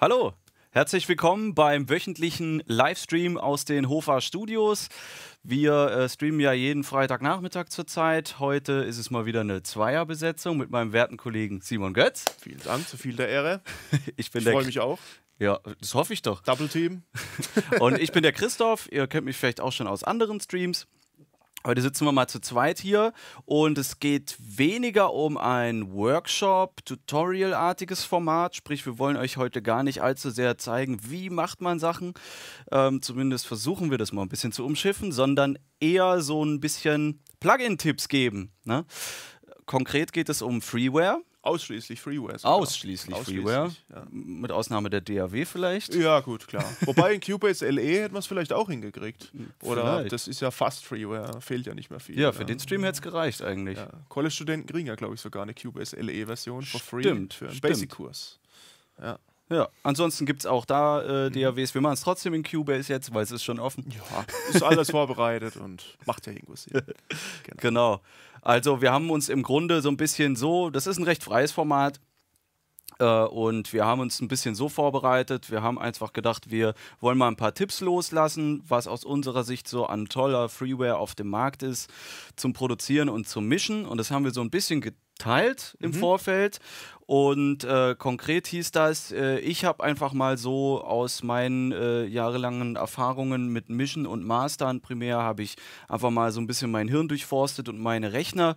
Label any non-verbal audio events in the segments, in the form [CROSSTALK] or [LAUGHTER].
Hallo, herzlich willkommen beim wöchentlichen Livestream aus den Hofer Studios. Wir äh, streamen ja jeden Freitagnachmittag zurzeit. Heute ist es mal wieder eine Zweierbesetzung mit meinem werten Kollegen Simon Götz. Vielen Dank, zu viel der Ehre. [LAUGHS] ich ich freue mich auch. Ja, das hoffe ich doch. Double Team. [LAUGHS] Und ich bin der Christoph. Ihr kennt mich vielleicht auch schon aus anderen Streams. Heute sitzen wir mal zu zweit hier und es geht weniger um ein Workshop, Tutorial-artiges Format. Sprich, wir wollen euch heute gar nicht allzu sehr zeigen, wie macht man Sachen. Ähm, zumindest versuchen wir das mal ein bisschen zu umschiffen, sondern eher so ein bisschen Plugin-Tipps geben. Ne? Konkret geht es um Freeware. Ausschließlich Freeware. Sogar. Ausschließlich, Ausschließlich Freeware. Ja. Mit Ausnahme der DAW vielleicht. Ja, gut, klar. Wobei in Cubase LE hätten wir es vielleicht auch hingekriegt. Hm, Oder vielleicht. das ist ja fast Freeware, fehlt ja nicht mehr viel. Ja, für ja. den Stream hätte es gereicht eigentlich. Ja. College-Studenten kriegen ja, glaube ich, sogar eine Cubase LE-Version for free stimmt, für einen Basic-Kurs. Ja. Ja, ansonsten gibt es auch da äh, DAWs. Wir machen es trotzdem in Cubase jetzt, weil es ist schon offen. Ja, ist alles [LAUGHS] vorbereitet und macht ja irgendwo [LAUGHS] Genau. genau. Also wir haben uns im Grunde so ein bisschen so, das ist ein recht freies Format. Äh, und wir haben uns ein bisschen so vorbereitet. Wir haben einfach gedacht, wir wollen mal ein paar Tipps loslassen, was aus unserer Sicht so an toller Freeware auf dem Markt ist, zum Produzieren und zum Mischen. Und das haben wir so ein bisschen getan teilt im mhm. Vorfeld. Und äh, konkret hieß das, äh, ich habe einfach mal so aus meinen äh, jahrelangen Erfahrungen mit Mischen und Mastern primär, habe ich einfach mal so ein bisschen mein Hirn durchforstet und meine Rechner,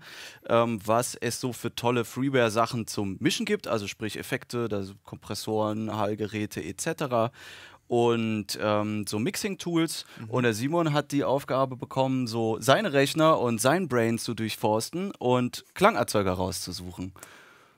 ähm, was es so für tolle Freeware-Sachen zum Mischen gibt, also sprich Effekte, also Kompressoren, Hallgeräte etc und ähm, so Mixing-Tools. Mhm. Und der Simon hat die Aufgabe bekommen, so seine Rechner und sein Brain zu durchforsten und Klangerzeuger rauszusuchen.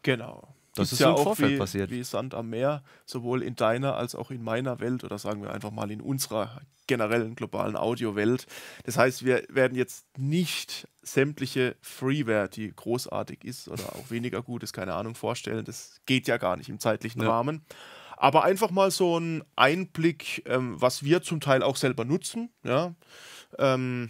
Genau. Das Gibt's ist ja im Vorfeld auch wie, passiert. Wie Sand am Meer, sowohl in deiner als auch in meiner Welt oder sagen wir einfach mal in unserer generellen globalen Audio-Welt. Das heißt, wir werden jetzt nicht sämtliche Freeware, die großartig ist oder auch weniger gut ist, keine Ahnung, vorstellen. Das geht ja gar nicht im zeitlichen ja. Rahmen. Aber einfach mal so ein Einblick, ähm, was wir zum Teil auch selber nutzen, ja? Ähm,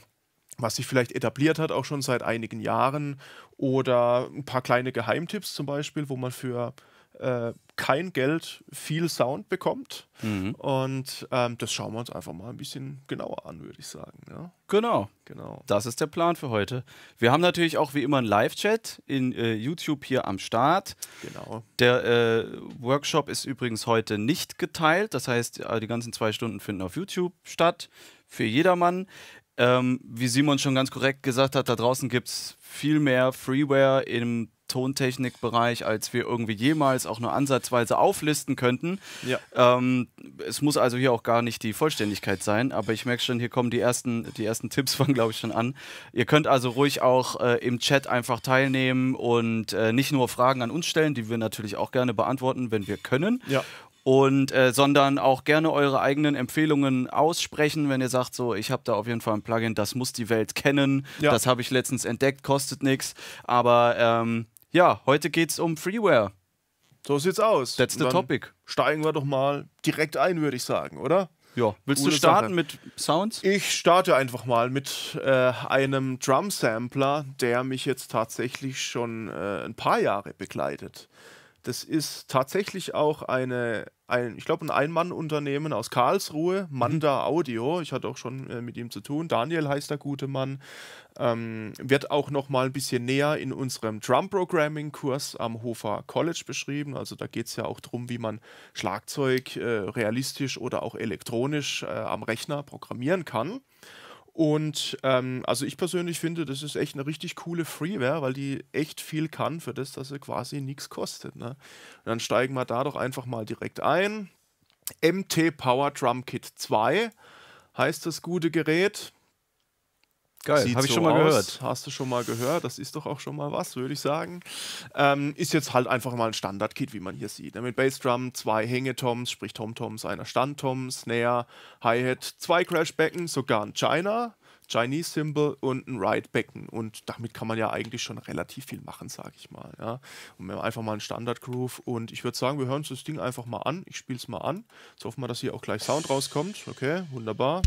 was sich vielleicht etabliert hat, auch schon seit einigen Jahren. Oder ein paar kleine Geheimtipps zum Beispiel, wo man für äh, kein Geld viel Sound bekommt. Mhm. Und ähm, das schauen wir uns einfach mal ein bisschen genauer an, würde ich sagen. Ja? Genau. genau. Das ist der Plan für heute. Wir haben natürlich auch wie immer einen Live-Chat in äh, YouTube hier am Start. Genau. Der äh, Workshop ist übrigens heute nicht geteilt. Das heißt, äh, die ganzen zwei Stunden finden auf YouTube statt. Für jedermann. Ähm, wie Simon schon ganz korrekt gesagt hat, da draußen gibt es viel mehr Freeware im Tontechnikbereich, als wir irgendwie jemals auch nur ansatzweise auflisten könnten. Ja. Ähm, es muss also hier auch gar nicht die Vollständigkeit sein, aber ich merke schon, hier kommen die ersten, die ersten Tipps von, glaube ich, schon an. Ihr könnt also ruhig auch äh, im Chat einfach teilnehmen und äh, nicht nur Fragen an uns stellen, die wir natürlich auch gerne beantworten, wenn wir können. Ja und äh, sondern auch gerne eure eigenen Empfehlungen aussprechen, wenn ihr sagt, so ich habe da auf jeden Fall ein Plugin, das muss die Welt kennen, ja. das habe ich letztens entdeckt, kostet nichts, aber ähm, ja, heute geht es um Freeware. So sieht's aus. That's the topic. Steigen wir doch mal direkt ein, würde ich sagen, oder? Ja. Willst Gute du starten Sache. mit Sounds? Ich starte einfach mal mit äh, einem Drum-Sampler, der mich jetzt tatsächlich schon äh, ein paar Jahre begleitet. Das ist tatsächlich auch eine ein, ich glaube, ein Ein-Mann-Unternehmen aus Karlsruhe, mhm. Manda Audio. Ich hatte auch schon äh, mit ihm zu tun. Daniel heißt der gute Mann. Ähm, wird auch noch mal ein bisschen näher in unserem Drum-Programming-Kurs am Hofer College beschrieben. Also da geht es ja auch darum, wie man Schlagzeug äh, realistisch oder auch elektronisch äh, am Rechner programmieren kann. Und ähm, also ich persönlich finde, das ist echt eine richtig coole Freeware, weil die echt viel kann für das, dass sie quasi nichts kostet. Ne? dann steigen wir da doch einfach mal direkt ein. MT Power Drum Kit 2 heißt das gute Gerät. Geil, habe ich so schon mal aus. gehört. Hast du schon mal gehört? Das ist doch auch schon mal was, würde ich sagen. Ähm, ist jetzt halt einfach mal ein Standard-Kit, wie man hier sieht. Ne? Mit Bassdrum, zwei Hängetoms, sprich Tom-Toms, einer stand Standtom, Snare, Hi-Hat, zwei Crash-Becken, sogar ein China, Chinese Symbol und ein Ride-Becken. Und damit kann man ja eigentlich schon relativ viel machen, sage ich mal. Ja? Und wir haben einfach mal einen Standard-Groove. Und ich würde sagen, wir hören uns das Ding einfach mal an. Ich spiele es mal an. Jetzt hoffen wir, dass hier auch gleich Sound rauskommt. Okay, wunderbar.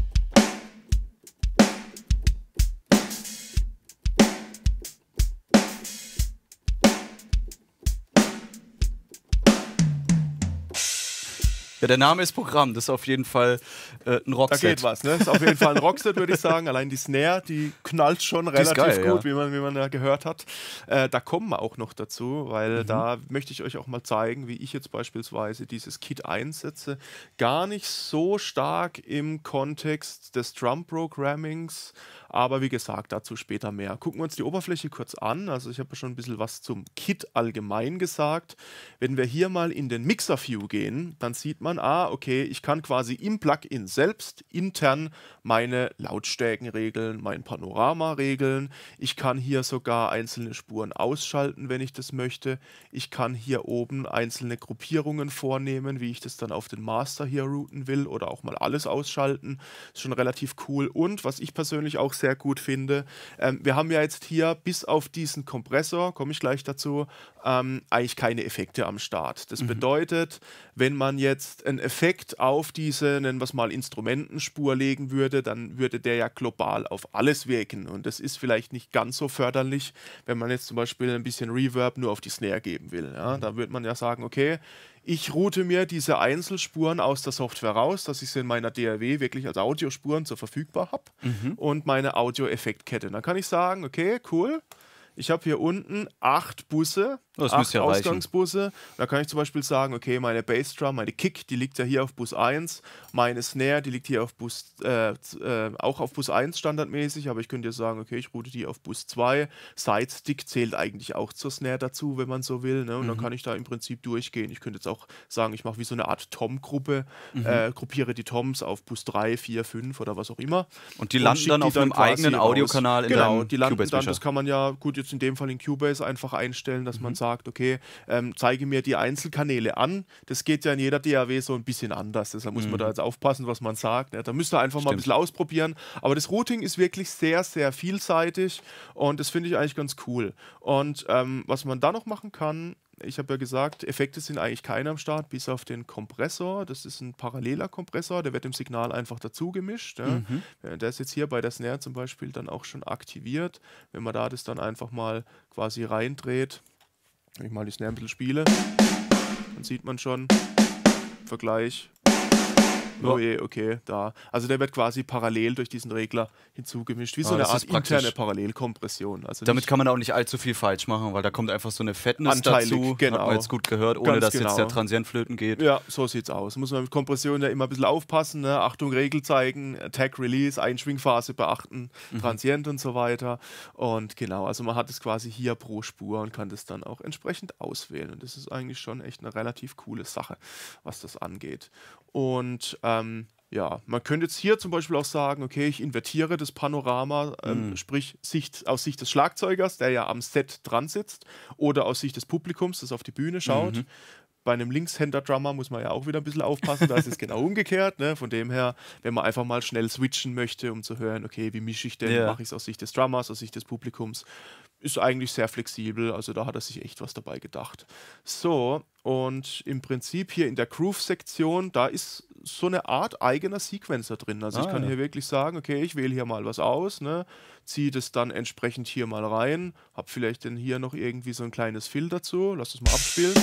Ja, der Name ist Programm, das ist auf jeden Fall äh, ein Rockset. Da geht was, ne? Ist auf jeden Fall ein [LAUGHS] Rockset, würde ich sagen. Allein die Snare, die knallt schon relativ geil, gut, ja. wie, man, wie man ja gehört hat. Äh, da kommen wir auch noch dazu, weil mhm. da möchte ich euch auch mal zeigen, wie ich jetzt beispielsweise dieses Kit einsetze. Gar nicht so stark im Kontext des Drum-Programmings, aber wie gesagt, dazu später mehr. Gucken wir uns die Oberfläche kurz an. Also ich habe schon ein bisschen was zum Kit allgemein gesagt. Wenn wir hier mal in den Mixer-View gehen, dann sieht man, ah, okay, ich kann quasi im Plugin selbst intern meine Lautstärkenregeln, mein Panorama regeln. Ich kann hier sogar einzelne Spuren ausschalten, wenn ich das möchte. Ich kann hier oben einzelne Gruppierungen vornehmen, wie ich das dann auf den Master hier routen will oder auch mal alles ausschalten. Ist schon relativ cool. Und was ich persönlich auch sehr gut finde, ähm, wir haben ja jetzt hier bis auf diesen Kompressor, komme ich gleich dazu, ähm, eigentlich keine Effekte am Start. Das mhm. bedeutet, wenn man jetzt einen Effekt auf diese, nennen wir es mal, Instrumentenspur legen würde, würde, dann würde der ja global auf alles wirken. Und das ist vielleicht nicht ganz so förderlich, wenn man jetzt zum Beispiel ein bisschen Reverb nur auf die Snare geben will. Ja? Mhm. Da würde man ja sagen, okay, ich route mir diese Einzelspuren aus der Software raus, dass ich sie in meiner DAW wirklich als Audiospuren zur Verfügung habe mhm. und meine Audio-Effektkette. Dann kann ich sagen, okay, cool, ich habe hier unten acht Busse, das acht ja Ausgangsbusse. Da kann ich zum Beispiel sagen, okay, meine Bassdrum, meine Kick, die liegt ja hier auf Bus 1, meine Snare, die liegt hier auf Bus, äh, äh, auch auf Bus 1 standardmäßig, aber ich könnte ja sagen, okay, ich route die auf Bus 2. Side Stick zählt eigentlich auch zur Snare dazu, wenn man so will. Ne? Und mhm. dann kann ich da im Prinzip durchgehen. Ich könnte jetzt auch sagen, ich mache wie so eine Art Tom-Gruppe, mhm. äh, gruppiere die Toms auf Bus 3, 4, 5 oder was auch immer. Und die landen und dann auf einem eigenen Audiokanal in genau, die landen dann, das kann man ja, gut, jetzt jetzt in dem Fall in Cubase einfach einstellen, dass mhm. man sagt, okay, ähm, zeige mir die Einzelkanäle an. Das geht ja in jeder DAW so ein bisschen anders. Deshalb muss man da mhm. jetzt aufpassen, was man sagt. Ne? Da müsst ihr einfach Stimmt. mal ein bisschen ausprobieren. Aber das Routing ist wirklich sehr, sehr vielseitig und das finde ich eigentlich ganz cool. Und ähm, was man da noch machen kann, ich habe ja gesagt, Effekte sind eigentlich keine am Start, bis auf den Kompressor. Das ist ein paralleler Kompressor, der wird im Signal einfach dazu gemischt. Ja. Mhm. Äh, der ist jetzt hier bei der Snare zum Beispiel dann auch schon aktiviert. Wenn man da das dann einfach mal quasi reindreht, wenn ich mal die Snare ein bisschen spiele, dann sieht man schon, Vergleich, Oh je, okay, da. Also der wird quasi parallel durch diesen Regler hinzugemischt, wie so ah, eine Art interne Parallelkompression. Also Damit kann man auch nicht allzu viel falsch machen, weil da kommt einfach so eine Fettness Anteilig, dazu, genau. hat man genau. jetzt gut gehört, ohne Ganz dass genau. jetzt der Transientflöten geht. Ja, so sieht's aus. Muss man mit Kompression ja immer ein bisschen aufpassen, ne? Achtung, Regel zeigen, Attack, Release, Einschwingphase beachten, mhm. Transient und so weiter. Und genau, also man hat es quasi hier pro Spur und kann das dann auch entsprechend auswählen. Und das ist eigentlich schon echt eine relativ coole Sache, was das angeht. Und ähm, ja, man könnte jetzt hier zum Beispiel auch sagen, okay, ich invertiere das Panorama, ähm, mhm. sprich Sicht, aus Sicht des Schlagzeugers, der ja am Set dran sitzt, oder aus Sicht des Publikums, das auf die Bühne schaut. Mhm. Bei einem Linkshänder-Drummer muss man ja auch wieder ein bisschen aufpassen, da ist es genau umgekehrt. Ne? Von dem her, wenn man einfach mal schnell switchen möchte, um zu hören, okay, wie mische ich denn, ja. mache ich es aus Sicht des Drummers, aus Sicht des Publikums, ist eigentlich sehr flexibel, also da hat er sich echt was dabei gedacht. So, und im Prinzip hier in der Groove-Sektion, da ist so eine Art eigener Sequencer drin. Also ah, ich kann ja. hier wirklich sagen, okay, ich wähle hier mal was aus, ne, ziehe das dann entsprechend hier mal rein, habe vielleicht dann hier noch irgendwie so ein kleines Fill dazu, lass das mal abspielen.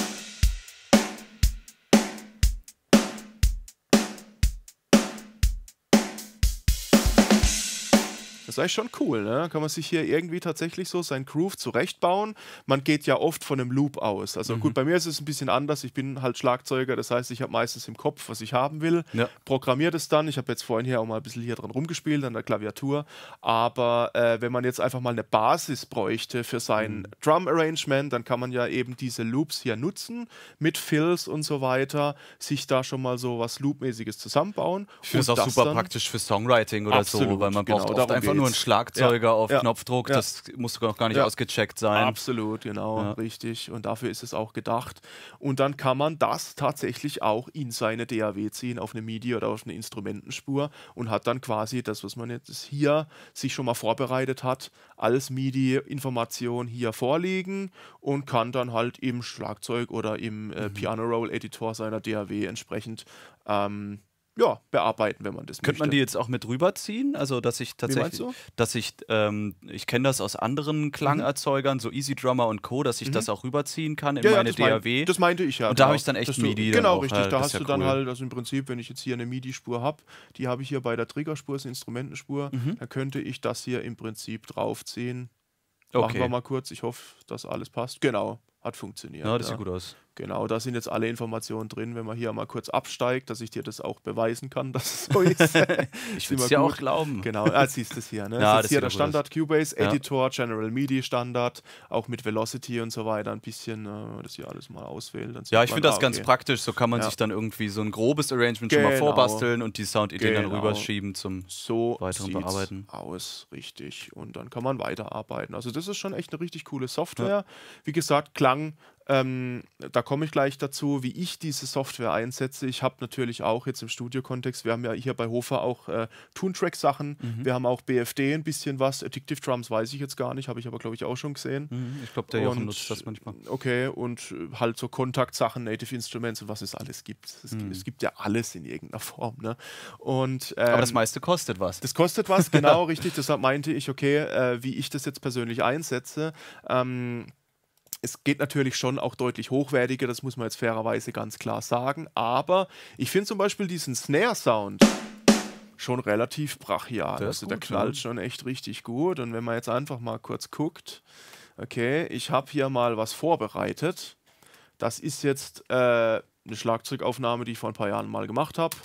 ist eigentlich schon cool. Ne? Kann man sich hier irgendwie tatsächlich so sein Groove zurechtbauen. Man geht ja oft von einem Loop aus. Also mhm. gut, bei mir ist es ein bisschen anders. Ich bin halt Schlagzeuger, das heißt, ich habe meistens im Kopf, was ich haben will, ja. programmiert es dann. Ich habe jetzt vorhin hier auch mal ein bisschen hier dran rumgespielt an der Klaviatur. Aber äh, wenn man jetzt einfach mal eine Basis bräuchte für sein mhm. Drum Arrangement, dann kann man ja eben diese Loops hier nutzen mit Fills und so weiter, sich da schon mal so was Loopmäßiges zusammenbauen. Ich finde es auch super praktisch für Songwriting oder absolut, so, weil man braucht genau, oft einfach nur nur ein Schlagzeuger ja, auf ja, Knopfdruck, ja. das muss doch gar nicht ausgecheckt sein. Absolut, genau, richtig. Und dafür ist es auch gedacht. Und dann kann man das tatsächlich auch in seine DAW ziehen, auf eine MIDI oder auf eine Instrumentenspur und hat dann quasi das, was man jetzt hier sich schon mal vorbereitet hat, als MIDI-Information hier vorliegen und kann dann halt im Schlagzeug oder im äh, mhm. Piano Roll Editor seiner DAW entsprechend ähm, ja, bearbeiten, wenn man das Könnte möchte. man die jetzt auch mit rüberziehen? Also, dass ich tatsächlich, dass ich, ähm, ich kenne das aus anderen Klangerzeugern, mhm. so Easy Drummer und Co., dass ich mhm. das auch rüberziehen kann in ja, meine ja, das DAW. Mein, das meinte ich ja. Und da genau. habe ich dann echt du, MIDI. Genau, richtig. Halt. Da hast ja du dann cool. halt, also im Prinzip, wenn ich jetzt hier eine MIDI-Spur habe, die habe ich hier bei der Triggerspur, ist eine Instrumentenspur, mhm. dann könnte ich das hier im Prinzip draufziehen. Okay. Machen wir mal kurz, ich hoffe, dass alles passt. Genau, hat funktioniert. Ja, das sieht gut aus. Genau, da sind jetzt alle Informationen drin, wenn man hier mal kurz absteigt, dass ich dir das auch beweisen kann, [LAUGHS] dass es so ist. ich will es ja auch glauben. Genau, ah, siehst du es hier. Ne? [LAUGHS] Ja, das ist das hier der Standard Cubase, Editor, ja. General MIDI Standard, auch mit Velocity und so weiter ein bisschen, äh, das hier alles mal auswählen. ja, ich finde das ah, ganz praktisch, so kann man ja. sich dann irgendwie so ein grobes Arrangement genau. schon mal genau. vorbasteln und die Soundideen genau. dann rüberschieben zum so weiteren Bearbeiten. aus, richtig. Und dann kann man weiterarbeiten. Also das ist schon echt eine richtig coole Software. Wie gesagt, Klang ähm, da komme ich gleich dazu, wie ich diese Software einsetze. Ich habe natürlich auch jetzt im Studio-Kontext, wir haben ja hier bei Hofer auch äh, Toontrack-Sachen, mhm. wir haben auch BFD ein bisschen was, Addictive Drums weiß ich jetzt gar nicht, habe ich aber glaube ich auch schon gesehen. Mhm. Ich glaube, der und, Jochen nutzt das manchmal. Okay, und äh, halt so Kontakt-Sachen, Native Instruments und was es alles gibt. Es, mhm. es gibt ja alles in irgendeiner Form. Ne? Und, ähm, aber das ähm, meiste kostet was. Das kostet was, genau, [LAUGHS] richtig. Deshalb meinte ich, okay, äh, wie ich das jetzt persönlich einsetze. Ähm, es geht natürlich schon auch deutlich hochwertiger, das muss man jetzt fairerweise ganz klar sagen. Aber ich finde zum Beispiel diesen Snare-Sound schon relativ brachial. Das also gut, der knallt ja. schon echt richtig gut. Und wenn man jetzt einfach mal kurz guckt, okay, ich habe hier mal was vorbereitet. Das ist jetzt äh, eine Schlagzeugaufnahme, die ich vor ein paar Jahren mal gemacht habe.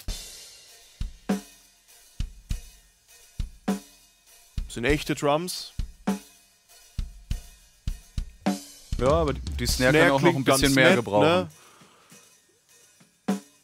sind echte Drums. Ja, aber die Snare, Snare kann auch noch ein bisschen mehr nett, gebrauchen. Ne?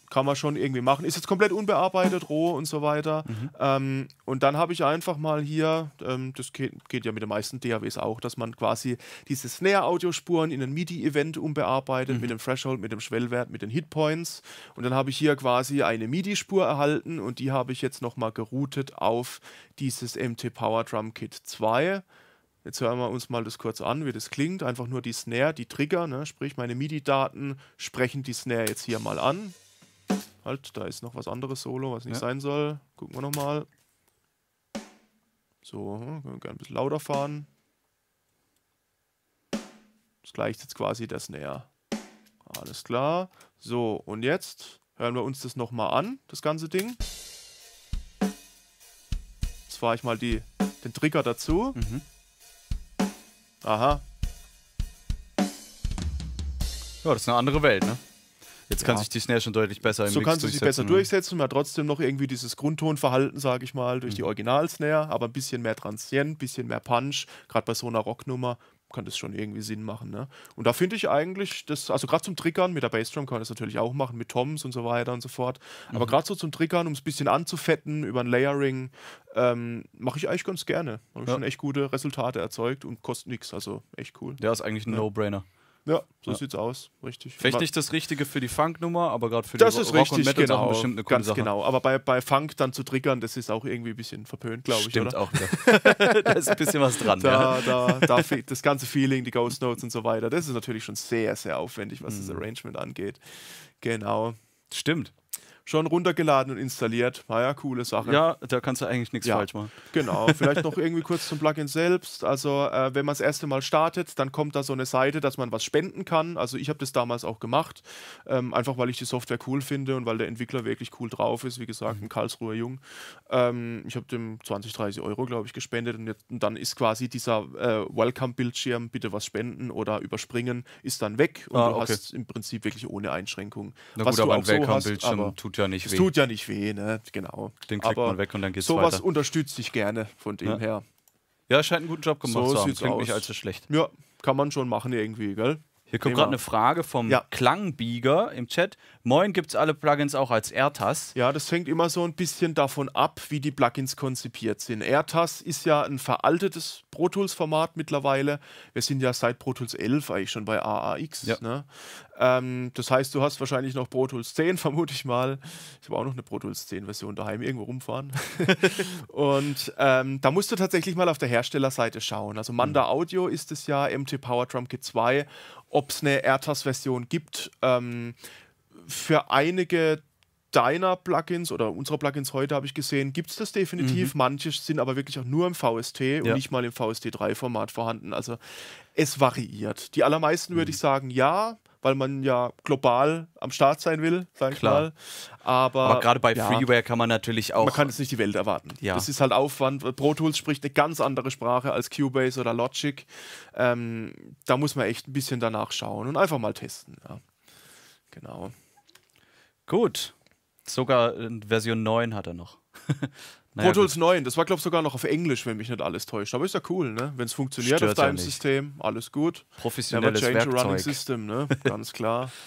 Kann man schon irgendwie machen. Ist jetzt komplett unbearbeitet, roh und so weiter. Mhm. Ähm, und dann habe ich einfach mal hier, ähm, das geht, geht, ja mit den meisten DAWs auch, dass man quasi diese Snare-Audiospuren in ein MIDI-Event umbearbeitet, mhm. mit dem Threshold, mit dem Schwellwert, mit den Hitpoints. Und dann habe ich hier quasi eine MIDI-Spur erhalten und die habe ich jetzt nochmal geroutet auf dieses MT Power Drum Kit 2 Jetzt hören wir uns mal das kurz an, wie das klingt. Einfach nur die Snare, die Trigger, ne? sprich meine MIDI-Daten sprechen die Snare jetzt hier mal an. Halt, da ist noch was anderes Solo, was nicht ja. sein soll. Gucken wir nochmal. So, hm, können wir gerne ein bisschen lauter fahren. Das gleicht jetzt quasi der Snare. Alles klar. So, und jetzt hören wir uns das nochmal an, das ganze Ding. Jetzt fahre ich mal die, den Trigger dazu. Mhm. Aha. Ja, das ist eine andere Welt, ne? Jetzt ja. kann sich die Snare schon deutlich besser im So Mix kannst du sie besser ne? durchsetzen und hat trotzdem noch irgendwie dieses Grundtonverhalten, sage ich mal, durch mhm. die Original-Snare, aber ein bisschen mehr Transient, ein bisschen mehr Punch, gerade bei so einer Rocknummer, kann das schon irgendwie Sinn machen. Ne? Und da finde ich eigentlich, das, also gerade zum Triggern, mit der Bassdrum kann man das natürlich auch machen, mit Toms und so weiter und so fort. Mhm. Aber gerade so zum Triggern, um es ein bisschen anzufetten über ein Layering, ähm, mache ich eigentlich ganz gerne. Habe ja. schon echt gute Resultate erzeugt und kostet nichts. Also echt cool. Der ist eigentlich ein ja. No-Brainer. Ja, so ja. sieht's aus, richtig. Vielleicht nicht das Richtige für die Funk-Nummer, aber gerade für das die Ro Rock richtig, und Metal genau, bestimmt eine coole ganz Sache. genau. Aber bei, bei Funk dann zu triggern, das ist auch irgendwie ein bisschen verpönt, glaube ich. Stimmt oder? auch. Ja. [LAUGHS] da ist ein bisschen was dran. Da, ja. da, da das ganze Feeling, die Ghost Notes und so weiter, das ist natürlich schon sehr, sehr aufwendig, was mhm. das Arrangement angeht. Genau. Stimmt schon runtergeladen und installiert. War ja coole Sache. Ja, da kannst du eigentlich nichts ja. falsch machen. Genau. Vielleicht [LAUGHS] noch irgendwie kurz zum Plugin selbst. Also, äh, wenn man das erste Mal startet, dann kommt da so eine Seite, dass man was spenden kann. Also, ich habe das damals auch gemacht, ähm, einfach weil ich die Software cool finde und weil der Entwickler wirklich cool drauf ist. Wie gesagt, ein mhm. Karlsruher Jung. Ähm, ich habe dem 20, 30 Euro, glaube ich, gespendet und, jetzt, und, dann ist quasi dieser äh, Welcome-Bildschirm, bitte was spenden oder überspringen, ist dann weg und ah, du hast im Prinzip wirklich ohne Einschränkung. Na was gut, du aber auch ein Welcome-Bildschirm tut tut ja nicht weh. Es tut ja nicht weh, ne? Genau. Den kriegt Aber man weg und dann geht's sowas weiter. Sowas unterstützt dich gerne von dem ja. her. Ja, scheint einen guten Job gemacht so zu haben. Klingt aus. nicht allzu schlecht. Ja, kann man schon machen irgendwie, gell? Hier kommt gerade eine Frage vom ja. Klangbieger im Chat. Moin, gibt es alle Plugins auch als AirTAS? Ja, das hängt immer so ein bisschen davon ab, wie die Plugins konzipiert sind. AirTAS ist ja ein veraltetes Pro Tools-Format mittlerweile. Wir sind ja seit Pro Tools 11 eigentlich schon bei AAX. Ja. Ne? Ähm, das heißt, du hast wahrscheinlich noch Pro Tools 10, [LAUGHS] vermute ich mal. Ich habe auch noch eine Pro Tools 10-Version daheim irgendwo rumfahren. [LAUGHS] Und ähm, da musst du tatsächlich mal auf der Herstellerseite schauen. Also Manda mhm. Audio ist es ja, MT Power Drum Kit 2 ob es eine AirTAS-Version gibt. Ähm, für einige deiner Plugins oder unserer Plugins heute habe ich gesehen, gibt es das definitiv. Mhm. Manche sind aber wirklich auch nur im VST ja. und nicht mal im VST3-Format vorhanden. Also es variiert. Die allermeisten mhm. würde ich sagen, ja, weil man ja global am Start sein will, sag ich Klar. mal. Aber, Aber gerade bei ja, Freeware kann man natürlich auch. Man kann jetzt nicht die Welt erwarten. Ja. Das ist halt Aufwand. Pro Tools spricht eine ganz andere Sprache als Cubase oder Logic. Ähm, da muss man echt ein bisschen danach schauen und einfach mal testen. Ja. Genau. Gut. Sogar äh, Version 9 hat er noch. [LAUGHS] Naja, Pro Tools 9, das war, glaube ich, sogar noch auf Englisch, wenn mich nicht alles täuscht. Aber ist ja cool, ne? Wenn es funktioniert Stört auf deinem ja System, alles gut. Professionelles Never change Werkzeug. a running system, ne? Ganz klar. [LAUGHS]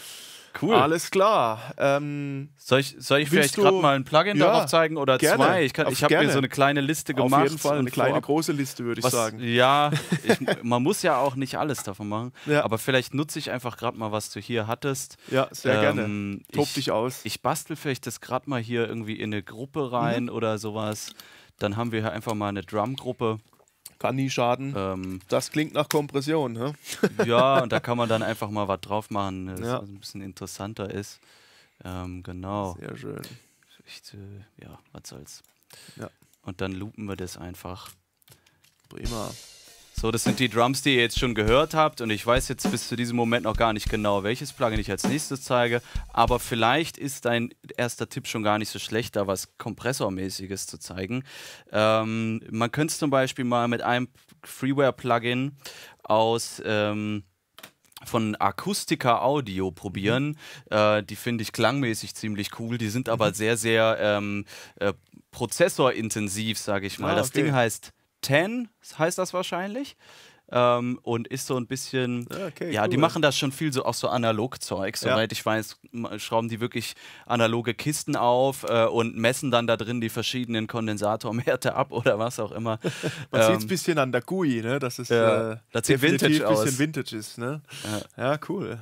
Cool. Alles klar. Ähm, soll ich, soll ich vielleicht gerade mal ein Plugin ja, darauf zeigen oder gerne, zwei? Ich, ich habe mir so eine kleine Liste gemacht. Auf jeden Fall eine kleine vorab, große Liste, würde ich was, sagen. Ja, [LAUGHS] ich, man muss ja auch nicht alles davon machen. Ja. Aber vielleicht nutze ich einfach gerade mal, was du hier hattest. Ja, sehr ähm, gerne. Tob dich aus. Ich bastel vielleicht das gerade mal hier irgendwie in eine Gruppe rein mhm. oder sowas. Dann haben wir hier einfach mal eine Drumgruppe. gruppe kann nie schaden. Ähm, das klingt nach Kompression, ne? [LAUGHS] Ja, und da kann man dann einfach mal was drauf machen, was ja. ein bisschen interessanter ist. Ähm, genau. Sehr schön. Ich, äh, ja, was soll's. Ja. Und dann loopen wir das einfach. Prima. So, das sind die Drums, die ihr jetzt schon gehört habt und ich weiß jetzt bis zu diesem Moment noch gar nicht genau, welches Plugin ich als nächstes zeige, aber vielleicht ist dein erster Tipp schon gar nicht so schlecht, da was Kompressormäßiges zu zeigen. Ähm, man könnte es zum Beispiel mal mit einem Freeware-Plugin aus... Ähm, von Akustika Audio probieren. Mhm. Äh, die finde ich klangmäßig ziemlich cool. Die sind aber mhm. sehr, sehr ähm, äh, prozessorintensiv, sage ich mal. Ah, okay. Das Ding heißt 10 heißt das wahrscheinlich ähm, und ist so ein bisschen, ah, okay, ja, cool. die machen das schon viel so auch so analog Zeug, soweit ja. ich weiß, schrauben die wirklich analoge Kisten auf äh, und messen dann da drin die verschiedenen Kondensatormärte ab oder was auch immer. [LAUGHS] Man ähm, sieht es ein bisschen an der GUI, ne? dass es ja, äh, das sieht Vintage ein bisschen Vintage ist. Ne? Ja. ja cool.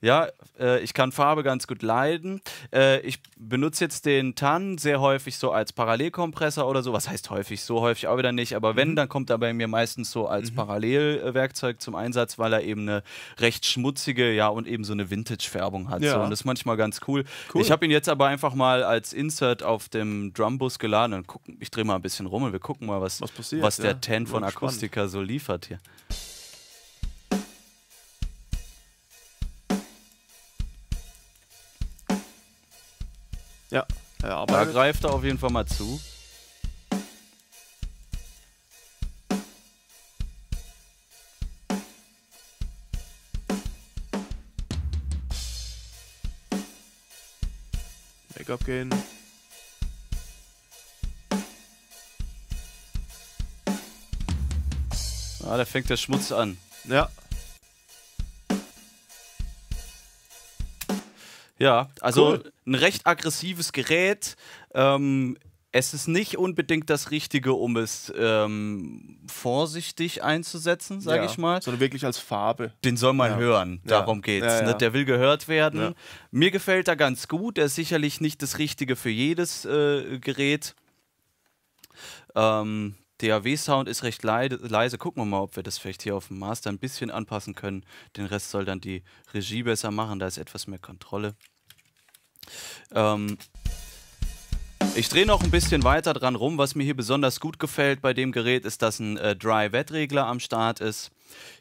Ja, äh, ich kann Farbe ganz gut leiden. Äh, ich benutze jetzt den TAN sehr häufig so als Parallelkompressor oder so. Was heißt häufig? So häufig auch wieder nicht, aber wenn, mhm. dann kommt er bei mir meistens so als mhm. Parallel Bastelwerkzeug zum Einsatz, weil er eben eine recht schmutzige, ja, und eben so eine Vintage-Färbung hat. Ja. So, und das ist manchmal ganz cool. cool. Ich habe ihn jetzt aber einfach mal als Insert auf dem Drumbus geladen und gucken, ich drehe mal ein bisschen rum und wir gucken mal, was, was, passiert, was der ja. Tan von Akustika so liefert hier. Ja, er Da greift er auf jeden Fall mal zu. Pickup gehen. Ah, da fängt der Schmutz an. Ja. Ja, also cool. ein recht aggressives Gerät. Ähm, es ist nicht unbedingt das Richtige, um es ähm, vorsichtig einzusetzen, sage ja, ich mal. Sondern wirklich als Farbe. Den soll man ja. hören, darum ja. geht's. Ne? Der will gehört werden. Mir gefällt er ganz gut. Er ist sicherlich nicht das Richtige für jedes äh, Gerät. Ähm, DAW-Sound ist recht leise. Gucken wir mal, ob wir das vielleicht hier auf dem Master ein bisschen anpassen können. Den Rest soll dann die Regie besser machen. Da ist etwas mehr Kontrolle. Ähm, ich drehe noch ein bisschen weiter dran rum. Was mir hier besonders gut gefällt bei dem Gerät ist, dass ein äh, Dry-Wet-Regler am Start ist.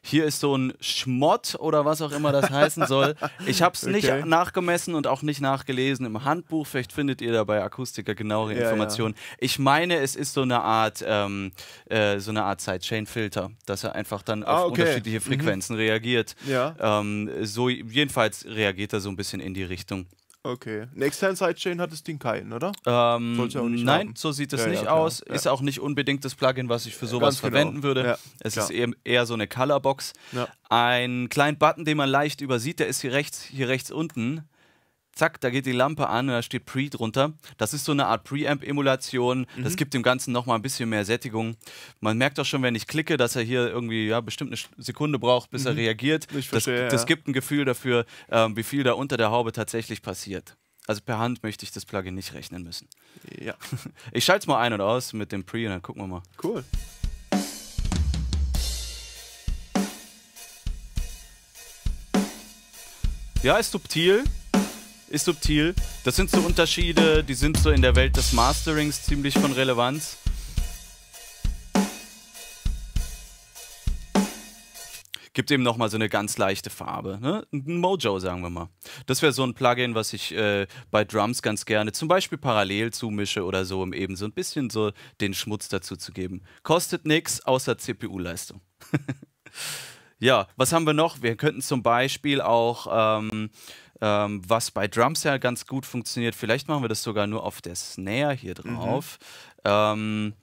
Hier ist so ein Schmott oder was auch immer das heißen soll. Ich habe es [LAUGHS] okay. nicht nachgemessen und auch nicht nachgelesen im Handbuch. Vielleicht findet ihr da bei Akustiker genauere ja, Informationen. Ja. Ich meine, es ist so eine Art, ähm, äh, so eine Art Sidechain-Filter, dass er einfach dann ah, auf okay. unterschiedliche mhm. Frequenzen mhm. reagiert. Ja. Ähm, so jedenfalls reagiert er so ein bisschen in die Richtung. Okay. Eine externe Sidechain hat das Ding keinen, oder? Ähm, ja auch nicht nein, haben. so sieht es ja, nicht ja, aus. Ja. Ist auch nicht unbedingt das Plugin, was ich für sowas Ganz genau. verwenden genau. würde. es ist eher, eher, so eine Colorbox. Ein kleinen Button, den man leicht übersieht, der ist hier rechts, hier rechts unten zack, da geht die Lampe an und da steht Pre drunter. Das ist so eine Art Preamp-Emulation. Mhm. Das gibt dem Ganzen nochmal ein bisschen mehr Sättigung. Man merkt auch schon, wenn ich klicke, dass er hier irgendwie ja, bestimmt eine Sekunde braucht, bis mhm. er reagiert. Ich verstehe, das, das gibt ein Gefühl dafür, ähm, wie viel da unter der Haube tatsächlich passiert. Also per Hand möchte ich das Plugin nicht rechnen müssen. Ja. [LAUGHS] Ich schalte es mal ein und aus mit dem Pre und dann gucken wir mal. Cool. Ja, ist subtil ist subtil. Das sind so Unterschiede, die sind so in der Welt des Masterings ziemlich von Relevanz. Gibt eben nochmal so eine ganz leichte Farbe. Ne? Ein Mojo, sagen wir mal. Das wäre so ein Plugin, was ich äh, bei Drums ganz gerne zum Beispiel parallel zumische oder so, um eben so ein bisschen so den Schmutz dazu zu geben. Kostet nichts außer CPU-Leistung. [LAUGHS] ja, was haben wir noch? Wir könnten zum Beispiel auch. Ähm, ähm, was bei Drums ja ganz gut funktioniert. Vielleicht machen wir das sogar nur auf der Snare hier mhm. drauf. Mhm. Ähm,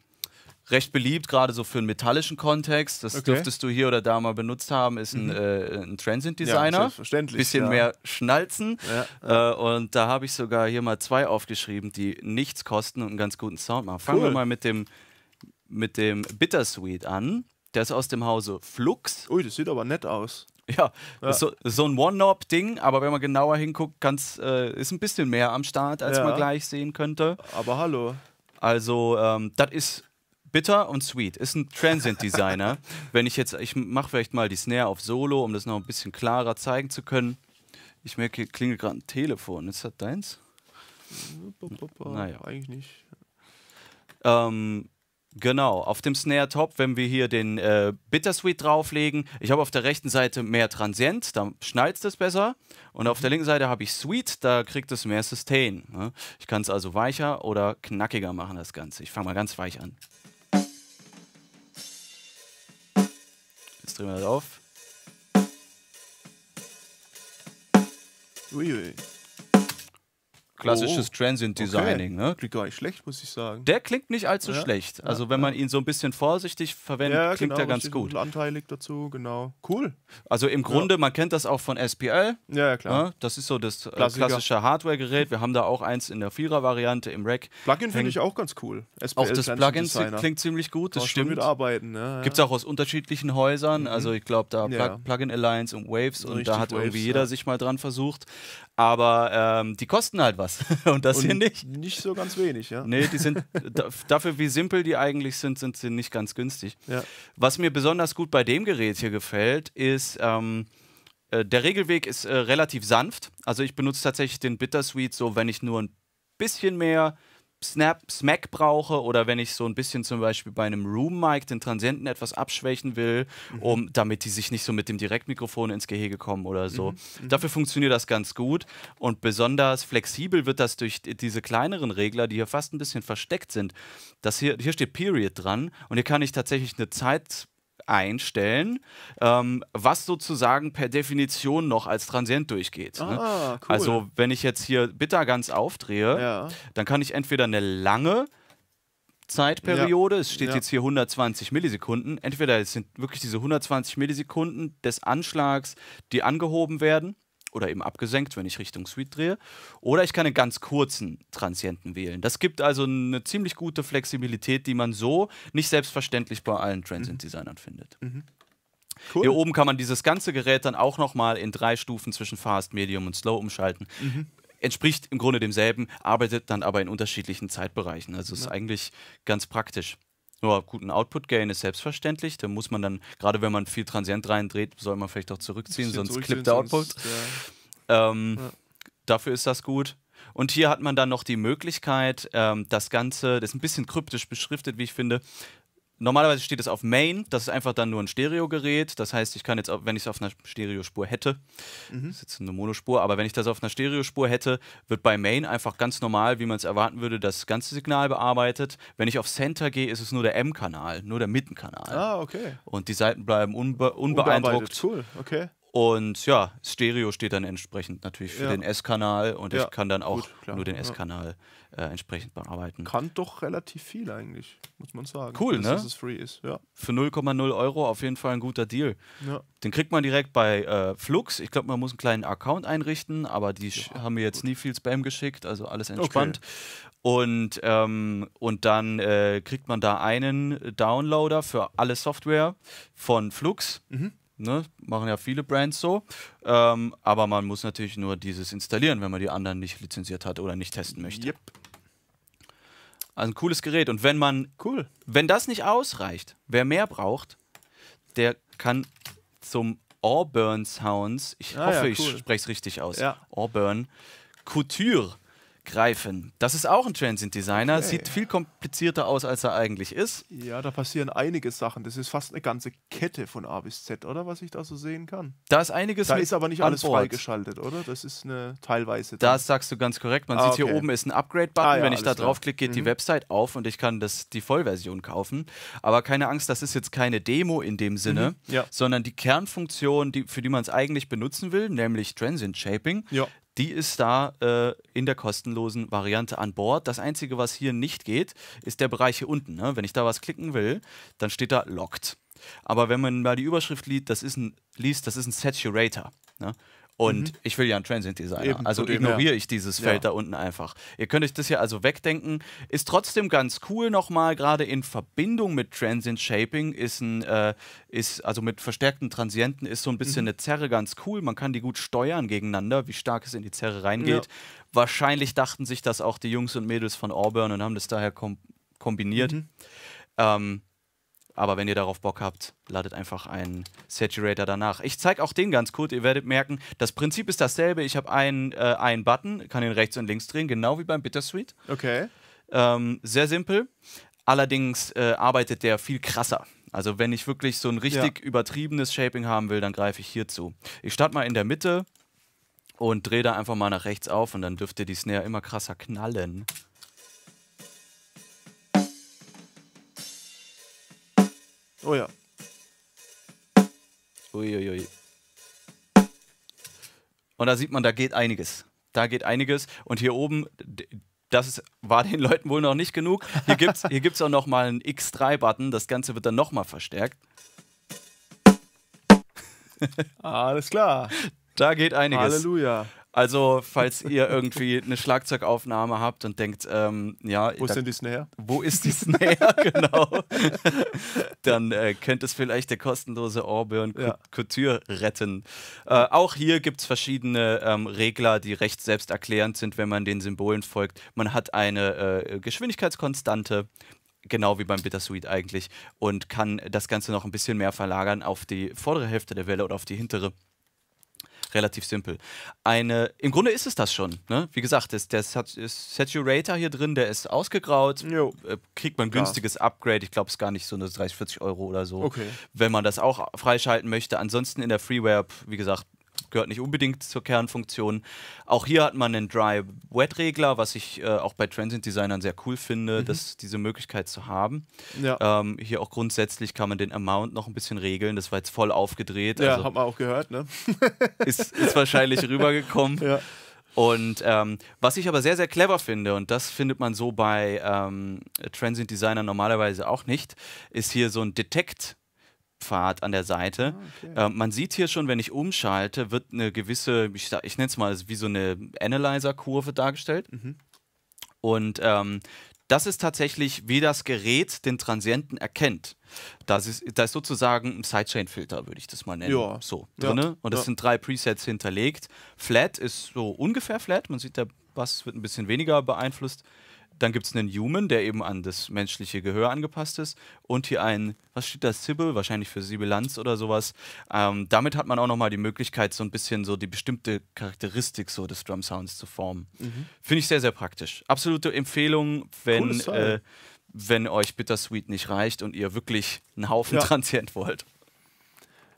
recht beliebt, gerade so für einen metallischen Kontext. Das okay. dürftest du hier oder da mal benutzt haben, ist ein, mhm. äh, ein Transit-Designer. Ja, selbstverständlich. Bisschen ja. mehr Schnalzen. Ja. Äh, und da habe ich sogar hier mal zwei aufgeschrieben, die nichts kosten und einen ganz guten Sound machen. Fangen cool. wir mal mit dem, mit dem Bittersweet an. Der ist aus dem Hause Flux. Ui, das sieht aber nett aus. Ja, ja. So, so, ein One-Knob-Ding, aber wenn man genauer hinguckt, kann's, äh, ist ein bisschen mehr am Start, als ja. man gleich sehen könnte. Aber hallo. Also, ähm, das ist bitter und sweet. Ist ein Transient-Designer. [LAUGHS] wenn ich jetzt, ich mache vielleicht mal die Snare auf Solo, um das noch ein bisschen klarer zeigen zu können. Ich merke, hier klingelt gerade ein Telefon. Ist das deins? Naja. Eigentlich nicht. Ähm, Genau, auf dem Snare Top, wenn wir hier den äh, Bittersweet drauflegen, ich habe auf der rechten Seite mehr Transient, da schnallt es besser. Und auf der linken Seite habe ich Sweet, da kriegt es mehr Sustain. Ne? Ich kann es also weicher oder knackiger machen, das Ganze. Ich fange mal ganz weich an. Jetzt drehen wir das auf. Uiui. Ui klassisches oh, Transient Designing. Okay. Ne? Klingt gar nicht schlecht, muss ich sagen. Der klingt nicht allzu ja, schlecht. Ja, also wenn man ihn so ein bisschen vorsichtig verwendet, ja, klingt genau, er ganz gut. Anteilig dazu, genau. Cool. Also im Grunde, man kennt das auch von SPL. Ja, ja klar. Ne? Das ist so das äh, Klassiker. klassische Hardware-Gerät. Wir haben da auch eins in der Vierer-Variante im Rack. Plugin finde ich auch ganz cool. SPL auch das Plugin klingt ziemlich gut, das Kann stimmt. Mit arbeiten, ne? Gibt es auch aus unterschiedlichen Häusern. Mhm. Also ich glaube da Plugin Alliance und Waves und Richtig da hat irgendwie Waves, jeder sich mal dran versucht. Aber ähm, die kosten halt was. [LAUGHS] Und das und hier nicht. Nicht so ganz wenig, ja. Nee, die sind [LAUGHS] dafür, wie simpel die eigentlich sind, sind sie nicht ganz günstig. Ja. Was mir besonders gut bei dem Gerät hier gefällt, ist. Ähm, äh, der Regelweg ist äh, relativ sanft. Also ich benutze tatsächlich den Bittersweet so, wenn ich nur ein bisschen mehr Snap, Smack brauche oder wenn ich so ein bisschen zum Beispiel bei einem Room-Mic den Transienten etwas abschwächen will, mhm. um, damit die sich nicht so mit dem Direktmikrofon ins Gehege kommen oder so. Mhm. mhm. Dafür funktioniert das ganz gut und besonders flexibel wird das durch diese kleineren Regler, die hier fast ein bisschen versteckt sind. Das hier, hier steht Period dran und hier kann ich tatsächlich eine Zeit einstellen, ähm, was sozusagen per Definition noch als transient durchgeht. Ne? Ah, ne? cool. Also wenn ich jetzt hier Bitter ganz aufdrehe, ja. dann kann ich entweder eine lange Zeitperiode, ja. es steht ja. jetzt hier 120 Millisekunden, entweder es sind wirklich diese 120 Millisekunden des Anschlags, die angehoben werden, oder eben abgesenkt, wenn ich Richtung Suite drehe. Oder ich kann einen ganz kurzen Transienten wählen. Das gibt also eine ziemlich gute Flexibilität, die man so nicht selbstverständlich bei allen Transient-Designern mhm. findet. Mhm. Cool. Hier oben kann man dieses ganze Gerät dann auch nochmal in drei Stufen zwischen Fast, Medium und Slow umschalten. Mhm. Entspricht im Grunde demselben, arbeitet dann aber in unterschiedlichen Zeitbereichen. Also ist ja. eigentlich ganz praktisch ja, guten Output gain ist selbstverständlich. Da muss man dann, gerade wenn man viel Transient reindreht, soll man vielleicht auch zurückziehen, sonst klippt der Output. Sonst, ja. Ähm, ja. Dafür ist das gut. Und hier hat man dann noch die Möglichkeit, ähm, das Ganze, das ist ein bisschen kryptisch beschriftet, wie ich finde, Normalerweise steht es auf Main, das ist einfach dann nur ein Stereogerät. Das heißt, ich kann jetzt, wenn ich es auf einer Stereospur hätte, mhm. das ist jetzt eine Monospur, aber wenn ich das auf einer Stereospur hätte, wird bei Main einfach ganz normal, wie man es erwarten würde, das ganze Signal bearbeitet. Wenn ich auf Center gehe, ist es nur der M-Kanal, nur der Mittenkanal. Ah, okay. Und die Seiten bleiben unbe unbeeindruckt. Cool, okay. Und ja, Stereo steht dann entsprechend natürlich für ja. den S-Kanal und ja. ich kann dann auch Gut, nur den S-Kanal äh, entsprechend bearbeiten. Kann doch relativ viel eigentlich, muss man sagen. Cool, dass, ne? Dass es free ist, ja. Für 0,0 Euro auf jeden Fall ein guter Deal. Ja. Den kriegt man direkt bei äh, Flux. Ich glaube, man muss einen kleinen Account einrichten, aber die ja, haben mir jetzt gut. nie viel Spam geschickt, also alles entspannt. Okay. Und, ähm, und dann äh, kriegt man da einen Downloader für alle Software von Flux. Mhm. Ne, machen ja viele Brands so. Ähm, aber man muss natürlich nur dieses installieren, wenn man die anderen nicht lizenziert hat oder nicht testen möchte. Yep. Also ein cooles Gerät. Und wenn man. Cool. Wenn das nicht ausreicht, wer mehr braucht, der kann zum Auburn Sounds, ich ah, hoffe, ja, cool. ich spreche es richtig aus. Ja. Auburn Couture greifen. Das ist auch ein Transient Designer, okay. sieht viel komplizierter aus, als er eigentlich ist. Ja, da passieren einige Sachen. Das ist fast eine ganze Kette von A bis Z, oder? Was ich da so sehen kann. Da ist einiges. Da ist aber nicht alles Board. freigeschaltet, oder? Das ist eine teilweise. Da sagst du ganz korrekt. Man ah, sieht okay. hier oben ist ein Upgrade-Button. Ah, ja, Wenn ich da draufklicke, geht mhm. die Website auf und ich kann das, die Vollversion kaufen. Aber keine Angst, das ist jetzt keine Demo in dem Sinne, mhm. ja. sondern die Kernfunktion, die, für die man es eigentlich benutzen will, nämlich Transient Shaping, ja die ist da äh, in der kostenlosen Variante an Bord. Das Einzige, was hier nicht geht, ist der Bereich hier unten. Ne? Wenn ich da was klicken will, dann steht da Locked. Aber wenn man mal die Überschrift liest, das ist ein, liest, das ist ein Saturator. Ne? Und mhm. ich will ja ein Transient-Designer. Eben, also ignoriere ja. ich dieses Feld ja. da unten einfach. Ihr könnt euch das hier also wegdenken. Ist trotzdem ganz cool nochmal, gerade in Verbindung mit Transient Shaping ist ein, äh, ist, also mit verstärkten Transienten ist so ein bisschen mhm. eine Zerre ganz cool. Man kann die gut steuern gegeneinander, wie stark es in die Zerre reingeht. Ja. Wahrscheinlich dachten sich das auch die Jungs und Mädels von Auburn und haben das daher kom kombiniert. Mhm. Ähm, aber wenn ihr darauf Bock habt, ladet einfach einen Saturator danach. Ich zeige auch den ganz kurz. Ihr werdet merken, das Prinzip ist dasselbe. Ich habe einen, äh, einen Button, kann ihn rechts und links drehen, genau wie beim Bittersweet. Okay. Ähm, sehr simpel. Allerdings äh, arbeitet der viel krasser. Also wenn ich wirklich so ein richtig ja. übertriebenes Shaping haben will, dann greife ich hierzu. Ich starte mal in der Mitte und drehe da einfach mal nach rechts auf und dann dürfte die Snare immer krasser knallen. Oh ja. Uiuiui. Ui, ui. Und da sieht man, da geht einiges. Da geht einiges. Und hier oben, das war den Leuten wohl noch nicht genug. Hier gibt es hier gibt's auch noch mal einen X3-Button. Das Ganze wird dann nochmal verstärkt. Alles klar. Da geht einiges. Halleluja. Also, falls ihr irgendwie eine Schlagzeugaufnahme habt und denkt, ähm, ja. Wo ist denn die Snare? Wo ist die Snare, [LAUGHS] genau? Dann äh, könnte es vielleicht der kostenlose Auburn ja. Couture retten. Äh, auch hier gibt es verschiedene ähm, Regler, die recht selbsterklärend sind, wenn man den Symbolen folgt. Man hat eine äh, Geschwindigkeitskonstante, genau wie beim Bittersweet eigentlich, und kann das Ganze noch ein bisschen mehr verlagern auf die vordere Hälfte der Welle oder auf die hintere relativ simpel. Eine, im Grunde ist es das schon. Ne? Wie gesagt, der das ist Saturator hier drin, der ist ausgegraut. Jo. Äh, kriegt man ein günstiges ja. Upgrade. Ich glaube, es ist gar nicht so eine 30, 40 Euro oder so. Okay. Wenn man das auch freischalten möchte. Ansonsten in der Freeware, wie gesagt, gehört nicht unbedingt zur Kernfunktion. Auch hier hat man einen Dry-Wet-Regler, was ich äh, auch bei Transient-Designern sehr cool finde, mhm. dass diese Möglichkeit zu haben. Ja. Ähm, hier auch grundsätzlich kann man den Amount noch ein bisschen regeln. Das war jetzt voll aufgedreht. Ja, also hat man auch gehört, ne? [LAUGHS] ist, ist wahrscheinlich rübergekommen. Ja. Und ähm, was ich aber sehr, sehr clever finde, und das findet man so bei ähm, Transient Designer normalerweise auch nicht, ist hier so ein Detect Pfad an der Seite. Ah, okay. Ähm, man sieht hier schon, wenn ich umschalte, wird eine gewisse, ich, ich nenne es mal wie so eine Analyzer-Kurve dargestellt. Mhm. Und ähm, das ist tatsächlich, wie das Gerät den Transienten erkennt. Das ist, das ist sozusagen ein Sidechain-Filter, würde ich das mal nennen. Ja. So, drinne. Ja. Und es ja. sind drei Presets hinterlegt. Flat ist so ungefähr flat. Man sieht, der Bass wird ein bisschen weniger beeinflusst. Dann gibt es einen Human, der eben an das menschliche Gehör angepasst ist. Und hier ein, was steht da, Sibyl, wahrscheinlich für Sibilanz oder sowas. Ähm, damit hat man auch nochmal die Möglichkeit, so ein bisschen so die bestimmte Charakteristik so des Drum Sounds zu formen. Mhm. Finde ich sehr, sehr praktisch. Absolute Empfehlung, wenn, äh, wenn euch Bittersweet nicht reicht und ihr wirklich einen Haufen ja. Transient wollt.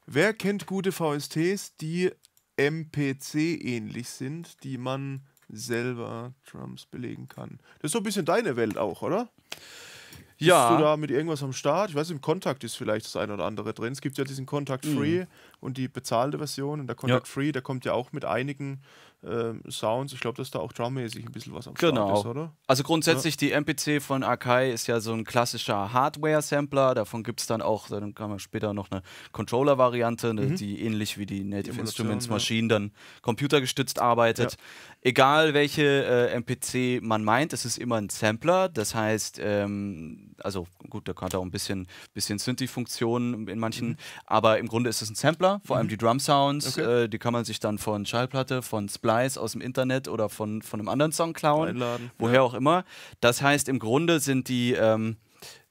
Wer kennt gute VSTs, die MPC ähnlich sind, die man selber Drums belegen kann. Das ist so ein bisschen deine Welt auch, oder? Ja. Bist du da mit irgendwas am Start? Ich weiß, im Kontakt ist vielleicht das eine oder andere drin. Es gibt ja diesen Kontakt mhm. Free, mhm und die bezahlte Version und der Contact ja. Free, der kommt ja auch mit einigen äh, Sounds. Ich glaube, dass da auch drummäßig ein bisschen was am genau. Start ist, oder? Also grundsätzlich, ja. die MPC von Akai ist ja so ein klassischer Hardware-Sampler. Davon gibt es dann auch, dann kann man später noch eine Controller-Variante, ne, mhm. die ähnlich wie die Native Instruments Maschinen ja. dann computergestützt arbeitet. Egal welche äh, MPC man meint, es ist immer ein Sampler. Das heißt, ähm, also gut, der hat auch ein bisschen, bisschen Synthi-Funktionen in manchen, mhm. aber im Grunde ist es ein Sampler. Sampler, vor allem mhm. die Drum Sounds. Okay. Äh, die kann man sich dann von Schallplatte, von Splice aus dem Internet oder von, von einem anderen Song klauen. Einladen. Woher ja. auch immer. Das heißt, im Grunde sind die. Ähm,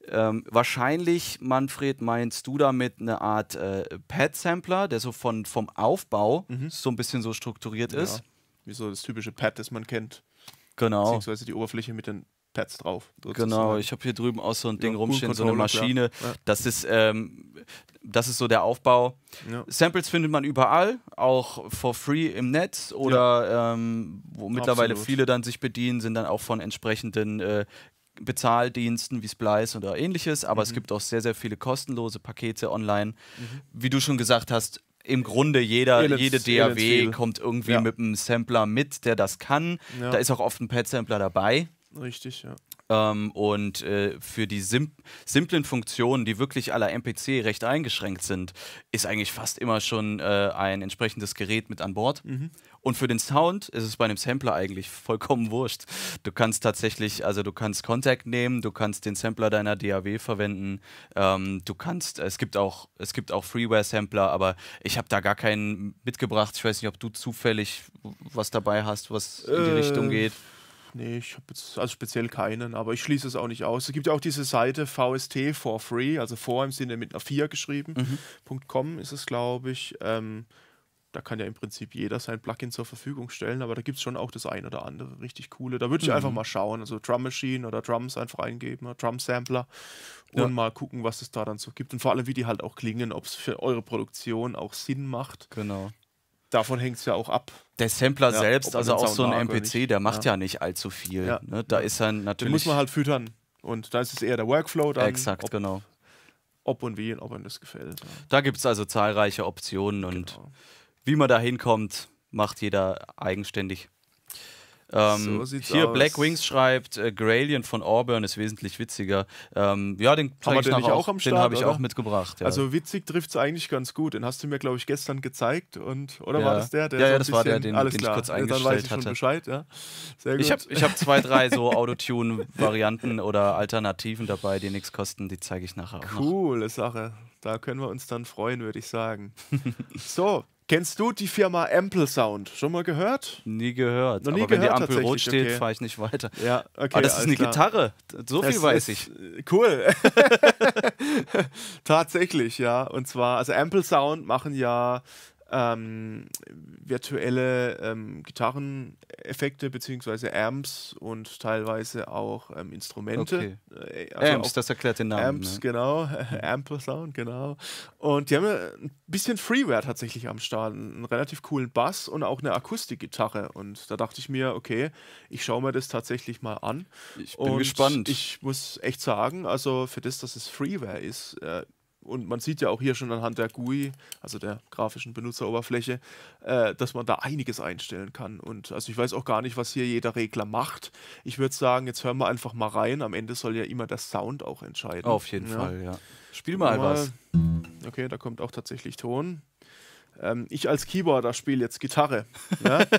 ähm, wahrscheinlich, Manfred, meinst du damit eine Art äh, Pad-Sampler, der so von, vom Aufbau mhm. so ein bisschen so strukturiert ja. ist? Wie so das typische Pad, das man kennt. Genau. Beziehungsweise die Oberfläche mit den Pads drauf. Genau, sozusagen. Genau, ich habe hier drüben auch so ein Ding ja, rumstehen, so eine Maschine. Ja. Das ist ähm, das ist so der Aufbau. Ja. Samples findet man überall, auch for free im Netz oder ähm, wo mittlerweile Absolut. viele dann sich bedienen, sind dann auch von entsprechenden äh, Bezahldiensten wie Splice oder ähnliches, aber mhm. es gibt auch sehr, sehr viele kostenlose Pakete online. Mhm. Wie du schon gesagt hast, im Grunde jeder, Elitz, jede DAW kommt irgendwie ja. mit einem Sampler mit, der das kann. Ja. Da ist auch oft ein Pad-Sampler dabei. Richtig, ja. Ähm, und äh, für die sim simplen Funktionen, die wirklich aller MPC recht eingeschränkt sind, ist eigentlich fast immer schon äh, ein entsprechendes Gerät mit an Bord. Mhm. Und für den Sound ist es bei einem Sampler eigentlich vollkommen [LAUGHS] wurscht. Du kannst tatsächlich, also du kannst Contact nehmen, du kannst den Sampler deiner DAW verwenden, ähm, du kannst, es gibt auch, es gibt auch Freeware-Sampler, aber ich habe da gar keinen mitgebracht. Ich weiß nicht, ob du zufällig was dabei hast, was in die äh, Richtung geht. Nee, ich habe jetzt also speziell keinen, aber ich schließe es auch nicht aus. Es gibt ja auch diese Seite VST for free, also vor im Sinne mit einer 4 geschrieben.com Mhm. ist es, glaube ich. Ähm, da kann ja im Prinzip jeder sein Plugin zur Verfügung stellen, aber da gibt es schon auch das ein oder andere richtig coole. Da würde ich mhm. einfach mal schauen, also Drum Machine oder Drums einfach eingeben, Drum Sampler und ja. mal gucken, was es da dann so gibt und vor allem, wie die halt auch klingen, ob es für eure Produktion auch Sinn macht. Genau davon hängt es ja auch ab. Der Sampler ja, selbst, also auch so ein MPC, der macht ja. ja nicht allzu viel. Ja. Ne? Da ist dann natürlich. Den muss man halt füttern. Und da ist es eher der Workflow dann. Exakt, ob, genau. Ob und wie und ob einem das gefällt. Da gibt es also zahlreiche Optionen genau. und wie man da hinkommt, macht jeder eigenständig. Ähm, so hier aus. Black Wings schreibt, äh, Gralien von Auburn ist wesentlich witziger. Ähm, ja, den habe ich, den auch, am Start, den ich auch mitgebracht. Ja. Also witzig trifft es eigentlich ganz gut. Den hast du mir, glaube ich, gestern gezeigt. Und, oder ja. war das der? der ja, ja, das war der, den, alles den ich kurz eingestellt ja, dann weiß ich hatte. Schon Bescheid, ja. Ich habe ich hab zwei, drei [LAUGHS] so Autotune-Varianten oder Alternativen dabei, die nichts kosten. Die zeige ich nachher auch. Coole noch. Sache. Da können wir uns dann freuen, würde ich sagen. [LAUGHS] so, Kennst du die Firma Ample Sound? Schon mal gehört? Nie gehört. Noch nie Aber gehört, wenn die Ampel rot steht, okay. fahre ich nicht weiter. Ja, okay. Aber das ist eine klar. Gitarre. So viel das weiß ich. Äh, cool. [LAUGHS] tatsächlich, ja. Und zwar, also Ample Sound machen ja ähm, virtuelle ähm, Gitarreneffekte bzw. Amps und teilweise auch ähm, Instrumente. Okay. Äh, also Amps, auch das erklärt den Namen. Amps, ne? genau. [LAUGHS] Mhm. Ampersound, genau. Und die haben ein bisschen Freeware tatsächlich am Start. Einen relativ coolen Bass und auch eine Akustikgitarre. Und da dachte ich mir, okay, ich schaue mir das tatsächlich mal an. Ich bin und gespannt. Ich muss echt sagen, also für das, dass es Freeware ist, äh, und man sieht ja auch hier schon anhand der GUI, also der grafischen Benutzeroberfläche, äh, dass man da einiges einstellen kann. Und also ich weiß auch gar nicht, was hier jeder Regler macht. Ich würde sagen, jetzt hören wir einfach mal rein. Am Ende soll ja immer der Sound auch entscheiden. Auf jeden ja. Fall, ja. Spiel mal, mal was. Okay, da kommt auch tatsächlich Ton. Ähm, ich als Keyboarder spiele jetzt Gitarre. Ja? [LAUGHS]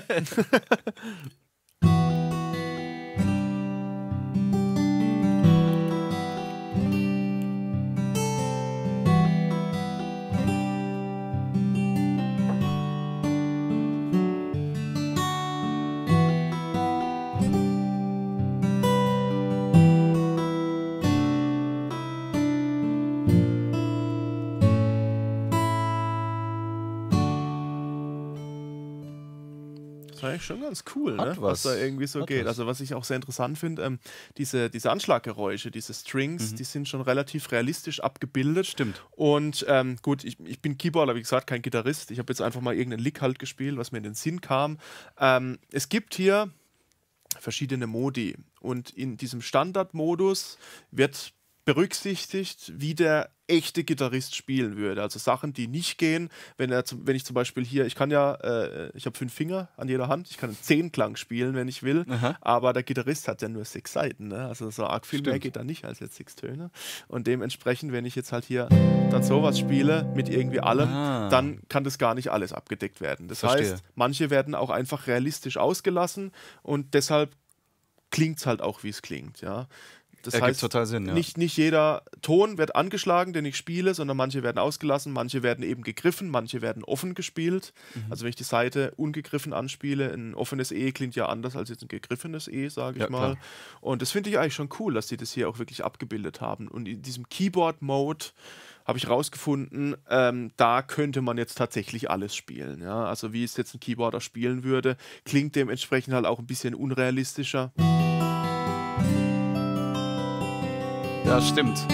eigentlich schon ganz cool, ne? was, was, da irgendwie so geht. Was. Also was ich auch sehr interessant finde, ähm, diese, diese Anschlaggeräusche, diese Strings, mhm. die sind schon relativ realistisch abgebildet. Stimmt. Und ähm, gut, ich, ich bin Keyboarder, wie gesagt, kein Gitarrist. Ich habe jetzt einfach mal irgendeinen Lick halt gespielt, was mir in den Sinn kam. Ähm, es gibt hier verschiedene Modi. Und in diesem Standardmodus wird berücksichtigt, wie der echte Gitarrist spielen würde. Also Sachen, die nicht gehen, wenn er, wenn ich zum Beispiel hier, ich kann ja, äh, ich habe fünf Finger an jeder Hand, ich kann einen Zehnklang spielen, wenn ich will, Aha. aber der Gitarrist hat ja nur sechs Seiten, ne? also so arg viel Stimmt. mehr geht da nicht als jetzt sechs Töne. Und dementsprechend, wenn ich jetzt halt hier dann sowas spiele mit irgendwie allem, ah. dann kann das gar nicht alles abgedeckt werden. Das Verstehe. heißt, manche werden auch einfach realistisch ausgelassen und deshalb klingt es halt auch, wie es klingt, ja. Das Ergibt heißt, total Sinn, ja. nicht, nicht jeder Ton wird angeschlagen, den ich spiele, sondern manche werden ausgelassen, manche werden eben gegriffen, manche werden offen gespielt. Mhm. Also wenn ich die Seite ungegriffen anspiele, ein offenes E klingt ja anders als jetzt ein gegriffenes E, sage ich ja, mal. Klar. Und das finde ich eigentlich schon cool, dass sie das hier auch wirklich abgebildet haben. Und in diesem Keyboard-Mode habe ich rausgefunden, ähm, da könnte man jetzt tatsächlich alles spielen. Ja? Also wie es jetzt ein Keyboarder spielen würde, klingt dementsprechend halt auch ein bisschen unrealistischer. Ja, stimmt.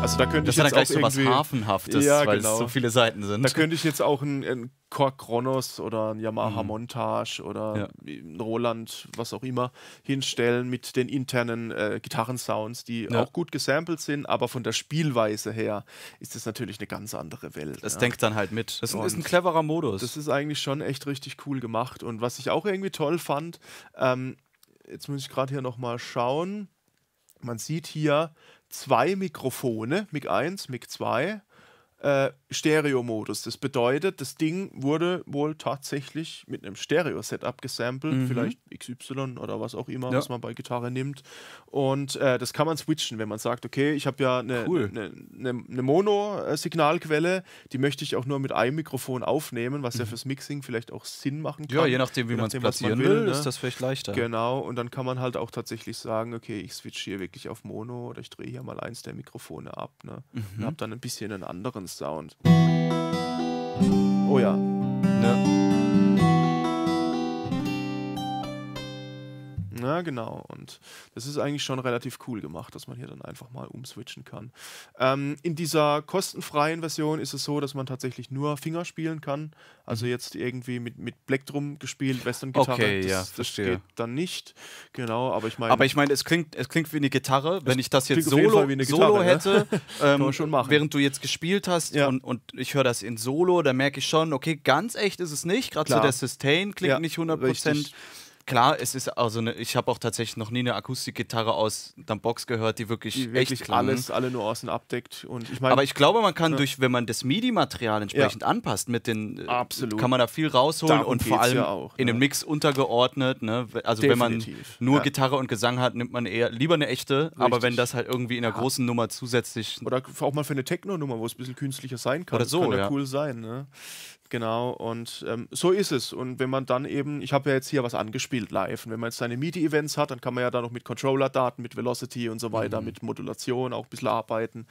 Also da könnte das ich jetzt gleich auch so was Hafenhaftes, ja, weil genau. es so viele Seiten sind. Da könnte ich jetzt auch einen ein Kork Kronos oder ein Yamaha mhm. Montage oder ja. ein Roland, was auch immer, hinstellen mit den internen äh, Gitarrensounds, die ja. auch gut gesampelt sind, aber von der Spielweise her ist das natürlich eine ganz andere Welt. Das ja. denkt dann halt mit. Das und ist ein cleverer Modus. Das ist eigentlich schon echt richtig cool gemacht. Und was ich auch irgendwie toll fand, ähm, jetzt muss ich gerade hier nochmal schauen man sieht hier zwei Mikrofone, MIG 1, MIG 2, äh, Stereo-Modus. Das bedeutet, das Ding wurde wohl tatsächlich mit einem Stereo-Setup gesampelt, mhm. vielleicht XY oder was auch immer, ja. was man bei Gitarre nimmt. Und äh, das kann man switchen, wenn man sagt, okay, ich habe ja eine, cool. eine, eine, eine Mono-Signalquelle, die möchte ich auch nur mit einem Mikrofon aufnehmen, was mhm. ja fürs Mixing vielleicht auch Sinn machen kann. Ja, je nachdem, wie man es platzieren will, ist ne? das vielleicht leichter. Genau, und dann kann man halt auch tatsächlich sagen, okay, ich switche hier wirklich auf Mono oder ich drehe hier mal eins der Mikrofone ab ne? mhm. und habe dann ein bisschen einen anderen Sound. おやね Ja, genau, und das ist eigentlich schon relativ cool gemacht, dass man hier dann einfach mal umswitchen kann. Ähm, in dieser kostenfreien Version ist es so, dass man tatsächlich nur Finger spielen kann. Also mhm. jetzt irgendwie mit, mit Drum gespielt, Western-Gitarre, okay, das, ja, das geht dann nicht. Genau, aber ich meine... Aber ich meine, es klingt, es klingt wie eine Gitarre, wenn ich das jetzt solo, Gitarre, solo ne? hätte, [LAUGHS] ähm, schon während du jetzt gespielt hast ja. und, und ich höre das in Solo, da merke ich schon, okay, ganz echt ist es nicht, gerade so der Sustain klingt ja, nicht 100%. Richtig klar, es ist also ne, ich habe auch tatsächlich noch nie eine Akustikgitarre aus der Box gehört, die wirklich, die wirklich echt klang. Ne? alles, alle Nuancen abdeckt. Und ich mein, Aber ich glaube, man kann ja. durch, wenn man das MIDI-Material entsprechend ja. anpasst, mit den äh, Absolut. kann man da viel rausholen Darum und vor allem ja auch, in dem Mix untergeordnet. Ne? Also Definitiv. wenn man nur Gitarre und Gesang hat, nimmt man eher lieber eine echte. Richtig. Aber wenn das halt irgendwie in einer großen Nummer zusätzlich oder auch mal für eine Techno-Nummer, wo es ein bisschen künstlicher sein kann, oder so, das kann ja cool sein. Ne? Genau, und ähm, so ist es. Und wenn man dann eben, ich habe ja jetzt hier was angespielt live, und wenn man jetzt seine MIDI-Events hat, dann kann man ja da noch mit Controller-Daten, mit Velocity und so weiter, mhm. mit Modulation auch ein bisschen arbeiten.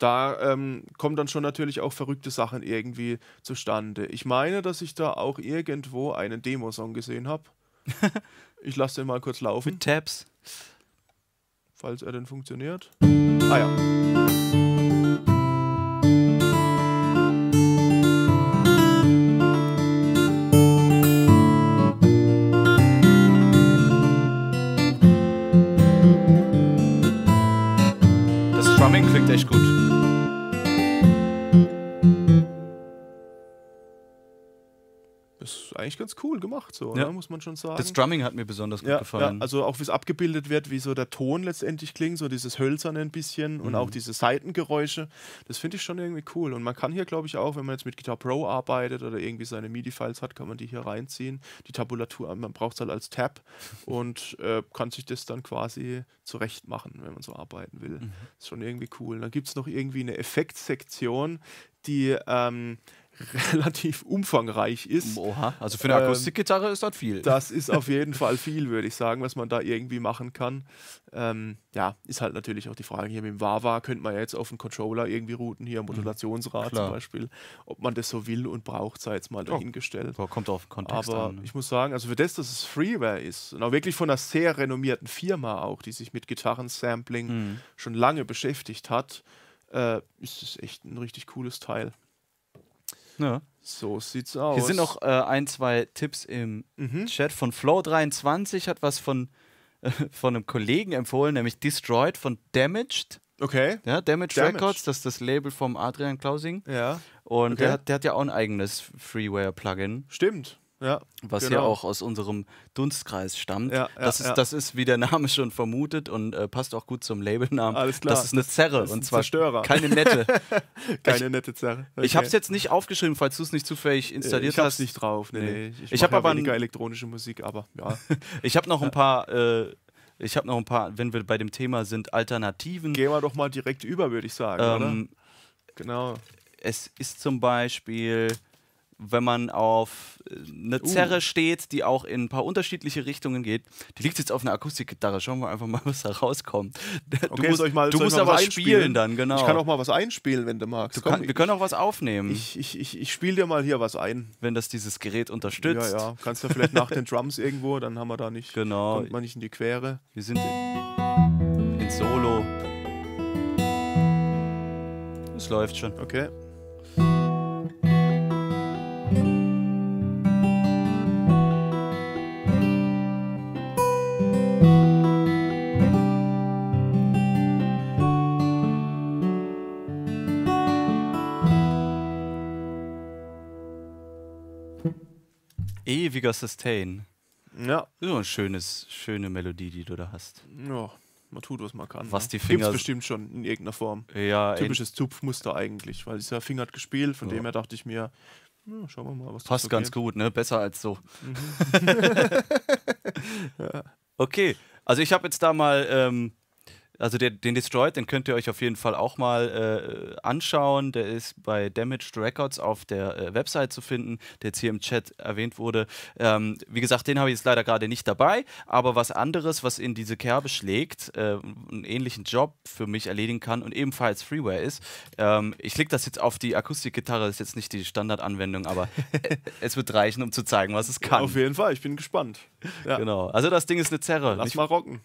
Da ähm, kommen dann schon natürlich auch verrückte Sachen irgendwie zustande. Ich meine, dass ich da auch irgendwo einen Demosong gesehen habe. [LAUGHS] ich lasse den mal kurz laufen. Mit Tabs. Falls er denn funktioniert. Ah ja. eigentlich ganz cool gemacht, so, ne, ja. ne, muss man schon sagen. Das Drumming hat mir besonders gut ja, gefallen. Ja, also auch wie es abgebildet wird, wie so der Ton letztendlich klingt, so dieses Hölzerne ein bisschen mhm. und auch diese Seitengeräusche, das finde ich schon irgendwie cool. Und man kann hier, glaube ich, auch, wenn man jetzt mit Guitar Pro arbeitet oder irgendwie seine MIDI-Files hat, kann man die hier reinziehen. Die Tabulatur, man braucht es halt als Tab [LAUGHS] und äh, kann sich das dann quasi zurecht machen, wenn man so arbeiten will. Mhm. Ist schon irgendwie cool. Dann gibt es noch irgendwie eine Effektsektion, die ähm, [LAUGHS] relativ umfangreich ist. Oha, also für eine ähm, Akustikgitarre ist das viel. Das ist auf [LAUGHS] jeden Fall viel, würde ich sagen, was man da irgendwie machen kann. Ähm, ja, ist halt natürlich auch die Frage hier mit dem Wawa, könnte man ja jetzt auf den Controller irgendwie routen, hier mhm. Modulationsrad mhm, zum Beispiel, ob man das so will und braucht, sei jetzt mal dahingestellt. Oh, kommt auf den Kontext Aber an, ne? ich muss sagen, also für das, dass es Freeware ist und auch wirklich von einer sehr renommierten Firma auch, die sich mit Gitarrensampling mhm. schon lange beschäftigt hat, äh, ist es echt ein richtig cooles Teil. Ja. So sieht's aus. Hier sind noch äh, ein, zwei Tipps im mhm. Chat. Von Flow23 hat was von, äh, von einem Kollegen empfohlen, nämlich Destroyed von Damaged. Okay. Ja, Damaged, Damaged. Records, das ist das Label vom Adrian Klausing. Ja. Und okay. der, der hat ja auch ein eigenes Freeware-Plugin. Stimmt ja, was genau. ja auch aus unserem Dunstkreis stammt. Ja, das, ist, das ist, wie der Name schon vermutet und äh, passt auch gut zum Labelnamen. Alles klar. Das ist eine Zerre ist ein und zwar Zerstörer. keine nette. [LAUGHS] keine nette Zerre. Okay. Ich habe es jetzt nicht aufgeschrieben, falls du es nicht zufällig äh, installiert ich hab's hast. Ich habe nicht drauf. Nee, nee. Ich, ich, ich habe ja aber weniger elektronische Musik, aber ja. [LAUGHS] ich habe noch ein paar. Äh, ich habe noch ein paar, wenn wir bei dem Thema sind, Alternativen. Gehen wir doch mal direkt über, würde ich sagen, ähm, Genau. Es ist zum Beispiel wenn man auf äh, eine uh. Zerre uh. steht, die auch in ein paar unterschiedliche Richtungen geht. Die liegt jetzt auf einer Akustikgitarre. Schauen wir einfach mal, was da rauskommt. Du okay, musst, soll ich mal, du musst mal aber einspielen? spielen dann, genau. Ich kann auch mal was einspielen, wenn du magst. Du Komm, wir ich, können auch was aufnehmen. Ich, ich, ich, ich spiele dir mal hier was ein. Wenn das dieses Gerät unterstützt. Ja, ja. Kannst du vielleicht nach den Drums irgendwo, dann haben wir da nicht, genau. kommt man nicht in die Quere. Wir sind in, in Solo. Es läuft schon. Okay. Ewiger Sustain. Ja. so eine schönes, schöne Melodie, die du da hast. Ja, man tut, was man kann. Was ne? die Finger. Gibt's bestimmt schon in irgendeiner Form. Ja, Typisches Zupfmuster eigentlich, weil dieser Finger hat gespielt, von ja. dem her dachte ich mir, ja, schauen wir mal, was Passt ganz geht. gut, ne? Besser als so. Mhm. [LAUGHS] [LAUGHS] ja. Okay, also ich habe jetzt da mal ähm, also der, den Destroyed, den könnt ihr euch auf jeden Fall auch mal äh, anschauen. Der ist bei Damaged Records auf der äh, Website zu finden, der jetzt hier im Chat erwähnt wurde. Ähm, wie gesagt, den habe ich jetzt leider gerade nicht dabei, aber was anderes, was in diese Kerbe schlägt, äh, einen ähnlichen Job für mich erledigen kann und ebenfalls Freeware ist. Ähm, ich lege das jetzt auf die Akustikgitarre, das ist jetzt nicht die Standardanwendung, aber [LAUGHS] es wird reichen, um zu zeigen, was es kann. Auf jeden Fall, ich bin gespannt. Ja. Genau. Also das Ding ist eine Zerre. Lass mal rocken.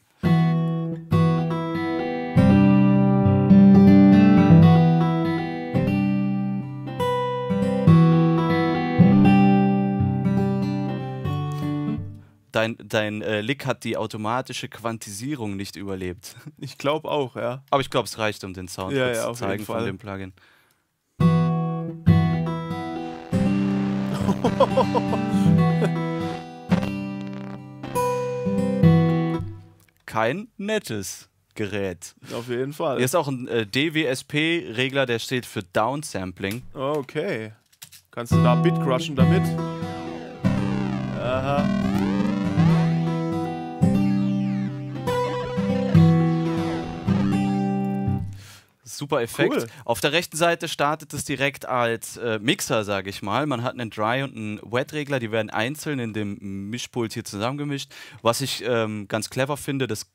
dein, dein äh, Lick hat die automatische Quantisierung nicht überlebt. [LAUGHS] Ich glaube auch, ja. Aber ich glaube, es reicht, um den Sound ja, ja, zu zeigen von dem Plugin. [LAUGHS] Kein nettes Gerät. Auf jeden Fall. Hier ist auch ein äh, DWSP-Regler, der steht für Downsampling. Okay. Kannst du da Bit crushen damit? super Effekt. Cool. Auf der rechten Seite startet es direkt als äh, Mixer, sage ich mal. Man hat einen Dry- und einen Wet-Regler, die werden einzeln in dem Mischpult hier zusammengemischt. Was ich ähm, ganz clever finde, das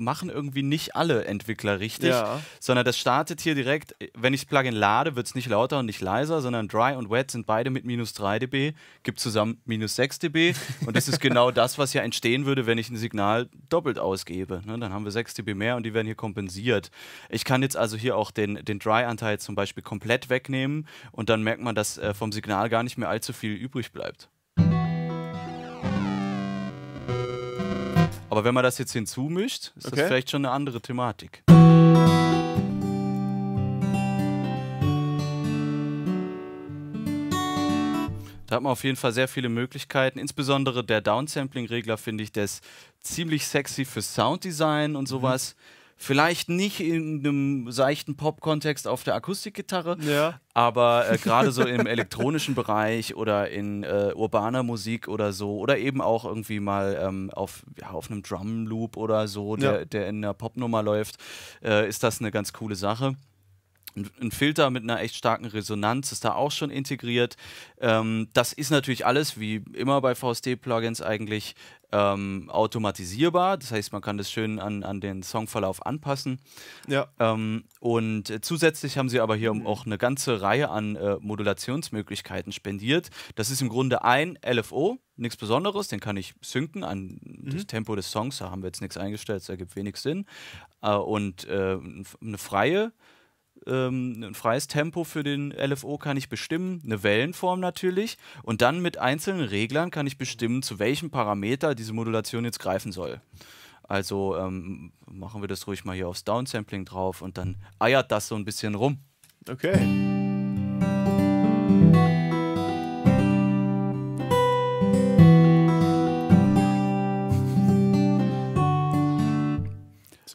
machen irgendwie nicht alle Entwickler richtig, ja. sondern das startet hier direkt, wenn ich das Plugin lade, wird es nicht lauter und nicht leiser, sondern Dry und Wet sind beide mit minus 3 dB, gibt zusammen minus 6 dB und das ist [LAUGHS] genau das, was ja entstehen würde, wenn ich ein Signal doppelt ausgebe. Ne, dann haben wir 6 dB mehr und die werden hier kompensiert. Ich kann jetzt also hier auch den, den Dry-Anteil zum Beispiel komplett wegnehmen und dann merkt man, dass äh, vom Signal gar nicht mehr allzu viel übrig bleibt. Aber wenn man das jetzt hinzumischt, ist okay. das vielleicht schon eine andere Thematik. Da hat man auf jeden Fall sehr viele Möglichkeiten. Insbesondere der Downsampling-Regler finde ich, der ist ziemlich sexy für Sounddesign und mhm. sowas. Mhm. Vielleicht nicht in einem seichten Pop-Kontext auf der Akustikgitarre, ja. aber äh, gerade so im elektronischen Bereich oder in äh, urbaner Musik oder so oder eben auch irgendwie mal ähm, auf, ja, auf einem Drum-Loop oder so, der, ja. der in einer Popnummer läuft, äh, ist das eine ganz coole Sache ein Filter mit einer echt starken Resonanz ist da auch schon integriert. Ähm, das ist natürlich alles, wie immer bei VST-Plugins eigentlich, ähm, automatisierbar. Das heißt, man kann das schön an, an den Songverlauf anpassen. Ja. Ähm, und zusätzlich haben sie aber hier mhm. auch eine ganze Reihe an äh, Modulationsmöglichkeiten spendiert. Das ist im Grunde ein LFO, nichts Besonderes, den kann ich synken an mhm. das Tempo des Songs. Da haben wir jetzt nichts eingestellt, das ergibt wenig Sinn. Äh, und äh, eine freie ähm, ein freies Tempo für den LFO kann ich bestimmen, eine Wellenform natürlich. Und dann mit einzelnen Reglern kann ich bestimmen, zu welchem Parameter diese Modulation jetzt greifen soll. Also ähm, machen wir das ruhig mal hier aufs Downsampling drauf und dann eiert das so ein bisschen rum. Okay.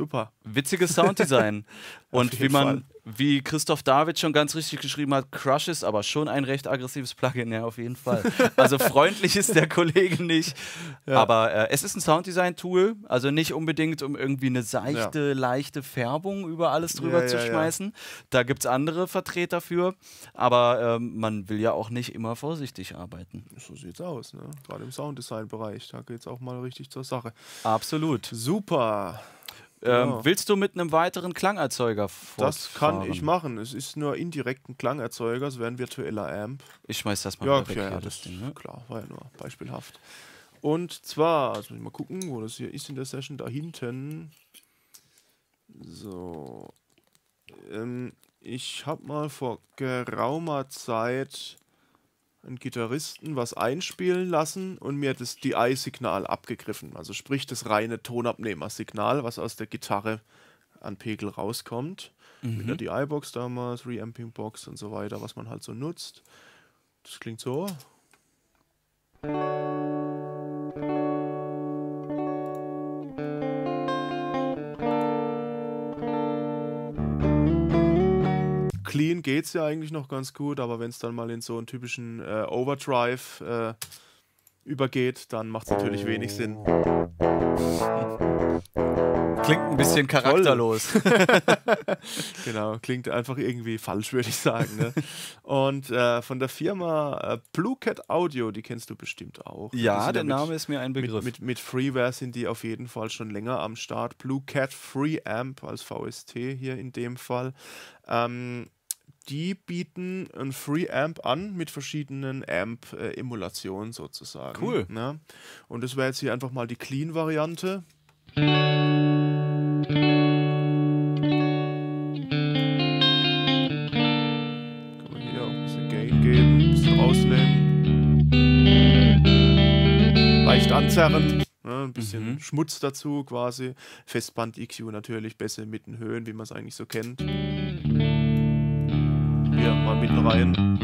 super. Witziges Sounddesign. [LAUGHS] und wie man, Fall. wie Christoph David schon ganz richtig geschrieben hat, Crush ist aber schon ein recht aggressives Plugin, ja, auf jeden Fall. Also freundlich ist der Kollege nicht. [LAUGHS] Ja. Aber äh, es ist ein Sounddesign-Tool, also nicht unbedingt, um irgendwie eine seichte, ja. leichte Färbung über alles drüber ja, zu schmeißen. Da gibt es andere Vertreter für. Aber ähm, man will ja auch nicht immer vorsichtig arbeiten. So sieht's aus, ne? Gerade im Sounddesign-Bereich. Da geht es auch mal richtig zur Sache. Absolut. Super. Ähm, willst du mit einem weiteren Klangerzeuger fortfahren? Das kann ich machen. Es ist nur indirekt ein Klangerzeuger, es wäre ein virtueller Amp. Ich schmeiß das mal ja, weg. Ja, ja, das Ding, ne? klar, war ja nur beispielhaft. Und zwar, jetzt muss ich mal gucken, wo das hier ist in der Session, da hinten. So. Ähm, ich habe mal vor geraumer Zeit einen Gitarristen was einspielen lassen und mir das DI-Signal abgegriffen. Also sprich das reine Tonabnehmer-Signal, was aus der Gitarre an Pegel rauskommt. Mhm. Mit der DI-Box damals, Reamping-Box und so weiter, was man halt so nutzt. Das klingt so. clean es ja eigentlich noch ganz gut, aber wenn es dann mal in so einen typischen äh, Overdrive äh, übergeht, dann macht es natürlich wenig Sinn. Klingt ein bisschen charakterlos. [LAUGHS] genau, klingt einfach irgendwie falsch, würde ich sagen. Ne? Und äh, von der Firma äh, Blue Cat Audio, die kennst du bestimmt auch. Ja, der ja Name mit, ist mir ein Begriff. Mit, mit, mit, Freeware sind die auf jeden Fall schon länger am Start. Blue Cat Free Amp als VST hier in dem Fall. Ähm, die bieten ein Free Amp an mit verschiedenen Amp-Emulationen sozusagen. Cool. Ne? Und das wäre jetzt hier einfach mal die Clean-Variante. Kann man hier auch ein bisschen Gain geben, ein bisschen rausnehmen. Leicht anzerren. Ne? Ein bisschen mhm. Schmutz dazu quasi. Festband-EQ natürlich, Bässe mitten Höhen, wie man es eigentlich so kennt mal mit rein.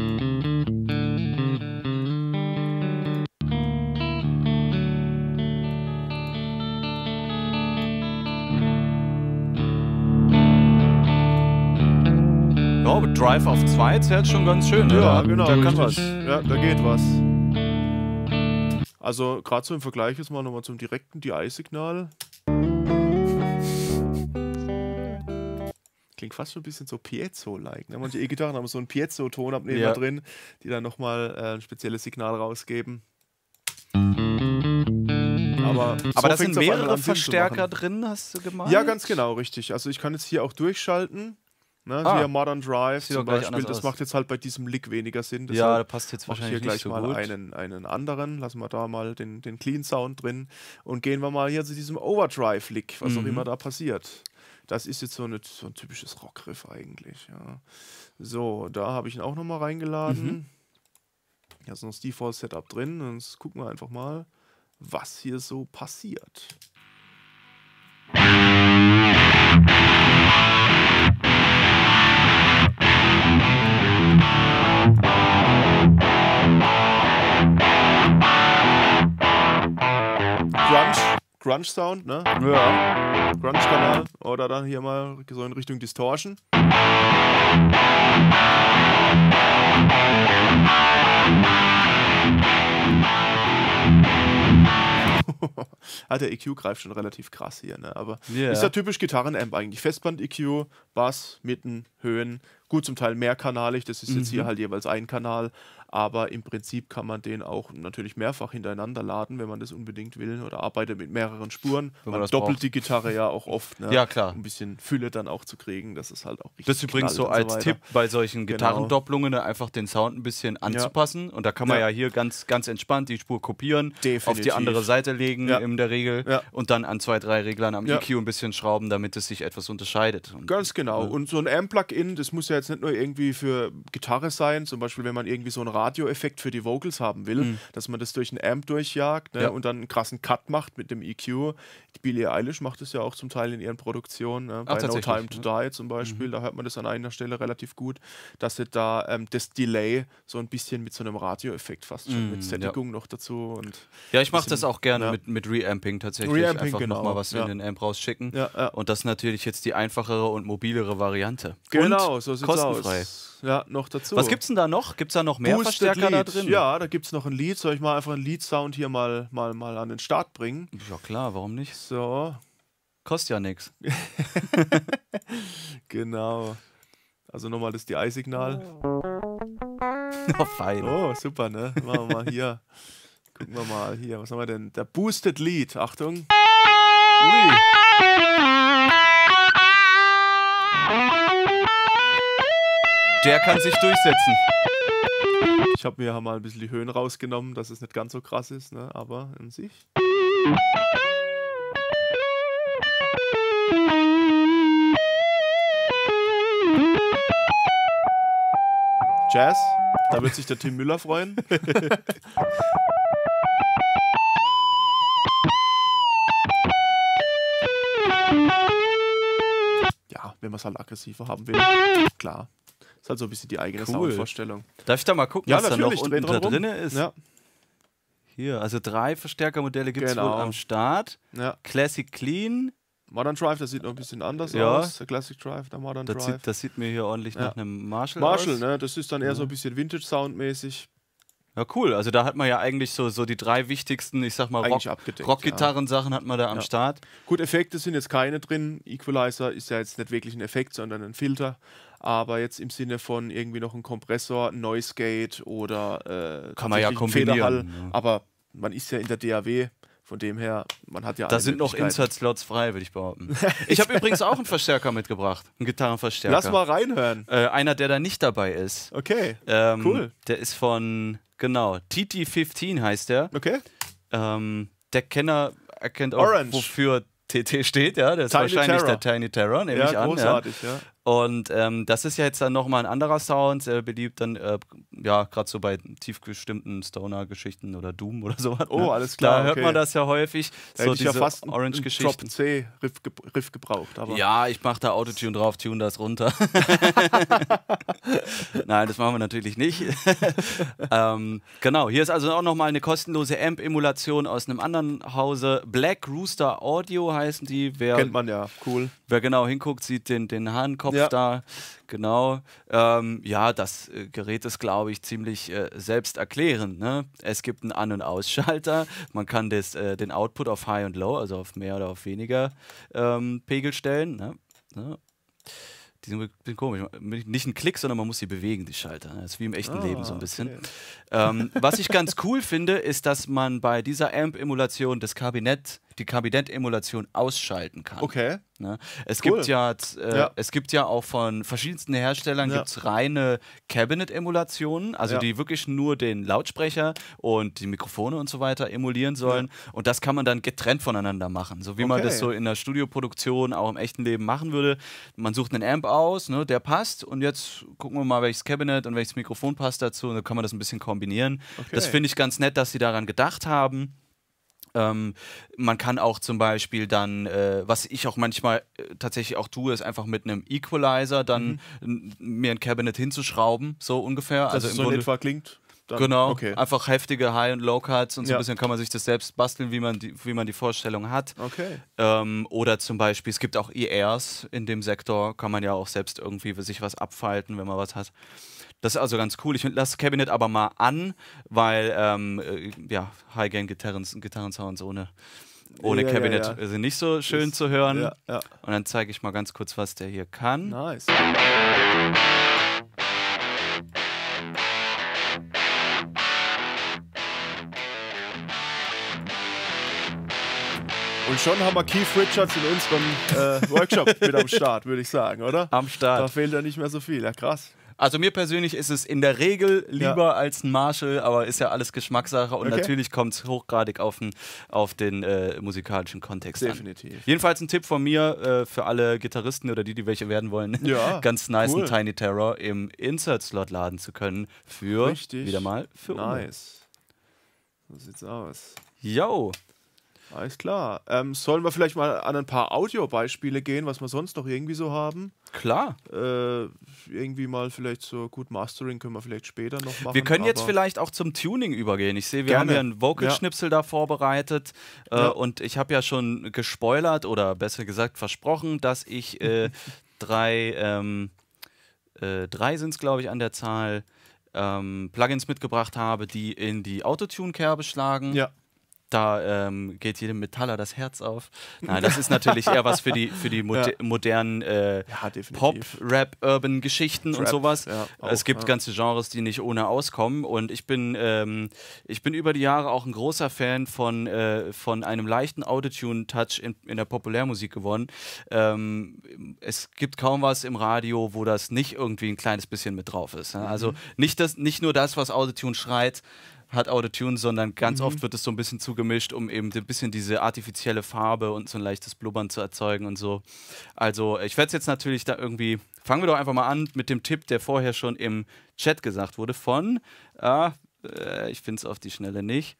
Ja, mit Drive auf 2 zählt schon ganz schön. Ne? Ja, ja genau. Da kann was. Ja, da geht was. Also gerade so im Vergleich jetzt mal nochmal zum direkten DI-Signal. Klingt fast schon ein bisschen so Piezo-like. Ne? Manche E-Gitarren haben so einen piezo tonabnehmer ja. drin, die dann nochmal äh, ein spezielles Signal rausgeben. Aber, so Aber da sind mehrere Verstärker drin, hast du gemeint? Ja, ganz genau, richtig. Also ich kann jetzt hier auch durchschalten. Ne, ah, Hier Modern Drive zum Beispiel, das aus. macht jetzt halt bei diesem Lick weniger Sinn. Ja, da passt jetzt wahrscheinlich hier gleich nicht so mal gut. Einen, einen anderen. Lassen wir da mal den, den Clean Sound drin und gehen wir mal hier zu diesem Overdrive-Lick, was mhm. auch immer da passiert. Das ist jetzt so, eine, so ein typisches Rockgriff eigentlich. Ja. So, da habe ich ihn auch nochmal reingeladen. Mhm. Hier ist noch das Default-Setup drin. Und jetzt gucken wir einfach mal, was hier so passiert. Grunge-Sound, ne? Ja. Grunge-Kanal. Oder dann hier mal so in Richtung Distortion. ah, [LAUGHS] der EQ greift schon relativ krass hier, ne? Aber yeah. ist ja typisch Gitarrenamp eigentlich. Festband-EQ, Bass, Mitten, Höhen, gut zum Teil mehrkanalig, das ist mhm. jetzt hier halt jeweils ein Kanal, aber im Prinzip kann man den auch natürlich mehrfach hintereinander laden, wenn man das unbedingt will oder arbeitet mit mehreren Spuren. Wenn man, man doppelt braucht. die Gitarre ja auch oft, ne? ja klar, um ein bisschen Fülle dann auch zu kriegen, das ist halt auch richtig. Das ist übrigens so als so Tipp bei solchen genau. Gitarrendopplungen, ne? einfach den Sound ein bisschen anzupassen ja. und da kann man ja. ja, hier ganz ganz entspannt die Spur kopieren, Definitiv. auf die andere Seite legen in der Regel und dann an zwei drei Reglern am EQ ein bisschen schrauben, damit es sich etwas unterscheidet. Und, ganz genau. Ne. Und so ein Amp-Plugin, das muss ja jetzt nicht nur irgendwie für Gitarre sein, zum Beispiel wenn man irgendwie so ein Radioeffekt für die Vocals haben will, mhm. dass man das durch einen Amp durchjagt ne, ja. und dann einen krassen Cut macht mit dem EQ. Die Billie Eilish macht das ja auch zum Teil in ihren Produktionen, ne, Ach, bei No Time to Die zum Beispiel, mhm. da hört man das an einer Stelle relativ gut, dass sie da ähm, das Delay so ein bisschen mit so einem Radioeffekt fast schon, mit mhm, Sättigung ja. noch dazu. Und ja, ich mache das auch gerne mit, mit Reamping tatsächlich. Reamping, Einfach genau. nochmal was in den Amp rausschicken. Und das ist natürlich jetzt die einfachere und mobilere Variante. Genau, und so sieht's kostenfrei. aus ja, noch dazu. Was gibt's denn da noch? Gibt's da noch mehr Boosted Verstärker Lead. da drin? Ja, da gibt's noch ein Lied. Soll ich mal einfach einen Lead-Sound hier mal, mal, mal an den Start bringen? Ja, klar, warum nicht? So. Kostet ja nichts. [LAUGHS] Genau. Also nochmal das DI-Signal. Oh, [LAUGHS] fein. Oh, super, ne? Machen wir mal hier. [LAUGHS] Gucken wir mal hier. Was haben wir denn? Der Boosted Lead. Achtung. Ui. Der kann sich durchsetzen. Ich habe mir ja mal ein bisschen die Höhen rausgenommen, dass es nicht ganz so krass ist, ne? aber in sich. Jazz, da wird sich der Tim Müller freuen. [LAUGHS] ja, wenn man es halt aggressiver haben will, klar. Ist halt so ein bisschen die eigene cool. Soundvorstellung. Darf ich da mal gucken, ja, was da noch unten da drin ist? Ja. Hier, also drei Verstärkermodelle gibt es genau. wohl am Start. Ja. Classic Clean. Modern Drive, das sieht noch ein bisschen anders ja. aus. Der Classic Drive, der Modern das Drive. Sieht, das sieht mir hier ordentlich nach einem Marshall, Marshall aus. Marshall, ne? Das ist dann eher mhm. so ein bisschen Vintage-Sound-mäßig. Ja, cool. Also da hat man ja eigentlich so, so die drei wichtigsten, ich sag mal, Rockgitarren-Sachen Rock ja. hat man da am ja. Start. Gut, Effekte sind jetzt keine drin. Equalizer ist ja jetzt nicht wirklich ein Effekt, sondern ein Filter aber jetzt im Sinne von irgendwie noch ein Kompressor, ein Noise Gate oder äh, Kann man ja kombinieren, ja. Ne? aber man ist ja in der DAW von dem her, man hat ja. Da sind noch Insert-Slots frei, würde ich behaupten. [LAUGHS] Ich habe übrigens auch einen Verstärker mitgebracht. Einen Gitarrenverstärker. Lass mal reinhören. Äh, einer, der da nicht dabei ist. Okay. Ähm, cool. Der ist von, genau, TT15 heißt der. Okay. Ähm, der Kenner erkennt auch, Orange. wofür TT steht, ja. Das ist Tiny wahrscheinlich Terror. der Tiny Terror, nehme ja, ich an. Großartig, ja. Und ähm, das ist ja jetzt dann nochmal ein anderer Sound, sehr beliebt dann, äh, ja, gerade so bei tiefgestimmten Stoner-Geschichten oder Doom oder sowas. Ne? Oh, ne? alles klar. Da hört man das ja häufig. Da so diese ja fast Orange-Geschichten. Drop C-Riff ge Riff gebraucht. Aber. Ja, ich mache da Autotune drauf, tune das runter. [LAUGHS] Nein, das machen wir natürlich nicht. [LAUGHS] ähm, genau, hier ist also auch nochmal eine kostenlose Amp-Emulation aus einem anderen Hause. Black Rooster Audio heißen die. Wer Kennt man ja, cool. Wer genau hinguckt, sieht den, den Hahnkopf ja. da. Genau. Ähm, ja, das äh, Gerät ist, glaube ich, ziemlich äh, selbsterklärend. Ne? Es gibt einen An- und Ausschalter. Man kann des, äh, den Output auf High und Low, also auf mehr oder auf weniger ähm, Pegel stellen. Ne? Ne? die sind ein bisschen komisch. Nicht ein Klick, sondern man muss sie bewegen, die Schalter. Ne? Das ist wie im echten ah, Leben so ein bisschen. Okay. Ähm, was ich ganz cool finde, ist, dass man bei dieser Amp-Emulation das Kabinett die Kabinett-Emulation ausschalten kann. Okay. Ne? Es, cool. gibt ja, äh, ja, es gibt ja auch von verschiedensten Herstellern ja. gibt's reine Cabinet-Emulationen, also ja. die wirklich nur den Lautsprecher und die Mikrofone und so weiter emulieren sollen. Und das kann man dann getrennt voneinander machen, so wie okay. man das so in der Studioproduktion auch im echten Leben machen würde. Man sucht einen Amp aus, ne, der passt und jetzt gucken wir mal, welches Cabinet und welches Mikrofon passt dazu und dann kann man das ein bisschen kombinieren. Okay. Das finde ich ganz nett, dass sie daran gedacht haben. Ähm, man kann auch zum Beispiel dann, äh, was ich auch manchmal äh, tatsächlich auch tue, ist einfach mit einem Equalizer dann mhm. mir ein Cabinet hinzuschrauben, so ungefähr. Dass also es im so Grunde, in etwa klingt. Dann, genau, okay. einfach heftige High- und Low-Cuts und so ja. ein bisschen kann man sich das selbst basteln, wie man die, wie man die Vorstellung hat. Okay. Ähm, oder zum Beispiel, es gibt auch ERs in dem Sektor, kann man ja auch selbst irgendwie sich was abfalten, wenn man was hat. Das ist also ganz cool. Ich lasse Cabinet aber mal an, weil ähm, äh, ja, High-Gain-Gitarren-Sounds ohne, ohne ja, Cabinet ja, ja. sind nicht so schön ist, zu hören. Und dann zeige ich mal ganz kurz, was der hier kann. Nice. Und schon haben wir Keith Richards in unserem äh, Workshop [LAUGHS] mit am Start, würde ich sagen, oder? Am Start. Da fehlt ja nicht mehr so viel. Ja, krass. Also mir persönlich ist es in der Regel lieber ja. als ein Marshall, aber ist ja alles Geschmackssache und okay. natürlich kommt es hochgradig auf den, auf den äh, musikalischen Kontext Definitiv. An. Jedenfalls ein Tipp von mir äh, für alle Gitarristen oder die, die welche werden wollen, ja, [LAUGHS] ganz nice cool. Tiny Terror im Insert-Slot laden zu können für, Richtig. wieder mal, für Nice. So sieht's aus. Yo. Alles klar. Ähm, sollen wir vielleicht mal an ein paar Audiobeispiele gehen, was wir sonst noch irgendwie so haben? Klar. Äh, irgendwie mal vielleicht so gut Mastering können wir vielleicht später noch machen. Wir können jetzt vielleicht auch zum Tuning übergehen. Ich sehe, wir gerne. haben hier einen Vocal-Schnipsel ja. da vorbereitet äh, ja. und ich habe ja schon gespoilert oder besser gesagt versprochen, dass ich äh, [LAUGHS] drei, ähm, äh, drei sind es glaube ich an der Zahl, ähm, Plugins mitgebracht habe, die in die Autotune-Kerbe schlagen. Ja da ähm, geht jedem Metaller das Herz auf. Nein, das ist natürlich eher was für die, für die moder [LAUGHS] ja. Äh, modernen äh, ja, Pop, Rap, Urban Geschichten und sowas. Ja, auch, es gibt ganze Genres, die nicht ohne auskommen. Und ich bin, ähm, ich bin über die Jahre auch ein großer Fan von, äh, von einem leichten Autotune-Touch in, in, der Populärmusik geworden. Ähm, es gibt kaum was im Radio, wo das nicht irgendwie ein kleines bisschen mit drauf ist. Ne? Also mhm. nicht, das, nicht nur das, was Autotune schreit, hat Autotune, sondern ganz mhm. oft wird es so ein bisschen zugemischt, um eben ein bisschen diese artifizielle Farbe und so ein leichtes Blubbern zu erzeugen und so. Also ich werde es jetzt natürlich da irgendwie, fangen wir doch einfach mal an mit dem Tipp, der vorher schon im Chat gesagt wurde von, äh, äh ich finde es auf die Schnelle nicht.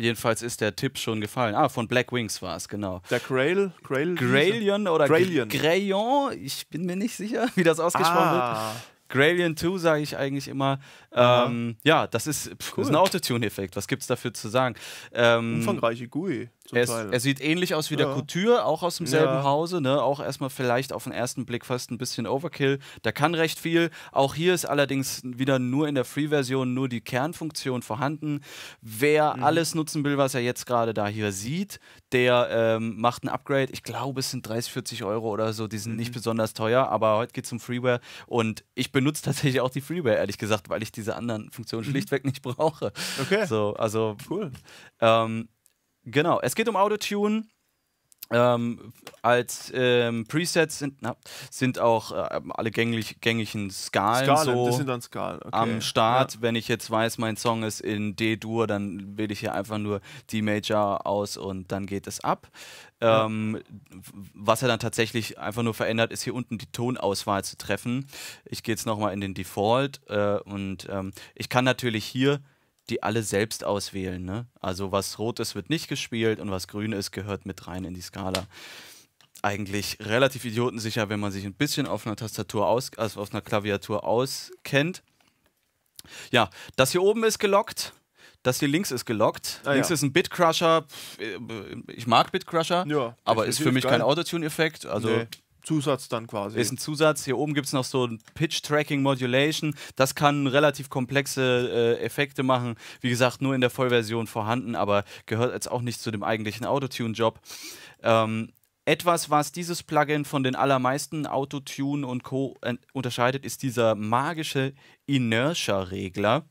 Jedenfalls ist der Tipp schon gefallen. Ah, von Black Wings war es, genau. Der Grail, Grail Grailion oder Grailion. Grailion? ich bin mir nicht sicher, [LAUGHS] wie das ausgesprochen ah. wird. Grailion 2 sage ich eigentlich immer, ähm, ja, das ist, pff, cool. ist ein Autotune-Effekt. Was gibt es dafür zu sagen? Ähm, Umfangreiche GUI. Er, ist, er, sieht ähnlich aus wie ja. der Couture, auch aus demselben ja. Hause. Ne? Auch erstmal vielleicht auf den ersten Blick fast ein bisschen Overkill. Der kann recht viel. Auch hier ist allerdings wieder nur in der Free-Version nur die Kernfunktion vorhanden. Wer mhm. alles nutzen will, was er jetzt gerade da hier sieht, der ähm, macht ein Upgrade. Ich glaube, es sind 30, 40 Euro oder so. Die sind mhm. nicht besonders teuer, aber heute geht es um Freeware. Und ich benutze [LAUGHS] tatsächlich auch die Freeware, ehrlich gesagt, weil ich diese diese anderen Funktionen mhm. schlichtweg nicht brauche. Okay. So, also cool. Ähm, genau, es geht um Autotune. Ähm, als ähm, Presets sind, na, sind auch äh, alle gängig, gängigen Skalen, Skalen so das sind dann Skalen. Okay. am Start. Ja. Wenn ich jetzt weiß, mein Song ist in D-Dur, dann wähle ich hier einfach nur d Major aus und dann geht es ab. Ähm, was er dann tatsächlich einfach nur verändert, ist hier unten die Tonauswahl zu treffen. Ich gehe jetzt nochmal in den Default äh, und ähm, ich kann natürlich hier die alle selbst auswählen. Ne? Also was rot ist, wird nicht gespielt und was grün ist, gehört mit rein in die Skala. Eigentlich relativ idiotensicher, wenn man sich ein bisschen auf einer Tastatur aus, also auf einer Klaviatur auskennt. Ja, das hier oben ist gelockt. Das hier links ist gelockt. Ah, links ja. ist ein Bitcrusher. Ich mag Bitcrusher, ja, aber ist für mich geil. kein Autotune-Effekt. Also nee. Zusatz dann quasi. Ist ein Zusatz. Hier oben gibt es noch so ein Pitch-Tracking-Modulation. Das kann relativ komplexe äh, Effekte machen. Wie gesagt, nur in der Vollversion vorhanden, aber gehört jetzt auch nicht zu dem eigentlichen Autotune-Job. Ähm, etwas, was dieses Plugin von den allermeisten Autotune und Co. Äh, unterscheidet, ist dieser magische Inertia-Regler.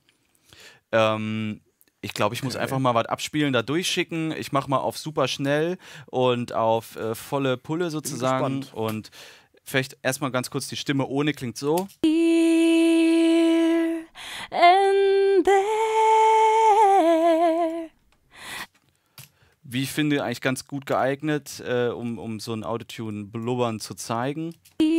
Ähm, ich glaube, ich muss einfach mal was abspielen, da durchschicken. Ich mache mal auf super schnell und auf äh, volle Pulle sozusagen. Und vielleicht erstmal ganz kurz die Stimme ohne klingt so. Here and there. Wie ich finde, eigentlich ganz gut geeignet, äh, um, um so ein Autotune blubbern zu zeigen. Here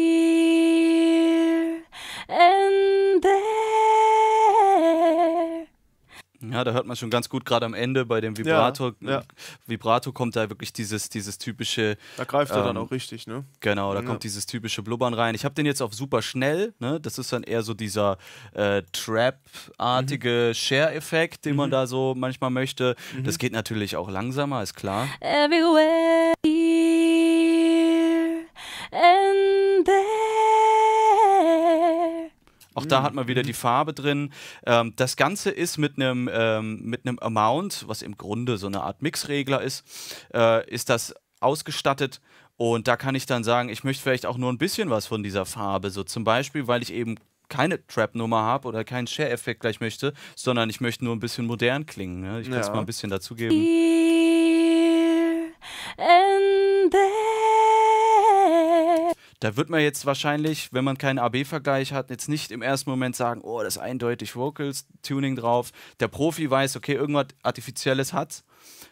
Ja, da hört man schon ganz gut gerade am Ende bei dem Vibrato. Ja, ja. Vibrato kommt da wirklich dieses, dieses typische. Da greift er ähm, dann auch richtig, ne? Genau, da ja. kommt dieses typische Blubbern rein. Ich habe den jetzt auf super schnell, ne? Das ist dann eher so dieser äh, Trap-artige mhm. Share-Effekt, den mhm. man da so manchmal möchte. Mhm. Das geht natürlich auch langsamer, ist klar. Everywhere. da hat man wieder mhm. die Farbe drin. Ähm, das Ganze ist mit einem ähm, mit einem Amount, was im Grunde so eine Art Mixregler ist, äh, ist das ausgestattet. Und da kann ich dann sagen, ich möchte vielleicht auch nur ein bisschen was von dieser Farbe. So zum Beispiel, weil ich eben keine Trap-Nummer habe oder keinen Share-Effekt gleich möchte, sondern ich möchte nur ein bisschen modern klingen. Ne? Ich kann es ja. mal ein bisschen dazugeben. Da wird man jetzt wahrscheinlich, wenn man keinen AB-Vergleich hat, jetzt nicht im ersten Moment sagen, oh, das ist eindeutig Vocals, Tuning drauf. Der Profi weiß, okay, irgendwas Artifizielles hat.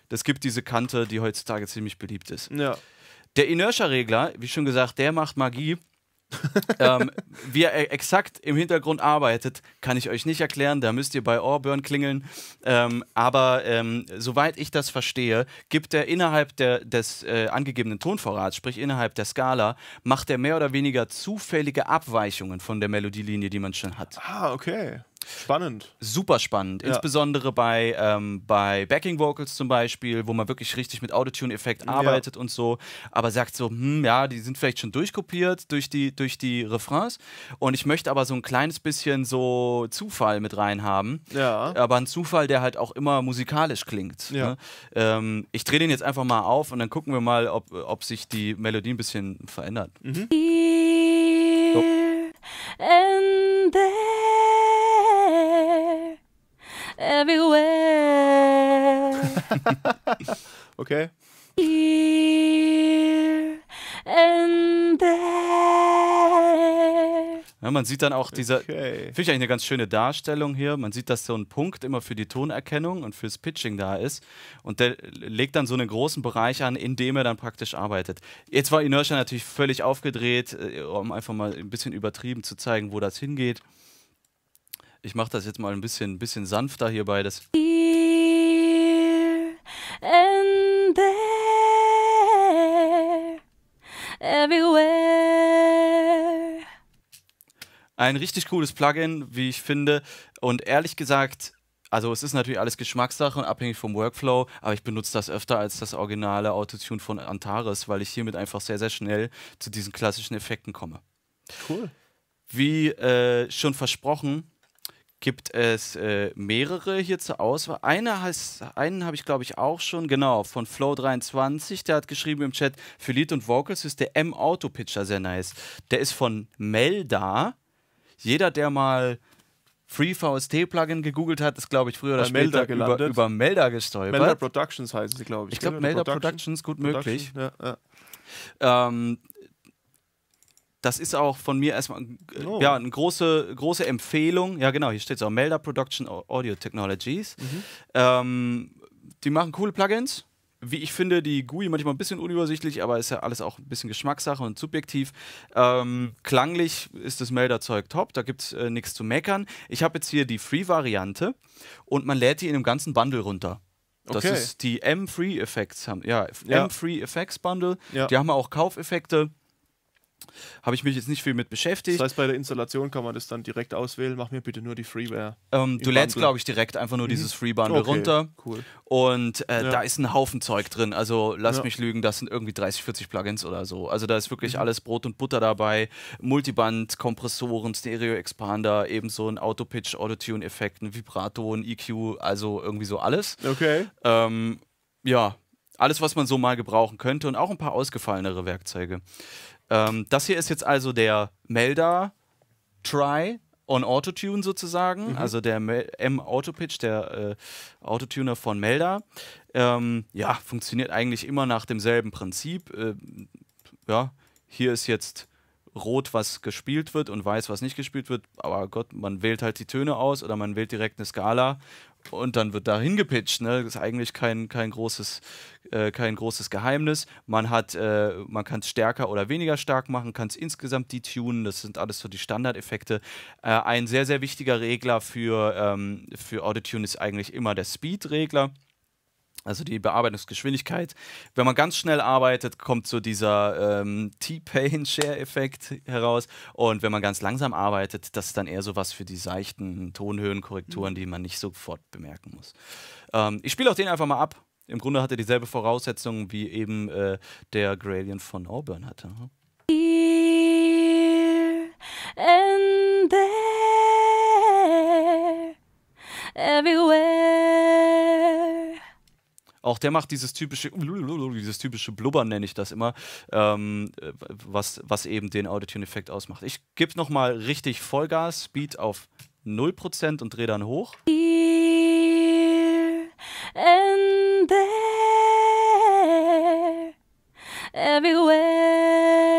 Das gibt diese Kante, die heutzutage ziemlich beliebt ist. Ja. Der Inertia-Regler, wie schon gesagt, der macht Magie ähm, wie er e-, exakt im Hintergrund arbeitet, kann ich euch nicht erklären. Da müsst ihr bei Auburn klingeln. Ähm, aber ähm, soweit ich das verstehe, gibt er innerhalb der, des äh, angegebenen Tonvorrats, sprich innerhalb der Skala, macht er mehr oder weniger zufällige Abweichungen von der Melodielinie, die man schon hat. Ah, okay. Spannend. Super spannend. Ja. Insbesondere bei, ähm, bei Backing Vocals zum Beispiel, wo man wirklich richtig mit Autotune-Effekt arbeitet ja. und so, aber sagt so, hm, ja, die sind vielleicht schon durchkopiert durch die, durch die Refrains und ich möchte aber so ein kleines bisschen so Zufall mit rein haben. Ja. Aber ein Zufall, der halt auch immer musikalisch klingt. Ja. Ne? Ähm, ich drehe den jetzt einfach mal auf und dann gucken wir mal, ob, ob sich die Melodie ein bisschen verändert. Mhm. So. and there everywhere. [LAUGHS] okay. Here and there. Ja, man sieht dann auch diese, okay. finde ich eigentlich eine ganz schöne Darstellung hier. Man sieht, dass so ein Punkt immer für die Tonerkennung und fürs Pitching da ist. Und der legt dann so einen großen Bereich an, in dem er dann praktisch arbeitet. Jetzt war Inertia natürlich völlig aufgedreht, äh, um einfach mal ein bisschen übertrieben zu zeigen, wo das hingeht. Ich mache das jetzt mal ein bisschen, bisschen sanfter hierbei. beides. Here and there, everywhere. Ein richtig cooles Plugin, wie ich finde. Und ehrlich gesagt, also es ist natürlich alles Geschmackssache und abhängig vom Workflow, aber ich benutze das öfter als das originale Autotune von Antares, weil ich hiermit einfach sehr, sehr schnell zu diesen klassischen Effekten komme. Cool. Wie äh, schon versprochen, gibt es äh, mehrere hier zur Auswahl. Eine heißt, einen habe ich, glaube ich, auch schon, genau, von Flow23. Der hat geschrieben im Chat, für Lead und Vocals ist der M-Auto-Pitcher sehr nice. Der ist von Melda. Jeder, der mal FreeVST-Plugin gegoogelt hat, ist, glaube ich, früher oder Bei später gelandet. über, über Melda gestolpert. Melda Productions heißen sie, glaube ich. Ich glaube, ne? Melda Production, Productions, gut Production, möglich. Ja, ja. Ähm, das ist auch von mir erstmal oh. ja, eine große, große Empfehlung. Ja, genau, hier steht es auch: Melder Production Audio Technologies. Mhm. Ähm, die machen coole Plugins. Wie ich finde, die GUI manchmal ein bisschen unübersichtlich, aber ist ja alles auch ein bisschen Geschmackssache und subjektiv. Ähm, klanglich ist das Melder-Zeug top, da gibt es äh, nichts zu meckern. Ich habe jetzt hier die Free-Variante und man lädt die in einem ganzen Bundle runter. Das okay. ist die M-Free Effects. ja, ja. M-Free Effects Bundle. Ja. Die haben auch Kaufeffekte. Habe ich mich jetzt nicht viel mit beschäftigt. Das heißt, bei der Installation kann man das dann direkt auswählen. Mach mir bitte nur die Freeware. Ähm, du lädst, glaube ich, direkt einfach nur mhm. dieses Freebundle okay, runter. Cool. Und äh, ja. da ist ein Haufen Zeug drin. Also lass ja. mich lügen, das sind irgendwie 30, 40 Plugins oder so. Also da ist wirklich mhm. alles Brot und Butter dabei. Multiband, Kompressoren, Stereo-Expander, ebenso ein Auto-Pitch, Auto-Tune-Effekt, ein Vibrato, ein EQ, also irgendwie so alles. Okay. Ähm, ja, alles, was man so mal gebrauchen könnte und auch ein paar ausgefallenere Werkzeuge. Ähm, das hier ist jetzt also der Melder-Try on Autotune sozusagen, mhm. also der m auto pitch der äh, Autotuner von Melder. Ähm, ja, funktioniert eigentlich immer nach demselben Prinzip. Äh, ja, hier ist jetzt rot, was gespielt wird und weiß, was nicht gespielt wird. Aber Gott, man wählt halt die Töne aus oder man wählt direkt eine Skala und dann wird da hingepitcht. Ne? Das ist eigentlich kein, kein, großes, äh, kein großes Geheimnis. Man, äh, man kann es stärker oder weniger stark machen, kann es insgesamt detunen. Das sind alles so die Standardeffekte. Äh, ein sehr, sehr wichtiger Regler für, ähm, für Autotune ist eigentlich immer der Speed-Regler also die Bearbeitungsgeschwindigkeit. Wenn man ganz schnell arbeitet, kommt so dieser ähm, T-Pain-Share-Effekt heraus. Und wenn man ganz langsam arbeitet, das ist dann eher so was für die seichten Tonhöhenkorrekturen, mhm. die man nicht sofort bemerken muss. Ähm, ich spiele auch den einfach mal ab. Im Grunde hat er dieselbe Voraussetzung, wie eben äh, der Gralien von Auburn hatte. Ne? Here and there, everywhere. Auch der macht dieses typische, dieses typische Blubbern nenne ich das immer, ähm, was, was eben den auditune effekt ausmacht. Ich gebe nochmal richtig Vollgas, Speed auf 0% und drehe dann hoch. Here and there, everywhere.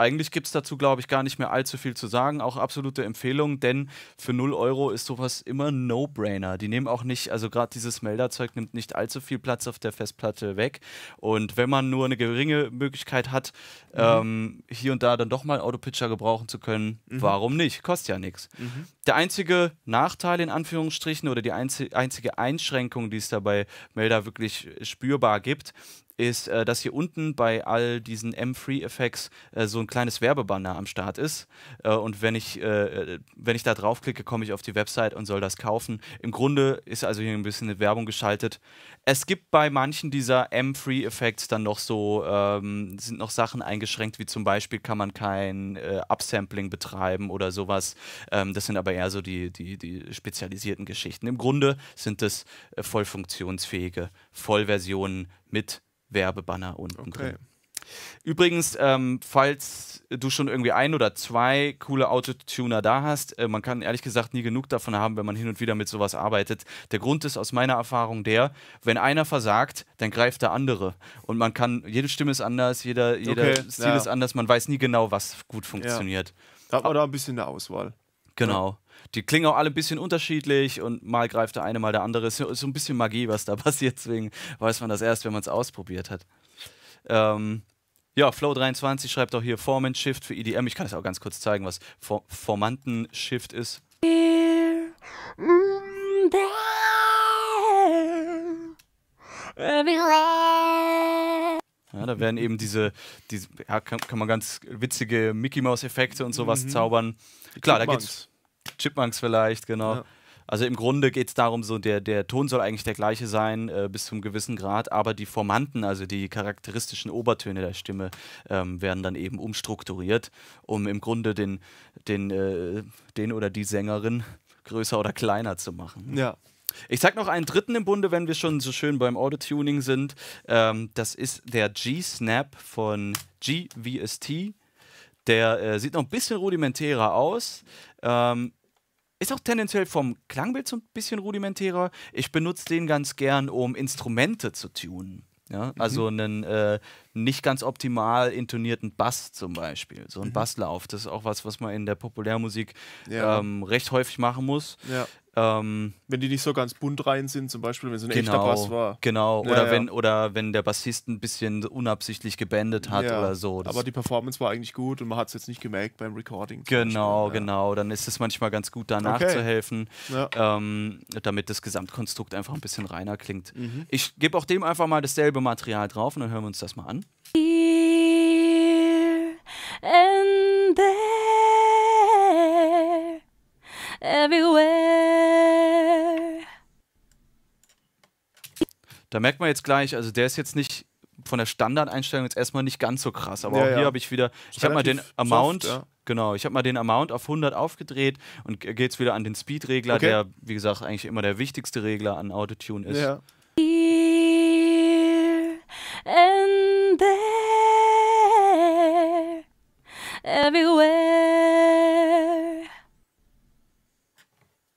Eigentlich gibt es dazu, glaube ich, gar nicht mehr allzu viel zu sagen. Auch absolute Empfehlung, denn für 0 Euro ist sowas immer ein No-Brainer. Die nehmen auch nicht, also gerade dieses Melderzeug nimmt nicht allzu viel Platz auf der Festplatte weg. Und wenn man nur eine geringe Möglichkeit hat, mhm. ähm, hier und da dann doch mal Autopitcher gebrauchen zu können, mhm. warum nicht? Kostet ja nichts. Mhm. Der einzige Nachteil in Anführungsstrichen oder die einzige Einschränkung, die es dabei Melder wirklich spürbar gibt, ist, äh, dass hier unten bei all diesen M3-Effects äh, so ein kleines Werbebanner am Start ist. Äh, und wenn ich, äh, äh, wenn ich da draufklicke, komme ich auf die Website und soll das kaufen. Im Grunde ist also hier ein bisschen eine Werbung geschaltet. Es gibt bei manchen dieser M3-Effects dann noch so, ähm, sind noch Sachen eingeschränkt, wie zum Beispiel kann man kein Upsampling betreiben oder sowas. Ähm, das sind aber eher so die, die, die spezialisierten Geschichten. Im Grunde sind es voll funktionsfähige Vollversionen mit Werbebanner unten okay. drin. Übrigens, ähm, falls du schon irgendwie ein oder zwei coole Autotuner da hast, äh, man kann ehrlich gesagt nie genug davon haben, wenn man hin und wieder mit sowas arbeitet. Der Grund ist aus meiner Erfahrung der, wenn einer versagt, dann greift der andere. Und man kann, jede Stimme ist anders, jeder, jeder okay, Stil ja. ist anders, man weiß nie genau, was gut funktioniert. Ja. Da hat man da ein bisschen eine Auswahl. Genau. Ja die klingen auch alle ein bisschen unterschiedlich und mal greift der eine, mal der andere. Es Ist so ein bisschen Magie, was da [LAUGHS] passiert. Deswegen weiß man das erst, wenn man es ausprobiert hat. Ähm, ja, Flow23 schreibt auch hier Formant Shift für EDM. Ich kann es auch ganz kurz zeigen, was For Formanten Shift ist. Ja, da werden eben diese, diese ja, kann, kann, man ganz witzige Mickey Mouse Effekte und sowas mhm. zaubern. Klar, da gibt es Chipmunks vielleicht, genau. Ja. Also im Grunde geht es darum, so der, der Ton soll eigentlich der gleiche sein, äh, bis zum gewissen Grad, aber die Formanten, also die charakteristischen Obertöne der Stimme, ähm, werden dann eben umstrukturiert, um im Grunde den, den, äh, den oder die Sängerin größer oder kleiner zu machen. Ja. Ich sag noch einen dritten im Bunde, wenn wir schon so schön beim Auto-Tuning sind. Ähm, das ist der G-Snap von GVST. Der äh, sieht noch ein bisschen rudimentärer aus, ähm, ist auch tendenziell vom Klangbild so ein bisschen rudimentärer. Ich benutze den ganz gern, um Instrumente zu tunen. Ja? Mhm. Also einen äh, nicht ganz optimal intonierten Bass zum Beispiel. So ein mhm. Basslauf, das ist auch was, was man in der Populärmusik ja. ähm, recht häufig machen muss. Ja. Ähm, wenn die nicht so ganz bunt rein sind, zum Beispiel, wenn so ein genau, echter Bass war. Genau, oder, ja. Wenn, oder wenn der Bassist ein bisschen unabsichtlich gebändet hat ja, oder so. aber die Performance war eigentlich gut und man hat es jetzt nicht gemerkt beim Recording. Genau, Beispiel, genau. Dann ist es manchmal ganz gut, danach okay. zu ähm, damit das Gesamtkonstrukt einfach ein bisschen reiner klingt. Mhm. Ich gebe auch dem einfach mal dasselbe Material drauf und dann hören wir uns das mal an. Mhm. Here and there, everywhere. Da merkt man jetzt gleich, also der ist jetzt nicht von der Standardeinstellung jetzt erstmal nicht ganz so krass, aber ja, auch hier ja. habe ich wieder, ich habe mal den Amount, soft, ja. genau, ich habe mal den Amount auf 100 aufgedreht und geht es wieder an den Speed-Regler, okay. der wie gesagt eigentlich immer der wichtigste Regler an Autotune ist. Ja. everywhere.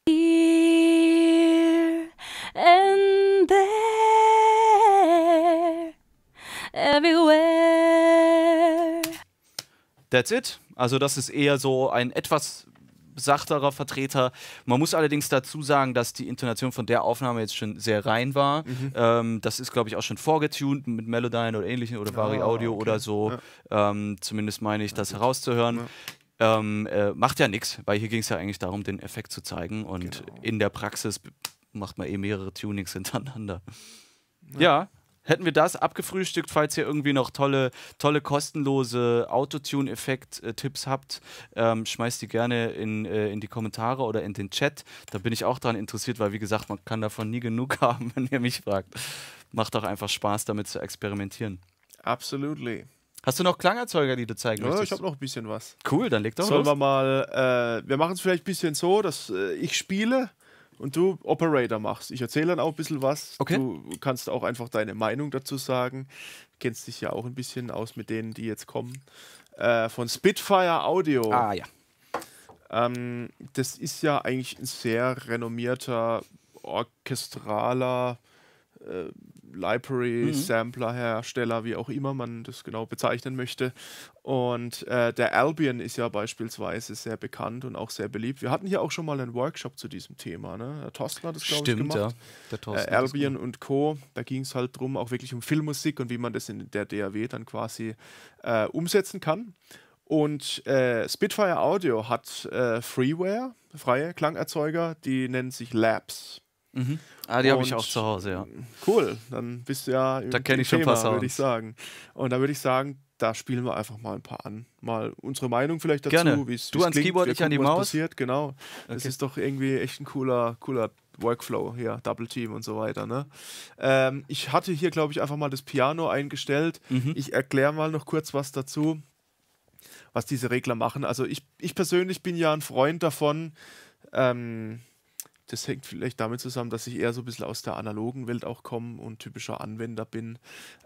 Here and there, everywhere. That's it. Also das ist eher so ein etwas sachterer Vertreter. Man muss allerdings dazu sagen, dass die Intonation von der Aufnahme jetzt schon sehr rein war. Mhm. Ähm, das ist, glaube ich, auch schon vorgetuned mit Melodyne oder ähnlichen oder ah, Vari oh, Audio okay. oder so. Ja. Ähm, zumindest meine ich, das ja, herauszuhören. Ja. Ähm, äh, macht ja nichts, weil hier ging es ja eigentlich darum, den Effekt zu zeigen. Und genau. in der Praxis macht man eh mehrere Tunings hintereinander. ja hätten wir das abgefrühstückt, falls ihr irgendwie noch tolle, tolle kostenlose Autotune-Effekt-Tipps habt, ähm, schmeißt die gerne in, äh, in die Kommentare oder in den Chat. Da bin ich auch daran interessiert, weil wie gesagt, man kann davon nie genug [LAUGHS] haben, wenn ihr mich fragt. Macht doch einfach Spaß, damit zu experimentieren. Absolutely. Hast du noch Klangerzeuger, die du zeigen möchtest? ja, ich habe noch ein bisschen was. Cool, dann leg doch Sollen los. Sollen wir mal, äh, wir machen es vielleicht ein bisschen so, dass äh, ich spiele und du Operator machst. Ich erzähle dann auch ein bisschen was. Okay. Du kannst auch einfach deine Meinung dazu sagen. Du kennst dich ja auch ein bisschen aus mit denen, die jetzt kommen. Äh, von Spitfire Audio. Ah, ja. Ähm, das ist ja eigentlich ein sehr renommierter orchestraler äh, Library, mhm. Sampler, Hersteller, wie auch immer man das genau bezeichnen möchte. Und äh, der Albion ist ja beispielsweise sehr bekannt und auch sehr beliebt. Wir hatten hier auch schon mal einen Workshop zu diesem Thema. Ne? Der Thorsten hat das, glaube ich, gemacht. Ja. Der äh, Albion und Co. Da ging es halt drum, auch wirklich um Filmmusik und wie man das in der DAW dann quasi äh, umsetzen kann. Und äh, Spitfire Audio hat äh, Freeware, freie Klangerzeuger, die nennen sich Labs. Mhm. Ah, die habe ich auch zu Hause, ja. Cool, dann bist du ja im da kenne ich Thema, schon ein paar würde ich sagen. Und da würde ich sagen, da spielen wir einfach mal ein paar an. Mal unsere Meinung vielleicht dazu, Gerne. wie es Du ans klingt. Keyboard, wir ich gucken, an die Maus. Passiert. Genau. Okay. Das ist doch irgendwie echt ein cooler, cooler Workflow hier, Double Team und so weiter. Ne? Ähm, ich hatte hier, glaube ich, einfach mal das Piano eingestellt. Mhm. Ich erkläre mal noch kurz was dazu, was diese Regler machen. Also ich, ich persönlich bin ja ein Freund davon, ähm, das hängt vielleicht damit zusammen, dass ich eher so ein bisschen aus der analogen Welt auch komme und typischer Anwender bin.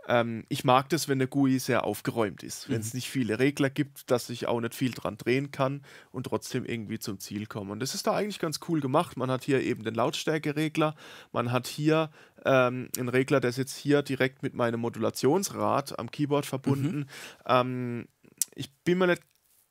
Ähm, ich mag das, wenn der GUI sehr aufgeräumt ist, wenn es mhm. nicht viele Regler gibt, dass ich auch nicht viel dran drehen kann und trotzdem irgendwie zum Ziel komme. Und das ist da eigentlich ganz cool gemacht. Man hat hier eben den Lautstärkeregler, man hat hier ähm, einen Regler, der ist jetzt hier direkt mit meinem Modulationsrad am Keyboard mhm. verbunden. Mhm. Ähm, ich bin mir nicht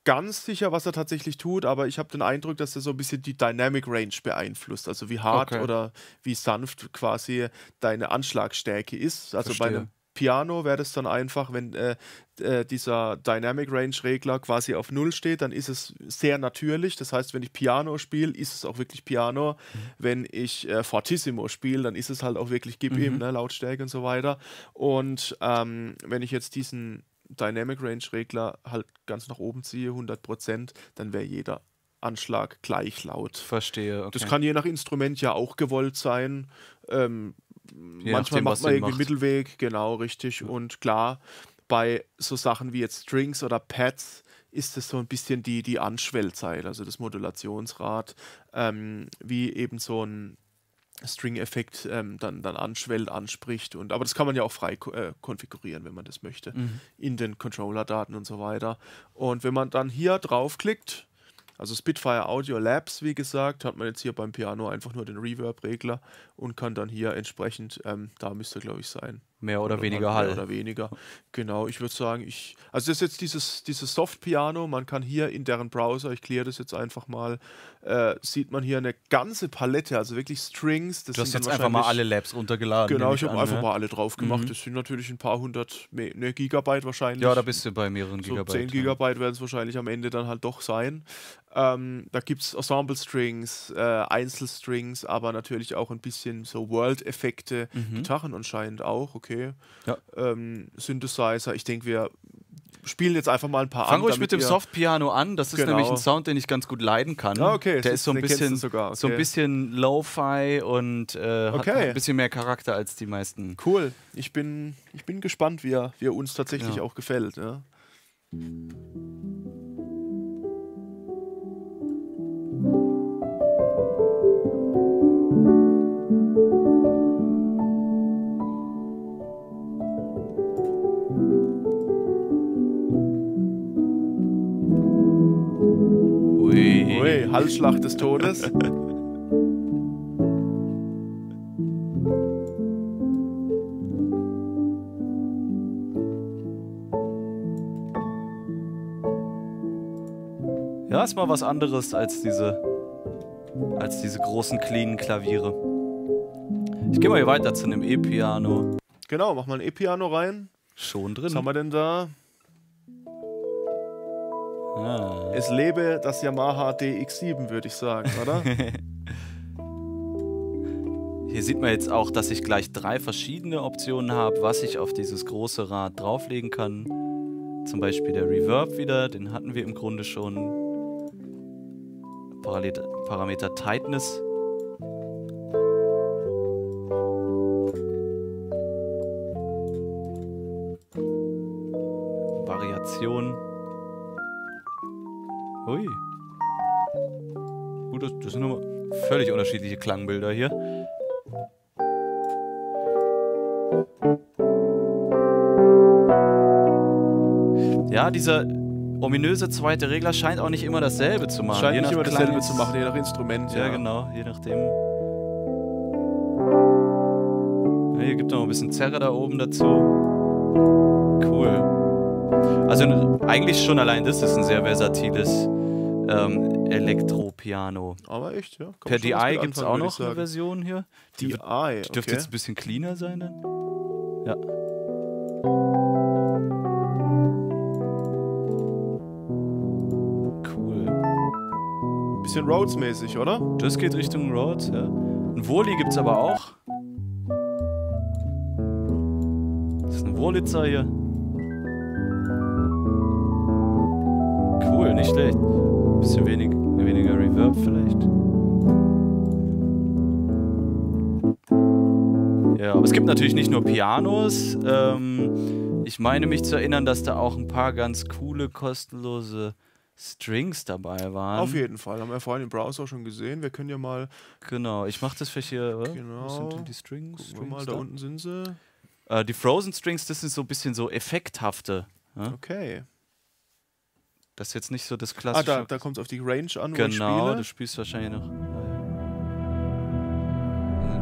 ganz sicher, was er tatsächlich tut, aber ich habe den Eindruck, dass er so ein bisschen die Dynamic Range beeinflusst, also wie hart okay. oder wie sanft quasi deine Anschlagstärke ist. Also Verstehe. bei einem Piano wäre das dann einfach, wenn äh, äh, dieser Dynamic Range Regler quasi auf Null steht, dann ist es sehr natürlich. Das heißt, wenn ich Piano spiele, ist es auch wirklich Piano. Mhm. Wenn ich äh, Fortissimo spiele, dann ist es halt auch wirklich Gib mhm. ihm, ne, Lautstärke und so weiter. Und ähm, wenn ich jetzt diesen Dynamic Range Regler halt ganz nach oben ziehe, 100%, dann wäre jeder Anschlag gleich laut. Verstehe. Okay. Das kann je nach Instrument ja auch gewollt sein. Ähm, manchmal nachdem, macht man irgendwie macht. Mittelweg, genau, richtig. Ja. Und klar, bei so Sachen wie jetzt Strings oder Pads ist es so ein bisschen die, die Anschwellzeit, also das Modulationsrad, ähm, wie eben so ein String-Effekt ähm, dann, dann anschwellt, anspricht. Und, aber das kann man ja auch frei äh, konfigurieren, wenn man das möchte, mhm. in den Controller-Daten und so weiter. Und wenn man dann hier draufklickt, also Spitfire Audio Labs, wie gesagt, hat man jetzt hier beim Piano einfach nur den Reverb-Regler und kann dann hier entsprechend, ähm, da müsste glaube ich sein, Mehr oder, oder weniger halt. Mehr oder weniger. Genau, ich würde sagen, ich. Also das ist jetzt dieses, dieses Soft-Piano, man kann hier in deren Browser, ich kläre das jetzt einfach mal, äh, sieht man hier eine ganze Palette, also wirklich Strings. Das du hast jetzt einfach mal alle Labs runtergeladen. Genau, ich habe einfach ne? mal alle drauf gemacht. Mhm. Das sind natürlich ein paar hundert ne, Gigabyte wahrscheinlich. Ja, da bist du bei mehreren so Gigabyte. 10 Gigabyte ja. werden es wahrscheinlich am Ende dann halt doch sein. Ähm, da gibt es Ensemble-Strings, äh, Einzelstrings, aber natürlich auch ein bisschen so World-Effekte, mhm. Gitarren anscheinend auch. Okay okay. Ja. Ähm, Synthesizer, ich denke, wir spielen jetzt einfach mal ein paar Fang an. Fang ruhig mit dem Soft Piano an, das ist genau. nämlich ein genau. Sound, den ich ganz gut leiden kann. Ah, okay. Der ist so ein bisschen, sogar. Okay. so ein bisschen Lo-Fi und äh, okay. hat ein bisschen mehr Charakter als die meisten. Cool, ich bin, ich bin gespannt, wie er, wie er uns tatsächlich ja. Genau. auch gefällt. Ja. Ui, Halsschlacht des Todes. [LAUGHS] Ja, ist mal was anderes als diese, als diese großen, cleanen Klaviere. Ich gehe mal hier weiter zu einem E-Piano. Genau, mach mal ein E-Piano rein. Schon drin. Was haben wir denn da? Ah. Es lebe das Yamaha DX7, würde ich sagen, oder? [LAUGHS] Hier sieht man jetzt auch, dass ich gleich drei verschiedene Optionen habe, was ich auf dieses große Rad drauflegen kann. Zum Beispiel der Reverb wieder, den hatten wir im Grunde schon. Parameter Tightness unterschiedliche Klangbilder hier. Ja, dieser ominöse zweite Regler scheint auch nicht immer dasselbe zu machen. Scheint nicht immer Klang dasselbe zu machen, je nach Instrument. Ja, ja. genau, je nachdem. hier gibt es noch ein bisschen Zerre da oben dazu. Cool. Also eigentlich schon allein das ist ein sehr versatiles ähm, Elektropiano. Aber echt, ja. Kann per DI gibt es auch noch eine Version hier. Die, DI, okay. dürfte jetzt ein bisschen cleaner sein dann. Ja. Cool. Bisschen Rhodes-mäßig, oder? Das geht Richtung Rhodes, ja. Ein Woli es aber auch. Das ist ein Wurlitzer hier. Cool, nicht schlecht bisschen wenig, weniger Reverb vielleicht. Ja, aber es gibt natürlich nicht nur Pianos. Ähm, ich meine mich zu erinnern, dass da auch ein paar ganz coole, kostenlose Strings dabei waren. Auf jeden Fall, haben wir vorhin im Browser schon gesehen. Wir können ja mal. Genau, ich mache das vielleicht hier. Genau. Was sind denn die Strings? Strings mal, da, da unten sind sie. Äh, die Frozen Strings, das sind so ein bisschen so effekthafte. Ja? Okay. Das ist jetzt nicht so das ah, klassische. Ah, da, da kommt es auf die Range an, wo genau, ich Genau, du spielst wahrscheinlich noch.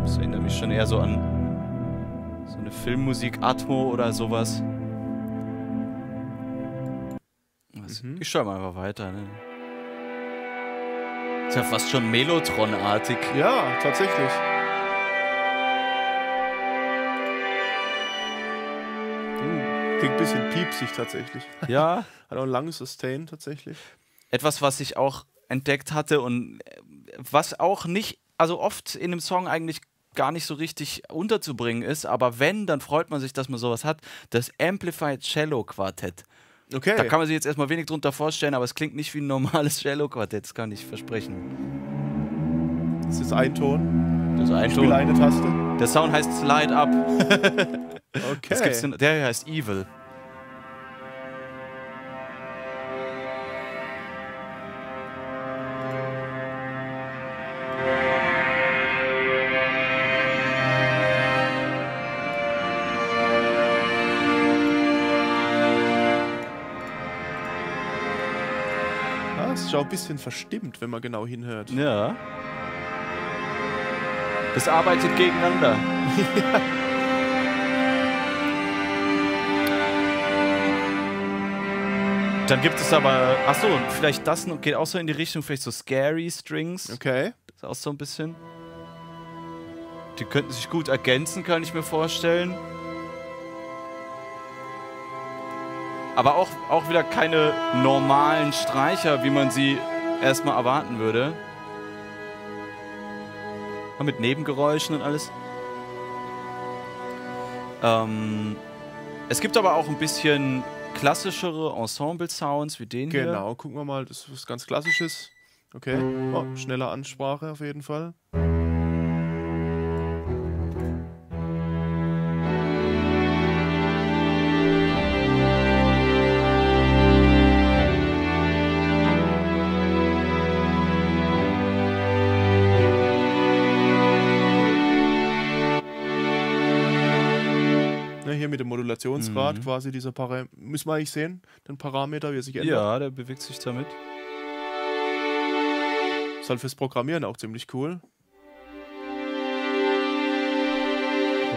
Das erinnert mich schon eher so an so eine Filmmusik, Atmo oder sowas. Also, mhm. Ich schau mal einfach weiter. Ne? Ist ja fast schon Melotron-artig. Ja, tatsächlich. Klingt ein bisschen piepsig tatsächlich. Ja. [LAUGHS] Hat auch ein langes Sustain tatsächlich. Etwas, was ich auch entdeckt hatte und äh, was auch nicht, also oft in einem Song eigentlich gar nicht so richtig unterzubringen ist, aber wenn, dann freut man sich, dass man sowas hat. Das Amplified Cello Quartett. Okay. Da kann man sich jetzt erstmal wenig drunter vorstellen, aber es klingt nicht wie ein normales [LAUGHS] Cello-Quartett, das kann ich versprechen. Das ist ein Ton. Das ist ein ich Ton. eine Taste. Der Sound heißt Slide Up. [LAUGHS] Okay. Das gibt's in, der heißt Evil. Das ist ein bisschen verstimmt, wenn man genau hinhört. Ja. Das arbeitet gegeneinander. ja. [LAUGHS] Dann gibt es aber, ach so, vielleicht das geht auch so in die Richtung, vielleicht so Scary Strings. Okay. Das ist auch so ein bisschen. Die könnten sich gut ergänzen, kann ich mir vorstellen. Aber auch, auch wieder keine normalen Streicher, wie man sie erstmal erwarten würde. Mit Nebengeräuschen und alles. Ähm, es gibt aber auch ein bisschen klassischere Ensemble-Sounds wie den genau, hier. Genau, gucken wir mal, das ist was ganz Klassisches. Okay, oh, schnelle Ansprache auf jeden Fall. Inflationsgrad mhm. quasi, dieser Parameter. Müssen wir eigentlich sehen, den Parameter, wie er sich ändert? Ja, der bewegt sich damit. Ist halt fürs Programmieren auch ziemlich cool.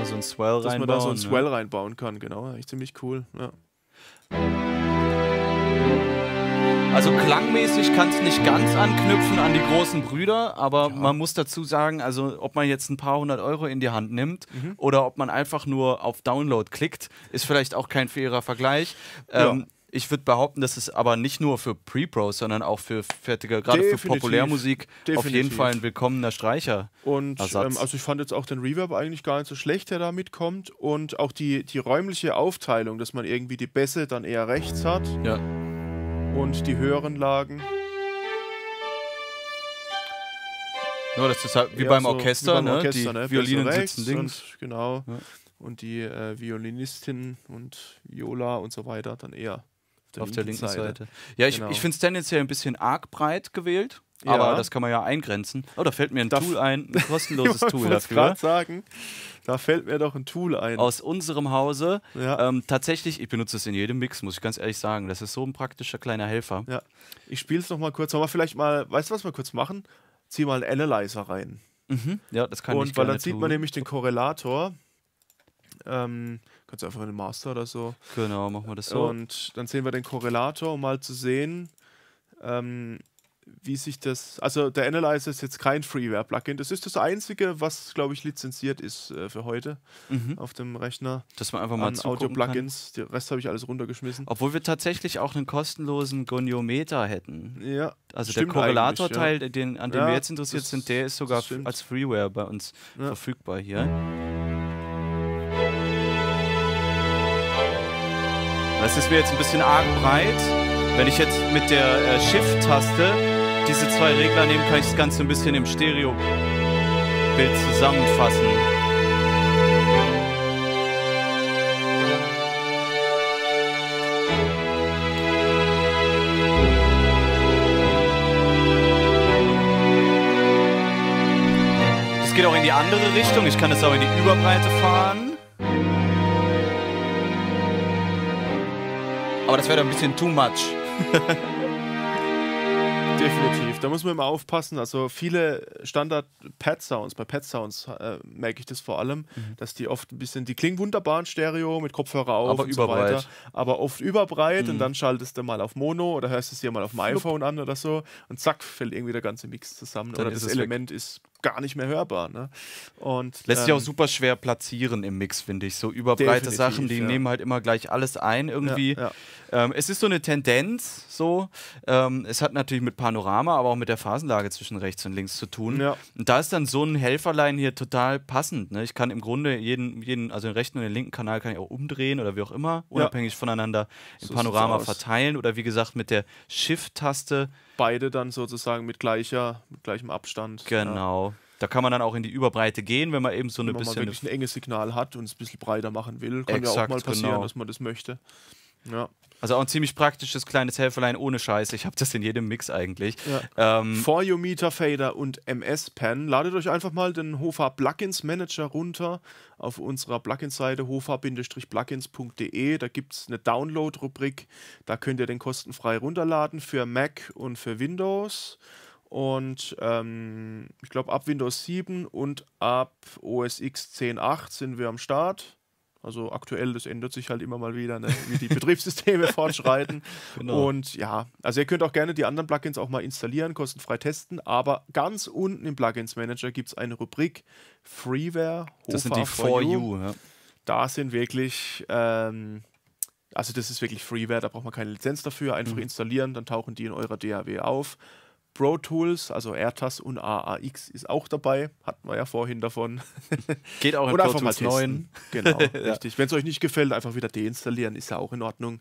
so ein Swell Dass reinbauen. man da so ein ne? Swell ne? reinbauen kann, genau. Echt ziemlich cool. Ja. Also klangmäßig kann es nicht ganz anknüpfen an die großen Brüder, aber ja. man muss dazu sagen, also ob man jetzt ein paar hundert Euro in die Hand nimmt mhm. oder ob man einfach nur auf Download klickt, ist vielleicht auch kein fairer Vergleich. Ja. Ähm, ich würde behaupten, dass es aber nicht nur für Pre-Pros, sondern auch für fertige, gerade für Populärmusik Definitiv. auf jeden Fall ein willkommener Streicher. Und ähm, also ich fand jetzt auch den Reverb eigentlich gar nicht so schlecht, der da mitkommt. Und auch die, die räumliche Aufteilung, dass man irgendwie die Bässe dann eher rechts hat. Ja und die höheren Lagen. Ja, das ist halt wie, beim, so Orchester, wie beim ne? Orchester, ne? Die ne? Violinen so sitzen links. Und, genau. Ja. Und die äh, Violinistin und Viola und so weiter dann eher auf der, auf linken, der linken Seite. Seite. Ja, ich, genau. ich finde es tendenziell ein bisschen arg breit gewählt. Aber das kann man ja eingrenzen. Oh, da fällt mir ein da Tool ein, ein [LAUGHS] kostenloses Tool dafür. Ich sagen, da fällt mir doch ein Tool ein. Aus unserem Hause. Ja. Ähm, tatsächlich, ich benutze es in jedem Mix, muss ich ganz ehrlich sagen. Das ist so ein praktischer kleiner Helfer. Ja. Ich spiele es nochmal kurz. Sollen wir vielleicht mal, weißt du, was wir kurz machen? Zieh mal einen Analyzer rein. Mhm. Ja, das kann Und, ich Und weil dann sieht man nämlich den Korrelator. Ähm, kannst du einfach in den Master oder so. Genau, machen wir das so. Und dann sehen wir den Korrelator, um mal zu sehen, ähm, wie sich das. Also der Analyzer ist jetzt kein Freeware-Plugin. Das ist das einzige, was, glaube ich, lizenziert ist äh, für heute mhm. auf dem Rechner. Das war einfach mal an Audio-Plugins. Den Rest habe ich alles runtergeschmissen. Obwohl wir tatsächlich auch einen kostenlosen Goniometer hätten. Ja. Also der Korrelator-Teil, ja. den, an dem ja, wir jetzt interessiert sind, der ist sogar als Freeware bei uns ja. verfügbar hier. Das ist mir jetzt ein bisschen arg breit. Wenn ich jetzt mit der äh, Shift-Taste diese zwei Regler nehmen, kann ich das Ganze ein bisschen im Stereo-Bild zusammenfassen. Das geht auch in die andere Richtung, ich kann das auch in die Überbreite fahren. Aber das wäre doch ein bisschen too much. [LAUGHS] Definitiv. Da muss man immer aufpassen. Also viele Standard-Pad-Sounds, bei Pad-Sounds äh, merke ich das vor allem, mhm. dass die oft ein bisschen, die klingen wunderbar in Stereo mit Kopfhörer auf aber und überbreit. so weiter, aber oft überbreit mhm. und dann schaltest du mal auf Mono oder hörst es dir mal auf dem Flup. iPhone an oder so und zack, fällt irgendwie der ganze Mix zusammen dann oder das Element weg. ist gar nicht mehr hörbar. Ne? Und, Lässt ähm, sich auch ähm, super schwer platzieren im Mix, finde ich. So überbreite Sachen, die ja. nehmen halt immer gleich alles ein irgendwie. Ja, ja. Ähm, es ist so eine Tendenz, so. Ähm, es hat natürlich mit Panorama, aber auch mit der Phasenlage zwischen rechts und links zu tun. Und da ist dann so ein Helferlein hier total passend. Ne? Ich kann im Grunde jeden, jeden, also den rechten und den linken Kanal kann ich auch umdrehen oder wie auch immer, unabhängig voneinander im so Panorama verteilen. Oder wie gesagt, mit der Shift-Taste beide dann sozusagen mit gleicher, mit gleichem Abstand. Genau. Ja. Da kann man dann auch in die Überbreite gehen, wenn man eben so eine wenn bisschen. Wenn man wirklich ein enges Signal hat und es ein bisschen breiter machen will, kann Exakt, ja auch mal passieren, genau. dass man das möchte. Ja. Also auch ein ziemlich praktisches kleines Helferlein ohne Scheiße. Ich habe das in jedem Mix eigentlich. Ja. Ähm, For Your Meter Fader und MS Pen. Ladet euch einfach mal den Hofa Plugins Manager runter auf unserer Plugins-Seite hofa-plugins.de. Da gibt es eine Download-Rubrik. Da könnt ihr den kostenfrei runterladen für Mac und für Windows. Und ähm, ich glaube, ab Windows 7 und ab OS X 10.8 sind wir am Start. Also aktuell, das ändert sich halt immer mal wieder, ne? wie die [LAUGHS] Betriebssysteme fortschreiten. [LAUGHS] Genau. Und ja, also ihr könnt auch gerne die anderen Plugins auch mal installieren, kostenfrei testen, aber ganz unten im Plugins Manager gibt es eine Rubrik Freeware. Hofa das sind die For You. you ja. Da sind wirklich, ähm, also das ist wirklich Freeware, da braucht man keine Lizenz dafür, einfach mhm. installieren, dann tauchen die in eurer DAW auf. Pro Tools, also RTAS und AAX ist auch dabei, hatten wir ja vorhin davon. [LAUGHS] Geht auch in Oder Pro Tools 9. Genau, [LAUGHS] ja. richtig. Wenn es euch nicht gefällt, einfach wieder deinstallieren, ist ja auch in Ordnung.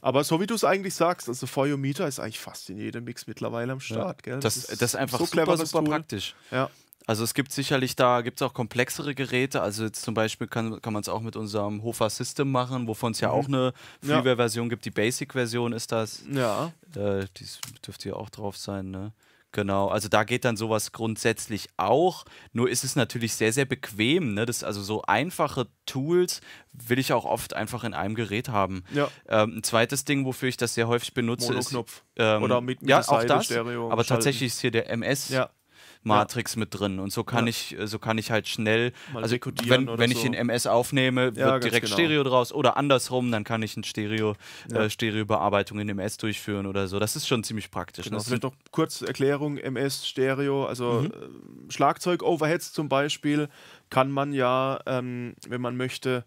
Aber so wie du es eigentlich sagst, also Feuermeter ist eigentlich fast in jedem Mix mittlerweile am Start. Ja. Das, das, ist das, ist einfach so super, super praktisch. Ja. Also es gibt sicherlich da, gibt es auch komplexere Geräte. Also zum Beispiel kann, kann man es auch mit unserem Hofer System machen, wovon es ja mhm. auch eine Freeware-Version gibt. Die Basic-Version ist das. Ja. Äh, die dürfte ja auch drauf sein, ne? Genau, also da geht dann sowas grundsätzlich auch. Nur ist es natürlich sehr, sehr bequem. Ne? Das, also so einfache Tools will ich auch oft einfach in einem Gerät haben. Ja. Ähm, ein zweites Ding, wofür ich das sehr häufig benutze, Monoknopf. ist. Ähm, Oder mit, mit ja, auch das, Stereo. Aber schalten. tatsächlich ist hier der MS. Ja. Matrix ja. mit drin. Und so kann ja. ich, äh, so kann ich halt schnell, Mal also wenn, wenn ich so. in MS aufnehme, wird direkt genau. Stereo draus oder andersrum, dann kann ich ein Stereo, äh, Stereo-Bearbeitung in MS durchführen oder so. Das ist schon ziemlich praktisch. Genau. Ne? Vielleicht noch kurz Erklärung, MS, Stereo, also mhm. Äh, Schlagzeug-Overheads zum Beispiel kann man ja, ähm, wenn man möchte,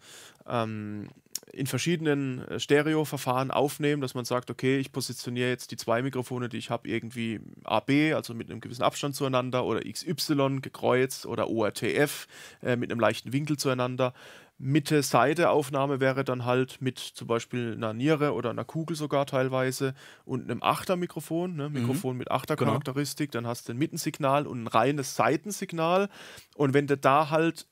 ähm, in verschiedenen äh, Stereo-Verfahren aufnehmen, dass man sagt, okay, ich positioniere jetzt die zwei Mikrofone, die ich habe, irgendwie AB, also mit einem gewissen Abstand zueinander, oder XY gekreuzt oder ORTF äh, mit einem leichten Winkel zueinander. Mitte-Seite-Aufnahme wäre dann halt mit zum Beispiel einer Niere oder einer Kugel sogar teilweise und einem Achter-Mikrofon, ne? Mhm. Mikrofon mhm. mit genau. Achter-Charakteristik, genau. dann hast du ein Mittensignal und ein reines Seitensignal. Und wenn du da halt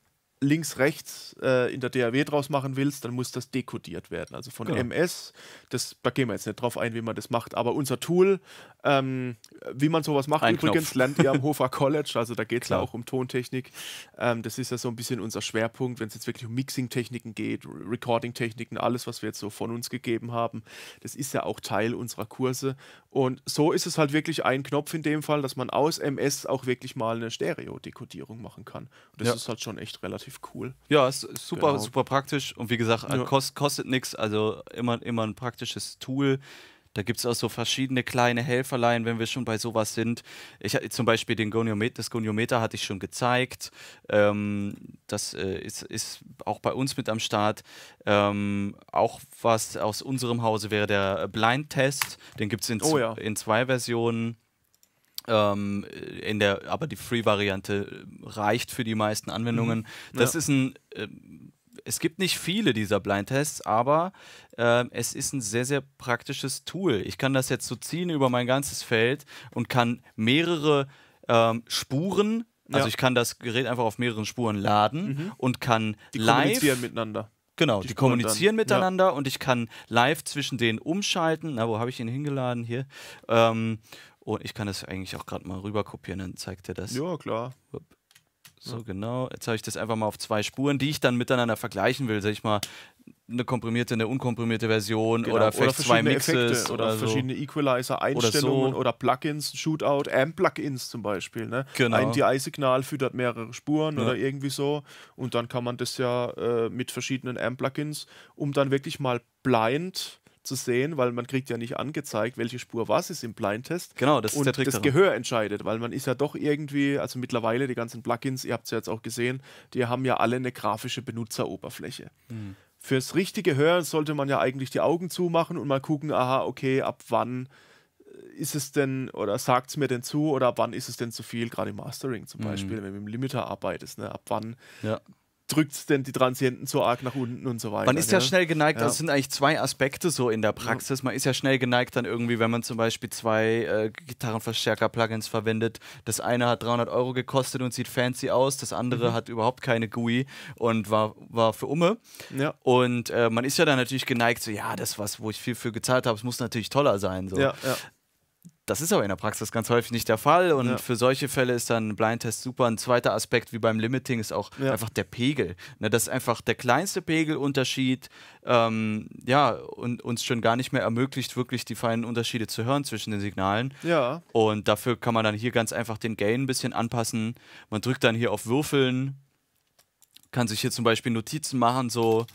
links-rechts äh, in der DAW draus machen willst, dann muss das dekodiert werden. Also von genau. MS, das, da gehen wir jetzt nicht drauf ein, wie man das macht, aber unser Tool, ähm, wie man sowas macht, ein übrigens Knopf. lernt ihr am [LAUGHS] Hofer College, also da geht es ja auch um Tontechnik. Ähm, das ist ja so ein bisschen unser Schwerpunkt, wenn es jetzt wirklich um Mixing-Techniken geht, Recording-Techniken, alles, was wir jetzt so von uns gegeben haben, das ist ja auch Teil unserer Kurse. Und so ist es halt wirklich ein Knopf in dem Fall, dass man aus MS auch wirklich mal eine Stereo-Dekodierung machen kann. Und das ja. ist halt schon echt relativ relativ cool. Ja, ist super, genau. super praktisch und wie gesagt, ja. kost, kostet nichts, also immer, immer ein praktisches Tool. Da gibt es auch so verschiedene kleine Helferlein, wenn wir schon bei sowas sind. Ich hatte zum Beispiel den Goniometer, das Goniometer hatte ich schon gezeigt. Ähm, das äh, ist, ist, auch bei uns mit am Start. Ähm, auch was aus unserem Hause wäre der Blind-Test. Den gibt es in, oh, ja. in zwei Versionen. Ähm, in der, aber die Free-Variante reicht für die meisten Anwendungen. Mhm. Das ja. ist ein. Äh, es gibt nicht viele dieser Blind-Tests, aber äh, es ist ein sehr, sehr praktisches Tool. Ich kann das jetzt so ziehen über mein ganzes Feld und kann mehrere ähm, Spuren, also ja. also ich kann das Gerät einfach auf mehreren Spuren laden mhm. und kann die live. Kommunizieren miteinander. Genau, die, die kommunizieren dann. miteinander ja. und ich kann live zwischen denen umschalten. Na, wo habe ich ihn hingeladen? Hier. Ähm, und ich kann das eigentlich auch gerade mal rüber kopieren, dann zeigt er das. Ja, klar. So, ja. genau. Jetzt habe ich das einfach mal auf zwei Spuren, die ich dann miteinander vergleichen will. Sag ich mal, eine komprimierte, eine unkomprimierte Version genau. oder vielleicht oder zwei Mixes Effekte oder, oder so. verschiedene Equalizer-Einstellungen oder, so. oder, Plugins, Shootout, Amp-Plugins äh, zum Beispiel. Ne? Genau. Ein DI-Signal füttert mehrere Spuren ja. oder irgendwie so und dann kann man das ja äh, mit verschiedenen Amp-Plugins, um dann wirklich mal blind zu sehen, weil man kriegt ja nicht angezeigt, welche Spur was ist im Blindtest. Genau, das ist und der Trick. Das Gehör entscheidet, weil man ist ja doch irgendwie, also mittlerweile die ganzen Plugins, ihr habt es ja jetzt auch gesehen, die haben ja alle eine grafische Benutzeroberfläche. Mhm. Fürs richtige Hören sollte man ja eigentlich die Augen zumachen und mal gucken, aha, okay, ab wann äh, ist es denn oder sagt es mir denn zu oder ab wann ist es denn zu viel, gerade im Mastering zum hm. Beispiel, mhm. wenn du mit dem Limiter arbeitest, ne? ab wann ja drückt es denn die Transienten so arg nach unten und so weiter. Man ist ja, ja? schnell geneigt, ja. das also sind eigentlich zwei Aspekte so in der Praxis. Man ist ja schnell geneigt dann irgendwie, wenn man zum Beispiel zwei äh, Gitarrenverstärker-Plugins verwendet. Das eine hat 300 Euro gekostet und sieht fancy aus, das andere mhm. hat überhaupt keine GUI und war, war für Umme. Ja. Und äh, man ist ja dann natürlich geneigt, so, ja, das was, wo ich viel für gezahlt habe, es muss natürlich toller sein. So. Ja, ja. Das ist aber in der Praxis ganz häufig nicht der Fall und ja. für solche Fälle ist dann ein Blindtest super. Ein zweiter Aspekt wie beim Limiting ist auch ja. einfach der Pegel. Ne, dass einfach der kleinste Pegelunterschied ähm, ja, und, uns schon gar nicht mehr ermöglicht, wirklich die feinen Unterschiede zu hören zwischen den Signalen. Ja. Und dafür kann man dann hier ganz einfach den Gain ein bisschen anpassen. Man drückt dann hier auf Würfeln, kann sich hier zum Beispiel Notizen machen, so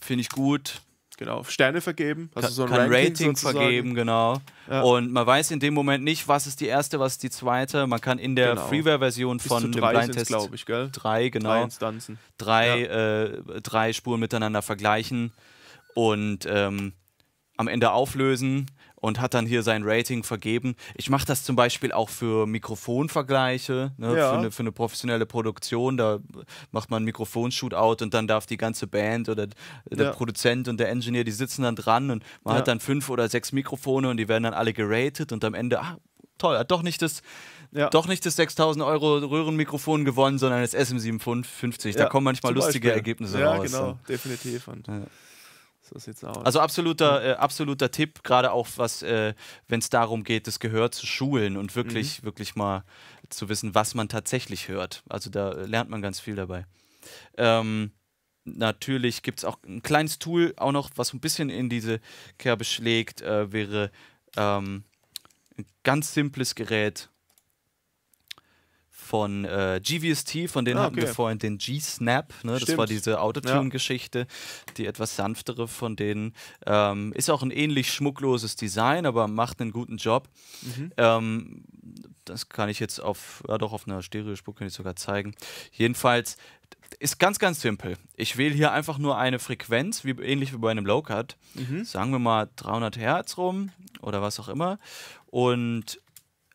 finde ich gut, Genau, Sterne vergeben, also kann, so ein kann Ranking, Rating sozusagen. vergeben, genau. Ja. Und man weiß in dem Moment nicht, was ist die erste, was ist die zweite. Man kann in der genau. Freeware-Version von dem Blindtest Test ich, gell? drei genau drei Instanzen, drei, ja. äh, drei Spuren miteinander vergleichen und ähm, am Ende auflösen und hat dann hier sein Rating vergeben. Ich mache das zum Beispiel auch für Mikrofonvergleiche, ne? ja. für, eine, für, eine, professionelle Produktion. Da macht man einen Mikrofon-Shootout und dann darf die ganze Band oder der ja. Produzent und der Engineer, die sitzen dann dran und man ja. hat dann fünf oder sechs Mikrofone und die werden dann alle geratet und am Ende, ah, toll, hat doch nicht das. Ja. doch nicht das 6000 Euro Röhrenmikrofon gewonnen, sondern das SM750. Ja, da kommen manchmal lustige Beispiel. Ergebnisse ja, raus. Genau, ja, genau, definitiv. Und ja. So sieht's aus. Also absoluter, hm. äh, absoluter Tipp, gerade auch was, äh, wenn es darum geht, das Gehör zu schulen und wirklich, mhm. wirklich mal zu wissen, was man tatsächlich hört. Also da lernt man ganz viel dabei. Ähm, natürlich gibt es auch ein kleines Tool, auch noch, was ein bisschen in diese Kerbe schlägt, äh, wäre ähm, ein ganz simples Gerät, von äh, GVST, von denen ah, okay. hatten wir vorhin den G-Snap, ne? das war diese Autotune-Geschichte, ja. die etwas sanftere von denen. Ähm, ist auch ein ähnlich schmuckloses Design, aber macht einen guten Job. Mhm. Ähm, das kann ich jetzt auf, ja doch, auf einer Stereospur kann ich sogar zeigen. Jedenfalls ist ganz, ganz simpel. Ich wähle hier einfach nur eine Frequenz, wie, ähnlich wie bei einem Low-Cut. Mhm. Sagen wir mal 300 Hertz rum oder was auch immer. Und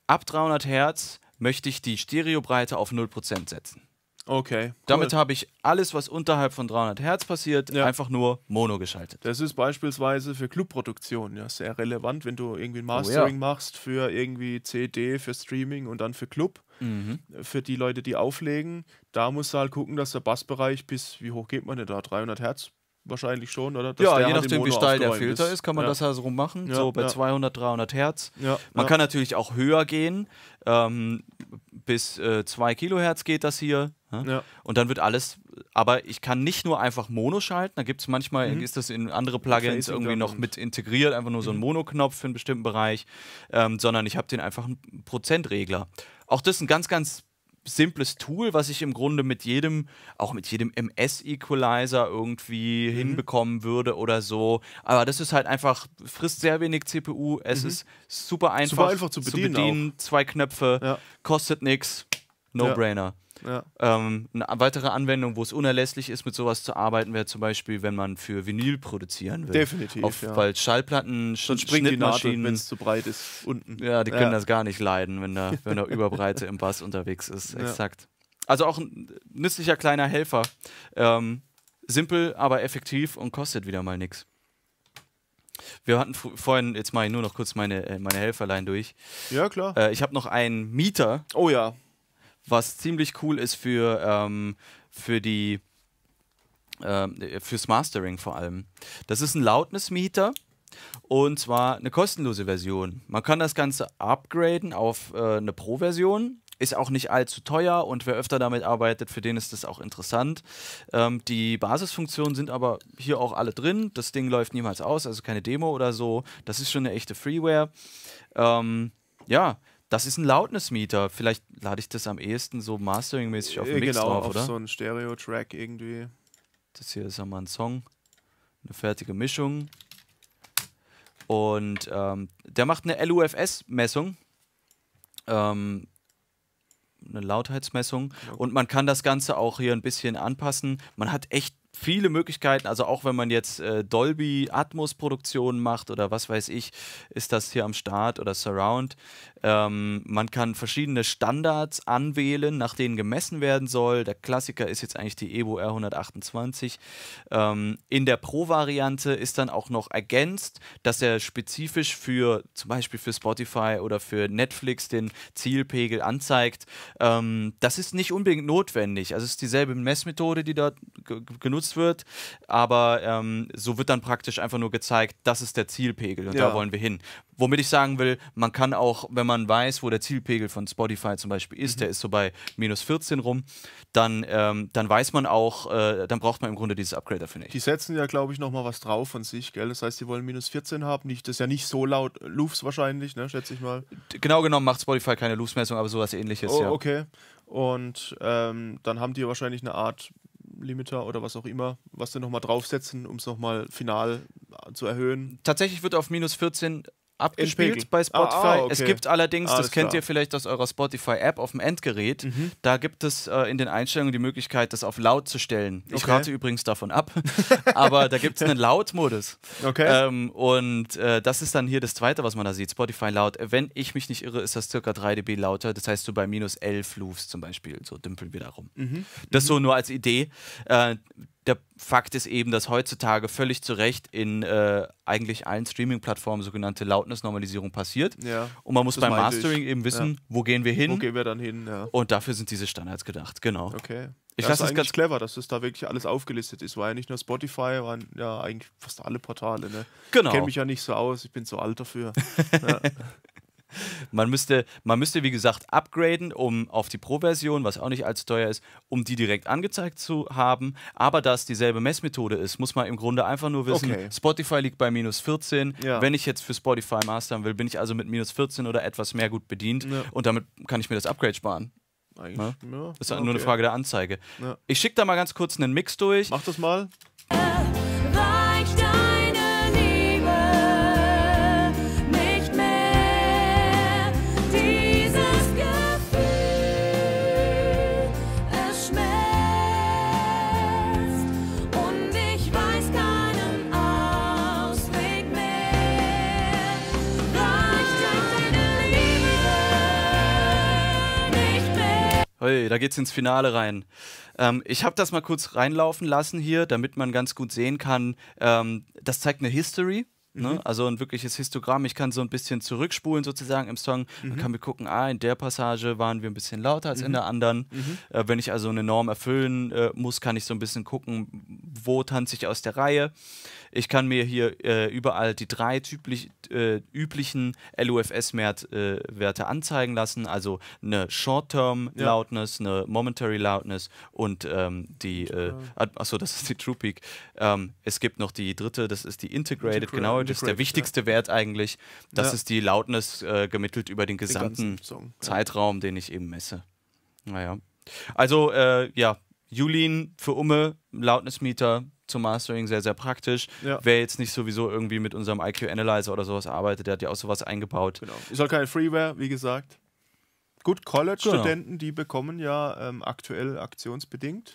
ab 300 Hertz möchte ich die Stereobreite auf 0% setzen. Okay. Cool. Damit habe ich alles, was unterhalb von 300 Hertz passiert, ja. einfach nur mono geschaltet. Das ist beispielsweise für Clubproduktion ja sehr relevant, wenn du irgendwie ein Mastering oh, ja. machst für irgendwie CD, für Streaming und dann für Club. Mhm. Für die Leute, die auflegen, da musst du halt gucken, dass der Bassbereich bis, wie hoch geht man denn da? 300 Hertz Wahrscheinlich schon, oder? Dass ja, je halt nachdem, wie steil der Filter ist, ist kann man ja. das ja halt so machen. Ja, so bei ja. 200, 300 Hertz. man kann natürlich auch höher gehen. Ähm, bis äh, 2 Kilohertz geht das hier. Ne? Ja. Und dann wird alles, aber ich kann nicht nur einfach Mono schalten, da gibt es manchmal, mhm. ist das in andere Plugins Facing irgendwie noch mit integriert, einfach nur so ein mhm. Mono-Knopf für einen bestimmten Bereich, ähm, sondern ich habe den einfach einen Prozentregler. Auch das ist ein ganz, ganz simples Tool, was ich im Grunde mit jedem, auch mit jedem MS-Equalizer irgendwie mhm. hinbekommen würde oder so. Aber das ist halt einfach, frisst sehr wenig CPU, es mhm. ist super einfach, super einfach zu bedienen. Zu bedienen zwei Knöpfe, ja. kostet nichts, no-brainer. Ja. Ähm, eine weitere Anwendung, wo es unerlässlich ist, mit sowas zu arbeiten, wäre zum Beispiel, wenn man für Vinyl produzieren will. Definitiv. Auf, ja. Weil Schallplatten, Sch Sonst springt Schnittmaschinen, wenn es zu breit ist, unten. Ja, die können das gar nicht leiden, wenn da, wenn da [LAUGHS] Überbreite im Bass unterwegs ist. Exakt. Also auch ein nützlicher kleiner Helfer. Ähm, simpel, aber effektiv und kostet wieder mal nichts. Wir hatten vorhin, jetzt mache ich nur noch kurz meine, äh, meine Helferlein durch. Ja, klar. Äh, ich habe noch einen Mieter. Oh ja was ziemlich cool ist für, ähm, für die ähm, äh, fürs Mastering vor allem. Das ist ein Loudness Meter und zwar eine kostenlose Version. Man kann das Ganze upgraden auf äh, eine Pro-Version. Ist auch nicht allzu teuer und wer öfter damit arbeitet, für den ist das auch interessant. Ähm, die Basisfunktionen sind aber hier auch alle drin. Das Ding läuft niemals aus, also keine Demo oder so. Das ist schon eine echte Freeware. Ähm, ja, das ist ein Loudness-Meter. Vielleicht lade ich das am ehesten so mastering-mäßig auf den äh, Mix genau, drauf, auf oder? so ein Stereo-Track irgendwie. Das hier ist ja mal ein Song. Eine fertige Mischung. Und ähm, der macht eine LUFS-Messung. Ähm, eine Lautheitsmessung. Okay. Genau. Und man kann das Ganze auch hier ein bisschen anpassen. Man hat echt viele Möglichkeiten. Also auch wenn man jetzt äh, Dolby Atmos Produktionen macht oder was weiß ich, ist das hier am Start oder Surround. Ähm, man kann verschiedene Standards anwählen, nach denen gemessen werden soll. Der Klassiker ist jetzt eigentlich die EBO R128. Ähm, in der Pro-Variante ist dann auch noch ergänzt, dass er spezifisch für zum Beispiel für Spotify oder für Netflix den Zielpegel anzeigt. Ähm, das ist nicht unbedingt notwendig. Also es ist dieselbe Messmethode, die dort genutzt wird, aber ähm, so wird dann praktisch einfach nur gezeigt, das ist der Zielpegel und ja. da wollen wir hin. Womit ich sagen will, man kann auch, wenn man weiß, wo der Zielpegel von Spotify zum Beispiel ist, mhm. der ist so bei minus 14 rum, dann, ähm, dann weiß man auch, äh, dann braucht man im Grunde dieses Upgrade dafür nicht. Die setzen ja, glaube ich, nochmal was drauf von sich, gell? Das heißt, die wollen minus 14 haben. Nicht, das ist ja nicht so laut äh, Loops wahrscheinlich, ne? schätze ich mal. Genau genommen macht Spotify keine Loops-Messung, aber sowas ähnliches, oh, ja. Okay. Und ähm, dann haben die wahrscheinlich eine Art Limiter oder was auch immer, was sie nochmal draufsetzen, um es nochmal final äh, zu erhöhen? Tatsächlich wird auf minus 14 abgespielt bei Spotify. Ah, ah, okay. Es gibt allerdings, Alles das kennt klar. ihr vielleicht aus eurer Spotify-App auf dem Endgerät, mhm. da gibt es äh, in den Einstellungen die Möglichkeit, das auf laut zu stellen. Ich okay. rate übrigens davon ab, [LAUGHS] aber da gibt es einen Lautmodus. Okay. Ähm, und äh, das ist dann hier das Zweite, was man da sieht, Spotify laut. Wenn ich mich nicht irre, ist das circa 3 dB lauter. Das heißt, du bei minus 11 Loops zum Beispiel, so dümpeln wir da rum. Mhm. Das mhm. so nur als Idee. Äh, der Fakt ist eben, dass heutzutage völlig zu Recht in äh, eigentlich allen Streaming-Plattformen sogenannte lautness passiert. Ja, und man muss beim Mastering ich. eben wissen, ja. wo gehen wir hin. Wo gehen wir dann hin, ja. Und dafür sind diese Standards gedacht, genau. Okay. Ich das ist eigentlich ganz clever, dass das da wirklich alles aufgelistet ist. War ja nicht nur Spotify, waren ja eigentlich fast alle Portale. Ne? Genau. Ich kenne mich ja nicht so aus, ich bin zu alt dafür. [LAUGHS] ja. Man müsste, man müsste, wie gesagt, upgraden, um auf die Pro-Version, was auch nicht allzu teuer ist, um die direkt angezeigt zu haben. Aber da es dieselbe Messmethode ist, muss man im Grunde einfach nur wissen, okay. Spotify liegt bei minus 14. Ja. Wenn ich jetzt für Spotify mastern will, bin ich also mit minus 14 oder etwas mehr gut bedient. Ja. Und damit kann ich mir das Upgrade sparen. Eigentlich, ja? Ne? ja. Ist okay. nur eine Frage der Anzeige. Ich schicke da mal ganz kurz einen Mix durch. Mach das mal. Hey, da geht's ins Finale rein. Ähm, ich habe das mal kurz reinlaufen lassen hier, damit man ganz gut sehen kann. Ähm, das zeigt eine History. Ne? Mhm. Ne? Also ein wirkliches Histogramm. Ich kann so ein bisschen zurückspulen sozusagen im Song. Mhm. kann mir gucken, ah, in der Passage waren wir ein bisschen lauter als mhm. in der anderen. Mhm. Äh, wenn ich also eine Norm erfüllen äh, muss, kann ich so ein bisschen gucken, wo tanze ich aus der Reihe. Ich kann mir hier äh, überall die drei typisch, äh, üblichen LUFS-Werte äh, anzeigen lassen, also eine Short-Term ja. Loudness, eine Momentary Loudness und ähm, die, äh, achso, das ist die True Peak. Ähm, es gibt noch die dritte, das ist die Integrated, Integra genau, das ist der wichtigste ja. Wert eigentlich. Das ja. ist die Loudness äh, gemittelt über den gesamten den Zeitraum, den ich eben messe. Naja. Also, äh, ja, Julin für Umme, Loudness Meter, zum Mastering sehr, sehr praktisch. Ja. Wer jetzt nicht sowieso irgendwie mit unserem IQ Analyzer oder sowas arbeitet, der hat ja auch sowas eingebaut. Genau. Ist auch halt keine Freeware, wie gesagt. Gut, College-Studenten, genau. die bekommen ja ähm, aktuell aktionsbedingt.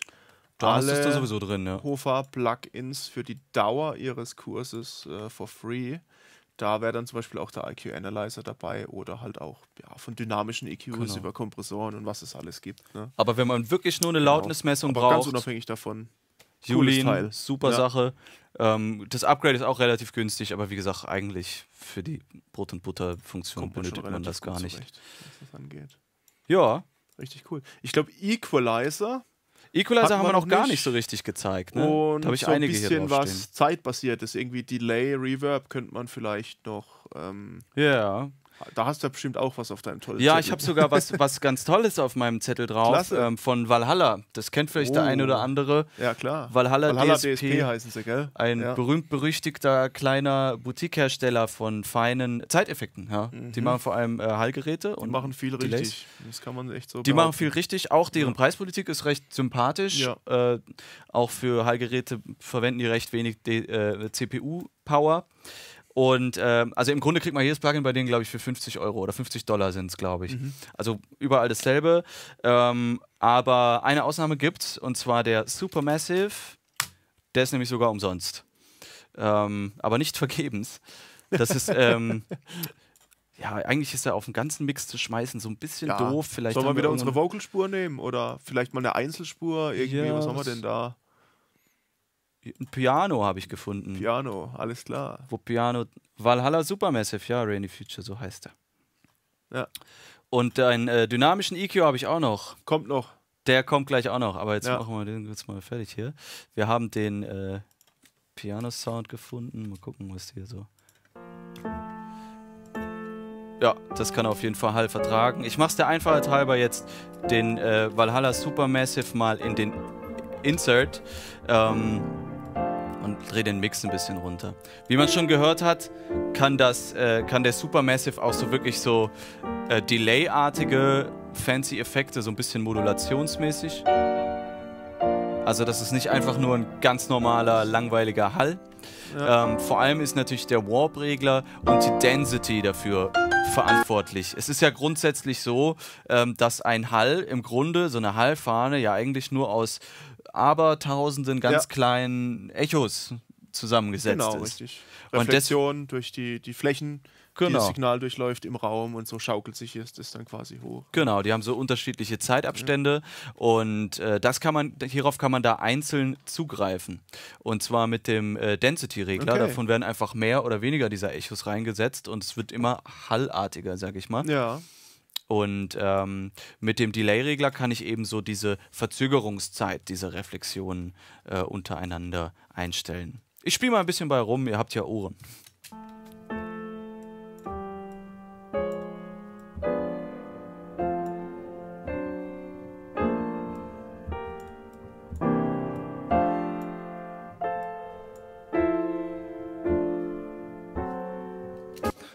Da alle ist da sowieso drin, ja. Hofa-Plugins für die Dauer ihres Kurses äh, for free. Da wäre dann zum Beispiel auch der IQ Analyzer dabei oder halt auch ja, von dynamischen EQs genau. über Kompressoren und was es alles gibt. Ne? Aber wenn man wirklich nur eine genau. Lautnismessung Aber braucht. Ganz unabhängig davon. Julin, super ja. Sache. Ähm, das Upgrade ist auch relativ günstig, aber wie gesagt, eigentlich für die Brot- und Butter-Funktion benötigt man das gar nicht. Zurecht, was das angeht. Ja. Richtig cool. Ich glaube, Equalizer. Equalizer haben wir noch gar nicht. so richtig gezeigt. Ne? Und da habe ich so einige ein bisschen was zeitbasiertes, irgendwie Delay, Reverb könnte man vielleicht noch. Ähm, ja. Ähm, yeah. Da hast du ja bestimmt auch was auf deinem tollen ja, Zettel. Ja, ich habe sogar was, [LAUGHS] was ganz Tolles auf meinem Zettel drauf. Ähm, von Valhalla. Das kennt vielleicht oh. der eine oder andere. Ja, klar. Valhalla, Valhalla DSP, DSP, heißen sie, gell? Ein ja. berühmt-berüchtigter kleiner Boutique-Hersteller von feinen Zeiteffekten. Ja. Mhm. Die machen vor allem äh, Hallgeräte. Und die machen viel Delays. richtig. Das kann man echt so Die behaupten. machen viel richtig. Auch deren Preispolitik ist recht sympathisch. Äh, auch für Hallgeräte verwenden die recht wenig äh, CPU-Power. Und äh, also im Grunde kriegt man jedes Plugin bei denen, glaube ich, für 50 Euro oder 50 Dollar sind es, glaube ich. Mhm. Also überall dasselbe. Ähm, aber eine Ausnahme gibt es, und zwar der Supermassive. Der ist nämlich sogar umsonst. Ähm, aber nicht vergebens. Das ist. Ähm, [LAUGHS] ja, eigentlich ist er auf den ganzen Mix zu schmeißen so ein bisschen ja. doof. sollen wir wieder unsere Vocalspur nehmen oder vielleicht mal eine Einzelspur irgendwie? Ja, was haben wir denn da? Ein Piano habe ich gefunden. Piano, alles klar. Wo Piano. Valhalla Supermassive, ja, Rainy Future, so heißt er. Ja. Und einen äh, dynamischen EQ habe ich auch noch. Kommt noch. Der kommt gleich auch noch, aber jetzt ja. machen wir den kurz mal fertig hier. Wir haben den äh, Piano-Sound gefunden. Mal gucken, was hier so. Ja, das kann auf jeden Fall vertragen. Ich mache es der Einfachheit halber jetzt den äh, Valhalla Supermassive mal in den Insert. Ähm, und drehe den Mix ein bisschen runter. Wie man schon gehört hat, kann, das, äh, kann der Supermassive auch so wirklich so äh, Delay-artige fancy Effekte, so ein bisschen modulationsmäßig. Also das ist nicht einfach nur ein ganz normaler, langweiliger Hall. Ja. Ähm, vor allem ist natürlich der Warp-Regler und die Density dafür verantwortlich. Es ist ja grundsätzlich so, ähm, dass ein Hall im Grunde, so eine Hallfahne, ja eigentlich nur aus Abertausenden ganz ja. kleinen Echos zusammengesetzt genau, ist. Richtig. Und Reflexion und durch die, die Flächen, genau. das Signal durchläuft im Raum und so schaukelt sich das dann quasi hoch. Genau, die haben so unterschiedliche Zeitabstände ja. und äh, das kann man, hierauf kann man da einzeln zugreifen. Und zwar mit dem äh, Density-Regler. Okay. Davon werden einfach mehr oder weniger dieser Echos reingesetzt und es wird immer hallartiger, sag ich mal. Ja. Und ähm, mit dem Delay-Regler kann ich eben so diese Verzögerungszeit dieser Reflexionen äh, untereinander einstellen. Ich spiele mal ein bisschen bei rum, ihr habt ja Ohren.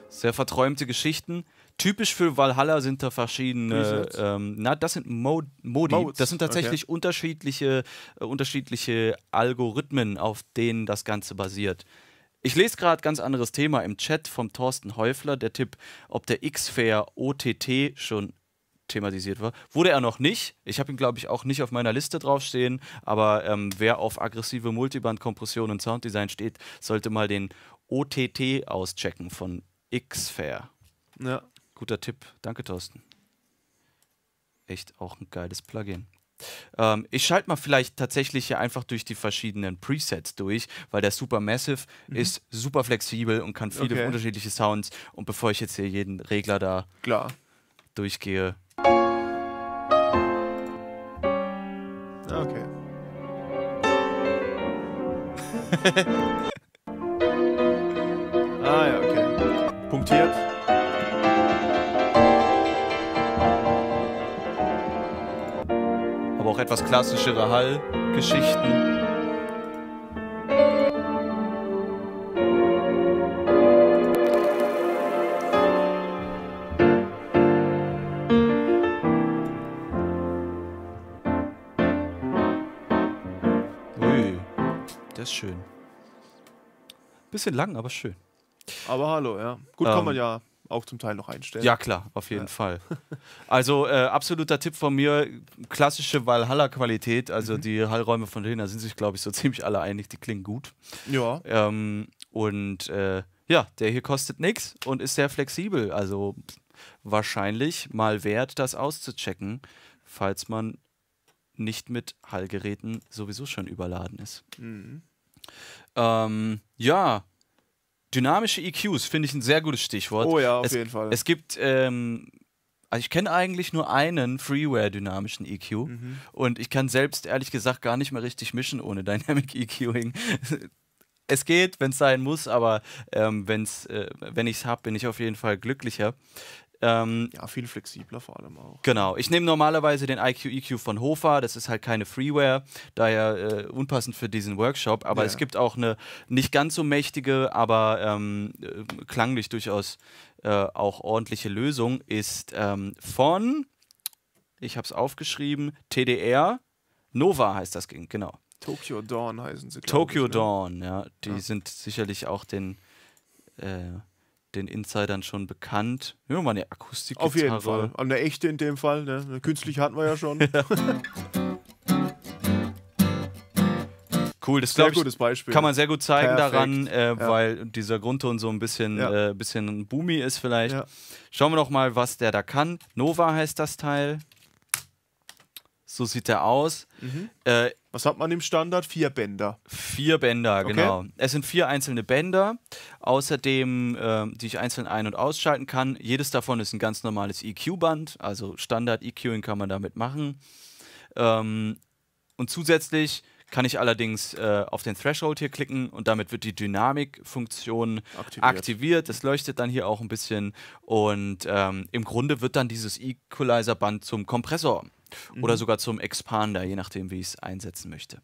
Sehr verträumte Geschichten. Typisch für Valhalla sind da verschiedene. Ähm, na, das sind Mo Modi. Modes. Das sind tatsächlich okay. unterschiedliche, äh, unterschiedliche Algorithmen, auf denen das Ganze basiert. Ich lese gerade ganz anderes Thema im Chat vom Thorsten Häufler, der Tipp, ob der X-Fair OTT schon thematisiert war. Wurde er noch nicht. Ich habe ihn, glaube ich, auch nicht auf meiner Liste draufstehen. Aber ähm, wer auf aggressive Multiband-Kompression und Sounddesign steht, sollte mal den OTT auschecken von X-Fair. Ja. Guter Tipp. Danke, Thorsten. Echt auch ein geiles Plugin. Ähm, ich schalte mal vielleicht tatsächlich hier einfach durch die verschiedenen Presets durch, weil der Supermassive mhm. ist super flexibel und kann viele okay. unterschiedliche Sounds. Und bevor ich jetzt hier jeden Regler da Klar. durchgehe. Okay. [LAUGHS] ah ja, okay. Punktiert. auch etwas klassischere Hallgeschichten. geschichten Ui, das ist schön. Bisschen lang, aber schön. Aber hallo, ja. Gut ähm, kann man ja auch zum Teil noch einstellen. Ja, klar, auf jeden ja. Fall. Also äh, absoluter Tipp von mir, klassische Valhalla-Qualität, also mhm. die Hallräume von Lena sind sich, glaube ich, so [LAUGHS] ziemlich alle einig, die klingen gut. Ja. Ähm, und äh, ja, der hier kostet nichts und ist sehr flexibel, also wahrscheinlich mal wert, das auszuchecken, falls man nicht mit Hallgeräten sowieso schon überladen ist. Mhm. Ähm, ja, Dynamische EQs finde ich ein sehr gutes Stichwort. Oh ja, auf es, jeden Fall. Es gibt, ähm, also ich kenne eigentlich nur einen Freeware-dynamischen EQ mhm. und ich kann selbst ehrlich gesagt gar nicht mehr richtig mischen ohne Dynamic [LAUGHS] EQing. es geht, wenn es sein muss, aber ähm, wenn's, äh, wenn ich es habe, bin ich auf jeden Fall glücklicher. Ähm, ja, viel flexibler vor allem auch. Genau. Ich nehme normalerweise den IQ EQ von Hofa. Das ist halt keine Freeware, daher äh, unpassend für diesen Workshop. Aber ja. es gibt auch eine nicht ganz so mächtige, aber ähm, äh, klanglich durchaus äh, auch ordentliche Lösung. Ist ähm, von, ich habe es aufgeschrieben, TDR. Nova heißt das Ding, genau. Tokyo Dawn heißen sie. Tokyo ich, ne? Dawn, ja. Die ja. sind sicherlich auch den. Äh, den Insidern schon bekannt. Nehmen wir mal eine Akustikgitarre. Auf jeden Fall. Eine echte in dem Fall. Ne? Eine hatten wir ja schon. [LAUGHS] cool. Das sehr gutes Beispiel. Kann man sehr gut zeigen Perfekt. daran, äh, ja. weil dieser Grundton so ein bisschen, ja. äh, bisschen boomy ist vielleicht. Ja. Schauen wir doch mal, was der da kann. Nova heißt das Teil. So sieht er aus. Mhm. Äh, was hat man im Standard? Vier Bänder. Vier Bänder, genau. Okay. Es sind vier einzelne Bänder, außerdem, äh, die ich einzeln ein- und ausschalten kann. Jedes davon ist ein ganz normales EQ-Band, also Standard-EQing kann man damit machen. Ähm, und zusätzlich kann ich allerdings äh, auf den Threshold hier klicken und damit wird die Dynamik-Funktion aktiviert. aktiviert. Das leuchtet dann hier auch ein bisschen und ähm, im Grunde wird dann dieses Equalizer-Band zum Kompressor oder mhm. sogar zum Expander, je nachdem, wie ich es einsetzen möchte.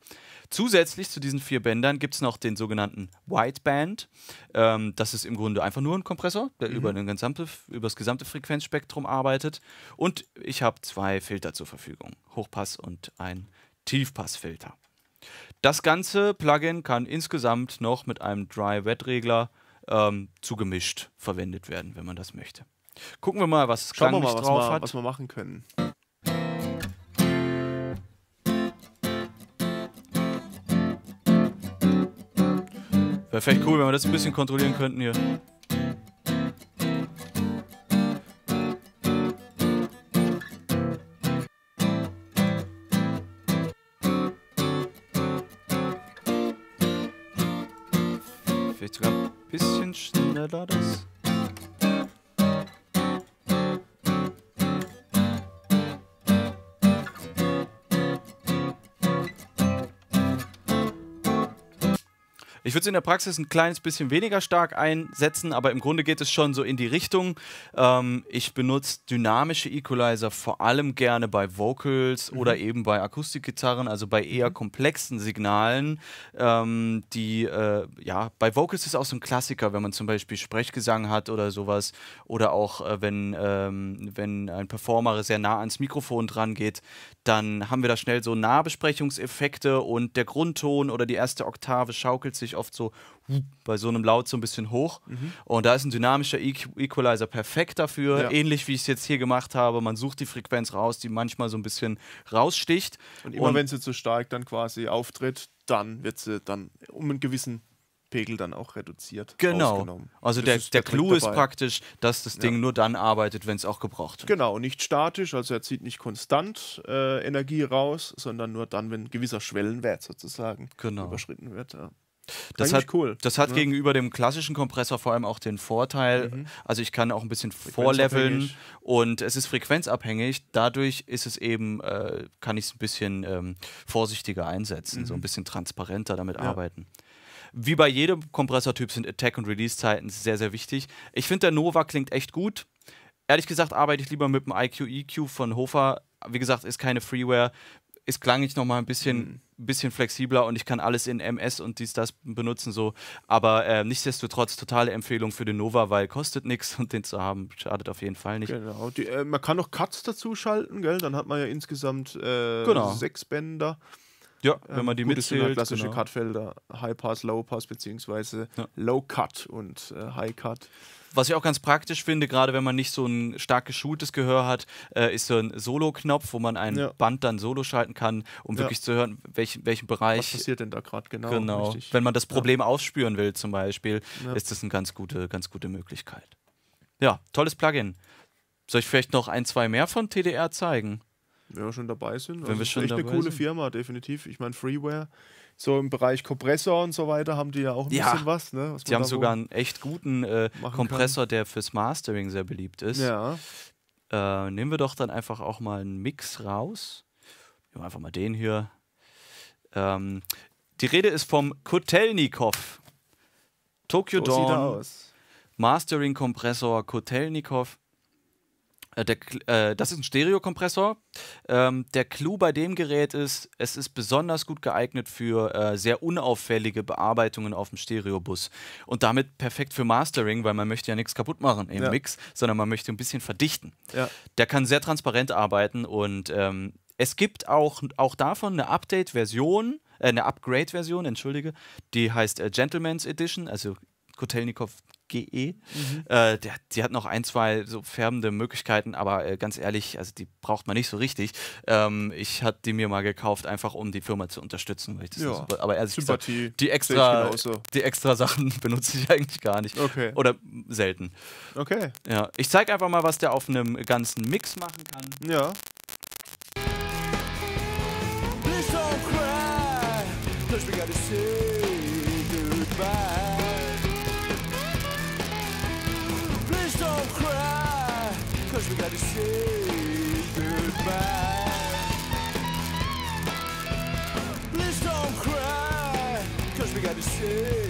Zusätzlich zu diesen vier Bändern gibt es noch den sogenannten Wideband. Ähm, das ist im Grunde einfach nur ein Kompressor, der mhm. über, gesamte, über das gesamte Frequenzspektrum arbeitet. Und ich habe zwei Filter zur Verfügung, Hochpass und ein Tiefpassfilter. Das ganze Plugin kann insgesamt noch mit einem Dry-Wet-Regler ähm, zugemischt verwendet werden, wenn man das möchte. Gucken wir mal, was Schauen wir mal, was, drauf wir, hat. was wir machen können. Wäre vielleicht cool, wenn wir das ein bisschen kontrollieren könnten hier. Vielleicht sogar ein bisschen schneller das. Ich würde es in der Praxis ein kleines bisschen weniger stark einsetzen, aber im Grunde geht es schon so in die Richtung. Ähm, ich benutze dynamische Equalizer vor allem gerne bei Vocals mhm. oder eben bei Akustikgitarren, also bei eher mhm. komplexen Signalen. Ähm, die, äh, ja, bei Vocals ist auch so ein Klassiker, wenn man zum Beispiel Sprechgesang hat oder sowas oder auch äh, wenn, ähm, wenn ein Performer sehr nah ans Mikrofon dran geht, dann haben wir da schnell so Nahbesprechungseffekte und der Grundton oder die erste Oktave schaukelt sich oft so bei so einem Laut so ein bisschen hoch. Mhm. Und da ist ein dynamischer Equalizer perfekt dafür. Ja. Ähnlich wie ich es jetzt hier gemacht habe. Man sucht die Frequenz raus, die manchmal so ein bisschen raussticht. Und immer wenn sie zu stark dann quasi auftritt, dann wird sie dann um einen gewissen Pegel dann auch reduziert. Genau. Also der, der, Clou dabei. ist praktisch, dass das Ding ja. nur dann arbeitet, wenn es auch gebraucht wird. Genau, nicht statisch, also er zieht nicht konstant äh, Energie raus, sondern nur dann, wenn ein gewisser Schwellenwert sozusagen genau. überschritten wird. Ja. Das hat, cool. Das hat ja. gegenüber dem klassischen Kompressor vor allem auch den Vorteil, mhm. also ich kann auch ein bisschen vorleveln und es ist frequenzabhängig. Dadurch ist es eben, äh, kann ich es ein bisschen ähm, vorsichtiger einsetzen, mhm. so ein mhm. bisschen transparenter damit ja. arbeiten. Wie bei jedem Kompressortyp sind Attack- und Release-Zeiten sehr, sehr wichtig. Ich finde, der Nova klingt echt gut. Ehrlich gesagt arbeite ich lieber mit dem IQ-EQ e von Hofer. Wie gesagt, ist keine Freeware ist klanglich nochmal ein bisschen, mhm. bisschen flexibler und ich kann alles in MS und dies, das benutzen, so. Aber äh, nichtsdestotrotz totale Empfehlung für den Nova, weil kostet nichts und den zu haben schadet auf jeden Fall nicht. Genau. Die, äh, man kann noch Cuts dazu schalten, gell? Dann hat man ja insgesamt äh, genau. sechs Bänder. Genau. Ja, wenn ähm, man die ähm, gut Sind Ist klassische genau. Cutfelder, High Pass, Low Pass beziehungsweise ja. Low Cut und äh, High Cut. Was ich auch ganz praktisch finde, gerade wenn man nicht so ein stark geschultes Gehör hat, äh, ist so ein Solo-Knopf, wo man ein ja. Band dann solo schalten kann, um ja. wirklich zu hören, welch, welchen Bereich. Was passiert denn da gerade genau? Genau. Richtig. Wenn man das Problem aufspüren will, zum Beispiel, ist das eine ganz gute, ganz gute Möglichkeit. Ja, tolles Plugin. Soll ich vielleicht noch ein, zwei mehr von TDR zeigen? Wenn wir schon dabei sind. Wenn also wir schon echt dabei eine coole sind. Firma, definitiv. Ich meine, Freeware, so im Bereich Kompressor und so weiter haben die ja auch ein ja. bisschen was. Ne? was die haben sogar einen echt guten äh, Kompressor, kann. der fürs Mastering sehr beliebt ist. Ja. Äh, nehmen wir doch dann einfach auch mal einen Mix raus. Nehmen wir einfach mal den hier. Ähm, die Rede ist vom Kotelnikov. Tokyo so Dawn. Mastering Kompressor Kotelnikov äh, der, äh, das ist ein Stereokompressor. Ähm, der Clou bei dem Gerät ist, es ist besonders gut geeignet für äh, sehr unauffällige Bearbeitungen auf dem Stereobus und damit perfekt für Mastering, weil man möchte ja nichts kaputt machen im ja. Mix, sondern man möchte ein bisschen verdichten. Ja. Der kann sehr transparent arbeiten und ähm, es gibt auch, auch davon eine Update-Version, äh, eine Upgrade-Version, entschuldige, die heißt äh, Gentleman's Edition, also Kotelnikov GE. Mhm. Äh, der, die hat noch ein, zwei so färbende Möglichkeiten, aber äh, ganz ehrlich, also die braucht man nicht so richtig. Ähm, ich hatte die mir mal gekauft, einfach um die Firma zu unterstützen. Weil ja. super, aber ehrlich Sympathie gesagt, die extra, die extra Sachen [LAUGHS] benutze ich eigentlich gar nicht. Okay. Oder selten. Okay. Ja, ich zeige einfach mal, was der auf einem ganzen Mix machen kann. Ja. Please don't cry. Please we gotta see. Please don't cry, cause we gotta say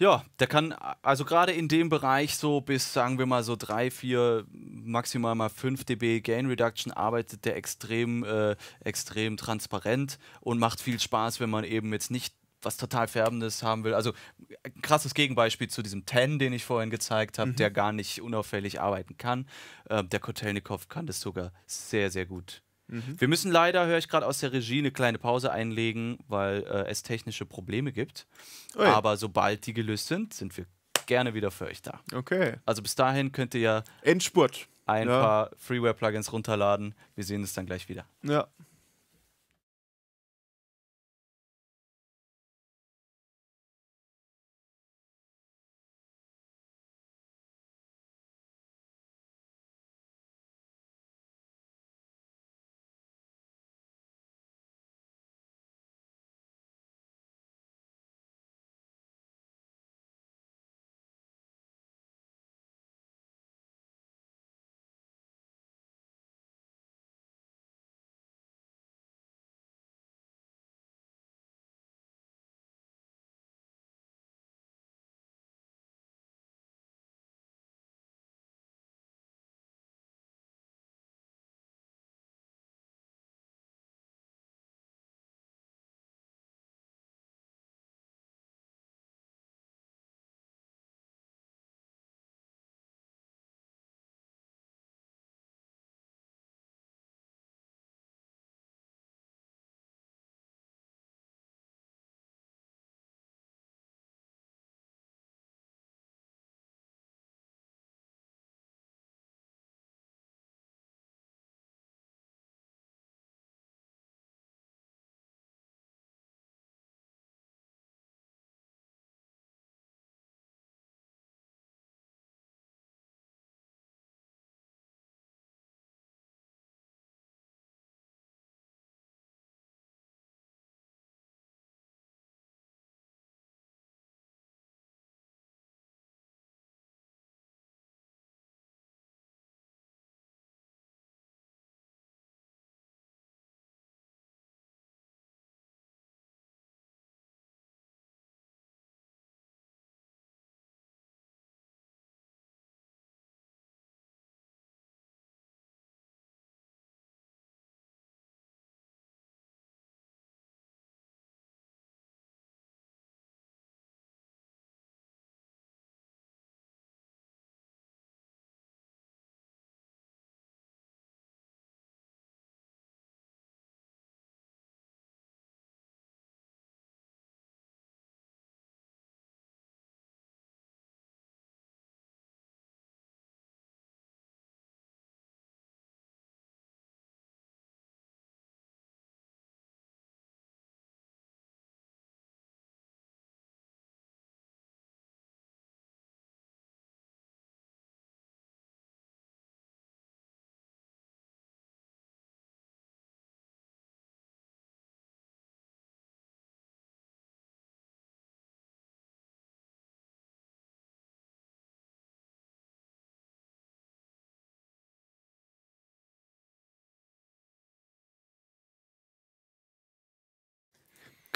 Ja, der kann also gerade in dem Bereich so bis, sagen wir mal, so 3, 4, maximal mal 5 dB Gain Reduction arbeitet der extrem, äh, extrem transparent und macht viel Spaß, wenn man eben jetzt nicht was total Färbendes haben will. Also ein äh, krasses Gegenbeispiel zu diesem Ten, den ich vorhin gezeigt habe, mhm. der gar nicht unauffällig arbeiten kann. Äh, der Kotelnikov kann das sogar sehr, sehr gut Mhm. Wir müssen leider, höre ich gerade aus der Regie, eine kleine Pause einlegen, weil äh, es technische Probleme gibt. Ui. Aber sobald die gelöst sind, sind wir gerne wieder für euch da. Okay. Also bis dahin könnt ihr ja Endspurt. ein ja. Ne? paar Freeware-Plugins runterladen. Wir sehen uns dann gleich wieder. Ja.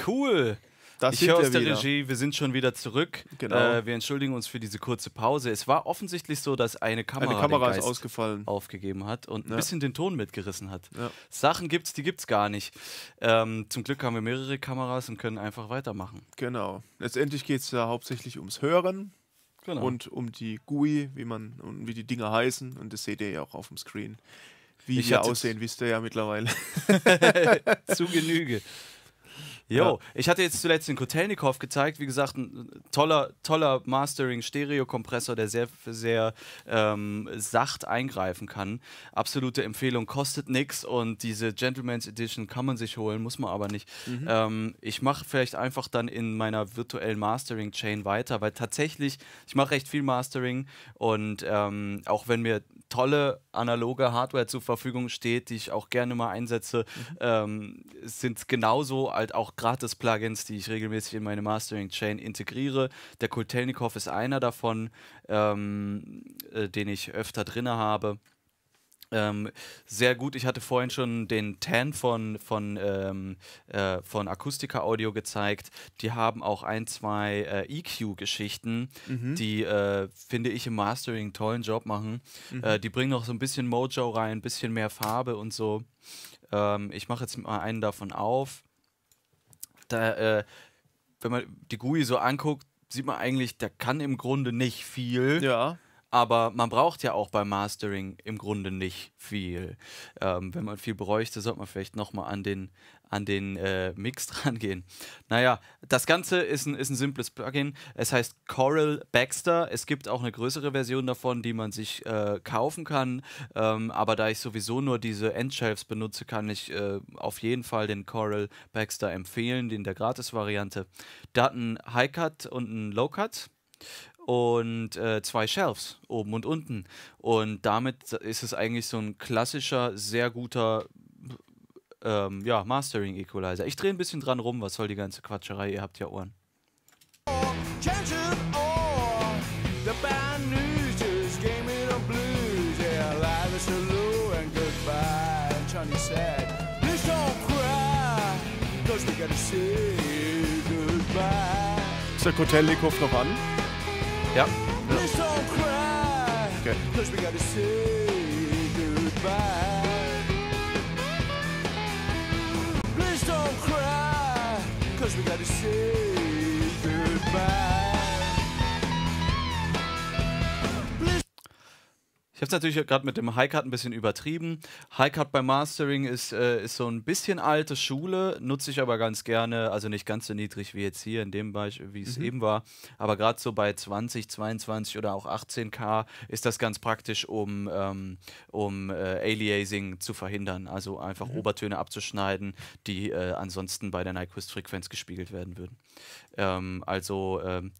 Cool. Das ich höre aus der wieder. Regie, wir sind schon wieder zurück. Genau. Äh, wir entschuldigen uns für diese kurze Pause. Es war offensichtlich so, dass eine Kamera, eine Kamera ist ausgefallen. aufgegeben hat und ein bisschen den Ton mitgerissen hat. Ja. Sachen gibt's, die gibt's gar nicht. Ähm, zum Glück haben wir mehrere Kameras und können einfach weitermachen. Genau. Letztendlich geht es ja hauptsächlich ums Hören. Genau. Und um die GUI, wie man und wie die Dinger heißen. Und das seht ihr ja auch auf dem Screen. Wie sie aussehen, wisst ihr ja mittlerweile. [LAUGHS] Zu Genüge. Jo, ich hatte jetzt zuletzt den Kotelnikow gezeigt. Wie gesagt, ein toller, toller Mastering-Stereo-Kompressor, der sehr, sehr ähm, sacht eingreifen kann. Absolute Empfehlung, kostet nichts und diese Gentleman's Edition kann man sich holen, muss man aber nicht. Mhm. Ähm, ich mache vielleicht einfach dann in meiner virtuellen Mastering-Chain weiter, weil tatsächlich, ich mache recht viel Mastering und ähm, auch wenn mir tolle analoge Hardware zur Verfügung steht, die ich auch gerne mal einsetze, mhm. ähm, sind genauso halt auch Gratis-Plugins, die ich regelmäßig in meine Mastering-Chain integriere. Der Kultelnikov ist einer davon, ähm, äh, den ich öfter drinne habe. Ähm, sehr gut. Ich hatte vorhin schon den Tan von, von, ähm, äh, von Akustika Audio gezeigt. Die haben auch ein, zwei äh, EQ-Geschichten, mhm. die, äh, finde ich, im Mastering einen tollen Job machen. Mhm. Äh, die bringen noch so ein bisschen Mojo rein, ein bisschen mehr Farbe und so. Ähm, ich mache jetzt mal einen davon auf. Da, äh, wenn man die GUI so anguckt, sieht man eigentlich, der kann im Grunde nicht viel. Ja aber man braucht ja auch beim Mastering im Grunde nicht viel. Ähm, wenn man viel bräuchte, sollte man vielleicht nochmal an den, an den äh, Mix [LAUGHS] dran gehen. Naja, das Ganze ist ein, ist ein simples Plugin. Es heißt Coral Baxter. Es gibt auch eine größere Version davon, die man sich äh, kaufen kann. Ähm, aber da ich sowieso nur diese Endshelves benutze, kann ich äh, auf jeden Fall den Coral Baxter empfehlen, den der Gratis-Variante. Da hat ein High-Cut und ein Low-Cut und äh, zwei Shelves oben und unten. Und damit ist es eigentlich so ein klassischer, sehr guter ähm, ja, Mastering Equalizer. Ich drehe ein bisschen dran rum, was soll die ganze Quatscherei, ihr habt ja Ohren. Sir der Kotelnikov noch an? Yep. Please cry. Good. Cause we gotta say goodbye. Please don't cry. Cause we gotta say goodbye. Ich habe es natürlich gerade mit dem Highcard ein bisschen übertrieben. Highcard beim Mastering ist, äh, ist so ein bisschen alte Schule, nutze ich aber ganz gerne, also nicht ganz so niedrig wie jetzt hier in dem Beispiel, wie es mhm. eben war, aber gerade so bei 20, 22 oder auch 18k ist das ganz praktisch, um, ähm, um äh, Aliasing zu verhindern, also einfach mhm. Obertöne abzuschneiden, die äh, ansonsten bei der Nyquist-Frequenz gespiegelt werden würden. Ähm, also ähm,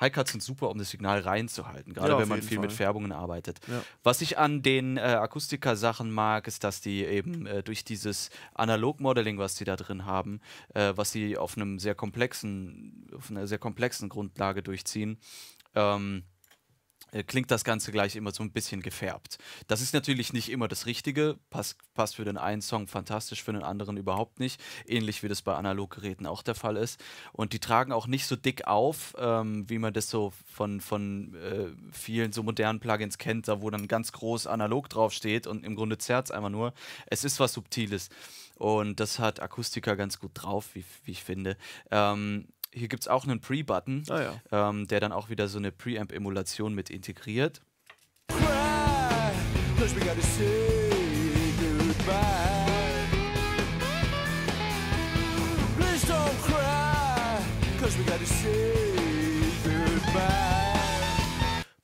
Highcuts sind super, um das Signal reinzuhalten, gerade ja, wenn man viel Fall. mit Färbungen arbeitet. Ja. Was ich an den äh, Akustiker-Sachen mag, ist, dass die eben äh, durch dieses Analog-Modeling, was sie da drin haben, äh, was sie auf einem sehr komplexen, auf einer sehr komplexen Grundlage durchziehen, ähm, äh, klingt das Ganze gleich immer so ein bisschen gefärbt. Das ist natürlich nicht immer das Richtige, passt, passt für den einen Song fantastisch, für den anderen überhaupt nicht, ähnlich wie das bei Analoggeräten auch der Fall ist. Und die tragen auch nicht so dick auf, ähm, wie man das so von, von äh, vielen so modernen Plugins kennt, da wo dann ganz groß analog draufsteht und im Grunde zerrt es einfach nur. Es ist was Subtiles. Und das hat Akustiker ganz gut drauf, wie, wie ich finde. Ähm, hier gibt es auch einen Pre-Button, ah, ja. ähm, der dann auch wieder so eine Preamp-Emulation mit integriert. Cry, cause we gotta say goodbye.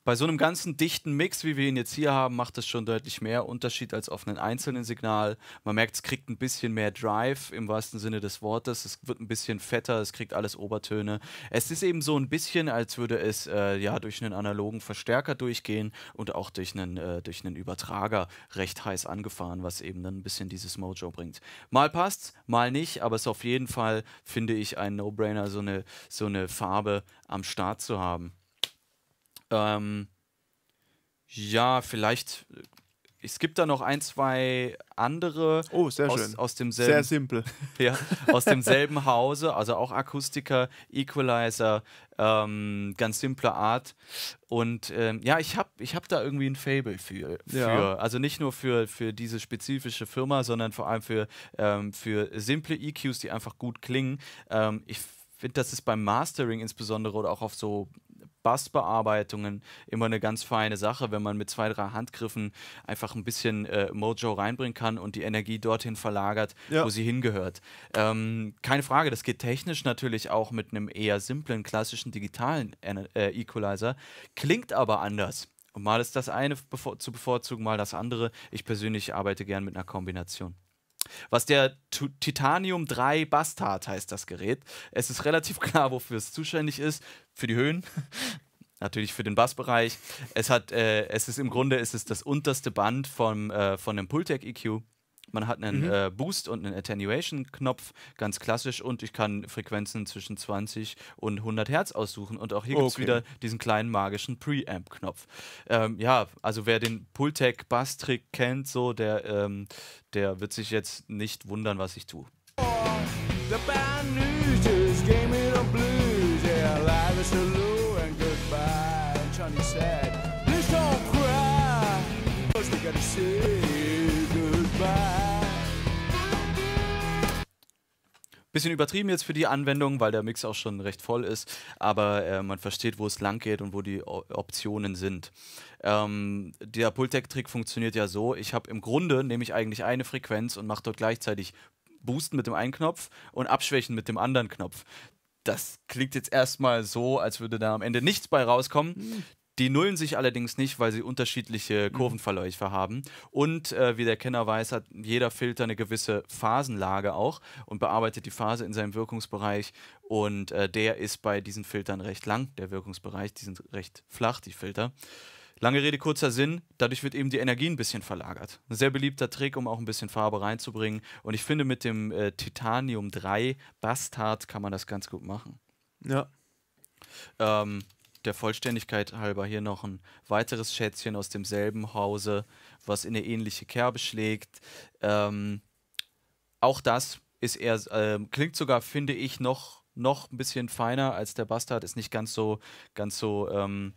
Bei so einem ganzen dichten Mix, wie wir ihn jetzt hier haben, macht es schon deutlich mehr Unterschied als auf einem einzelnen Signal. Man merkt, es kriegt ein bisschen mehr Drive im wahrsten Sinne des Wortes. Es wird ein bisschen fetter, es kriegt alles Obertöne. Es ist eben so ein bisschen, als würde es äh, ja durch einen analogen Verstärker durchgehen und auch durch einen, äh, durch einen Übertrager recht heiß angefahren, was eben dann ein bisschen dieses Mojo bringt. Mal passt's, mal nicht, aber es ist auf jeden Fall, finde ich, ein No-Brainer, so eine, so eine Farbe am Start zu haben. Ähm, ja, vielleicht. Äh, es gibt da noch ein, zwei andere oh, sehr aus, schön. aus demselben. Sehr simpel. [LAUGHS] ja, aus demselben Hause, also auch Akustiker, Equalizer, ähm, ganz simple Art. Und ähm, ja, ich habe ich hab da irgendwie ein Fable für. für. Ja. Also nicht nur für, für diese spezifische Firma, sondern vor allem für, ähm, für simple EQs, die einfach gut klingen. Ähm, ich finde, das ist beim Mastering insbesondere oder auch auf so Bassbearbeitungen immer eine ganz feine Sache, wenn man mit zwei, drei Handgriffen einfach ein bisschen äh, Mojo reinbringen kann und die Energie dorthin verlagert, ja. wo sie hingehört. Ähm, keine Frage, das geht technisch natürlich auch mit einem eher simplen, klassischen digitalen äh, Equalizer, klingt aber anders. Und mal ist das eine bevor zu bevorzugen, mal das andere. Ich persönlich arbeite gern mit einer Kombination was der T Titanium 3 Bastard heißt das Gerät. Es ist relativ [LAUGHS] klar, wofür es zuständig ist, für die Höhen. [LAUGHS] Natürlich für den Bassbereich. Es hat, äh, es ist im Grunde es ist das unterste Band vom, äh, von dem Pultec EQ. Man hat einen mhm. äh, Boost und einen Attenuation-Knopf, ganz klassisch, und ich kann Frequenzen zwischen 20 und 100 Hertz aussuchen. Und auch hier okay. gibt es wieder diesen kleinen magischen Preamp-Knopf. Ähm, ja, also wer den Pultec-Bass-Trick kennt, so, der, ähm, der wird sich jetzt nicht wundern, was ich tue. the bad news just gave me the blues. Yeah, life is loo and goodbye. And Johnny said, please don't cry. First we gotta say goodbye. Bisschen übertrieben jetzt für die Anwendung, weil der Mix auch schon recht voll ist, aber äh, man versteht, wo es lang geht und wo die o Optionen sind. Ähm, der Pultec-Trick funktioniert ja so, ich habe im Grunde, nehme ich eigentlich eine Frequenz und mache dort gleichzeitig Boosten mit dem einen Knopf und Abschwächen mit dem anderen Knopf das klingt jetzt erstmal so, als würde da am Ende nichts bei rauskommen. Hm. Die nullen sich allerdings nicht, weil sie unterschiedliche mhm. Kurvenverläufe mhm. haben. Und äh, wie der Kenner weiß, hat jeder Filter eine gewisse Phasenlage auch und bearbeitet die Phase in seinem Wirkungsbereich. Und äh, der ist bei diesen Filtern recht lang, der Wirkungsbereich. Die sind recht flach, die Filter. Lange Rede, kurzer Sinn, dadurch wird eben die Energie ein bisschen verlagert. Ein sehr beliebter Trick, um auch ein bisschen Farbe reinzubringen. Und ich finde, mit dem äh, Titanium 3 Bastard kann man das ganz gut machen. Ja. Ähm, der Vollständigkeit halber hier noch ein weiteres Schätzchen aus demselben Hause, was in eine ähnliche Kerbe schlägt. Ähm, auch das ist eher, äh, klingt sogar, finde ich, noch, noch ein bisschen feiner als der Bastard, ist nicht ganz so, ganz so ähm,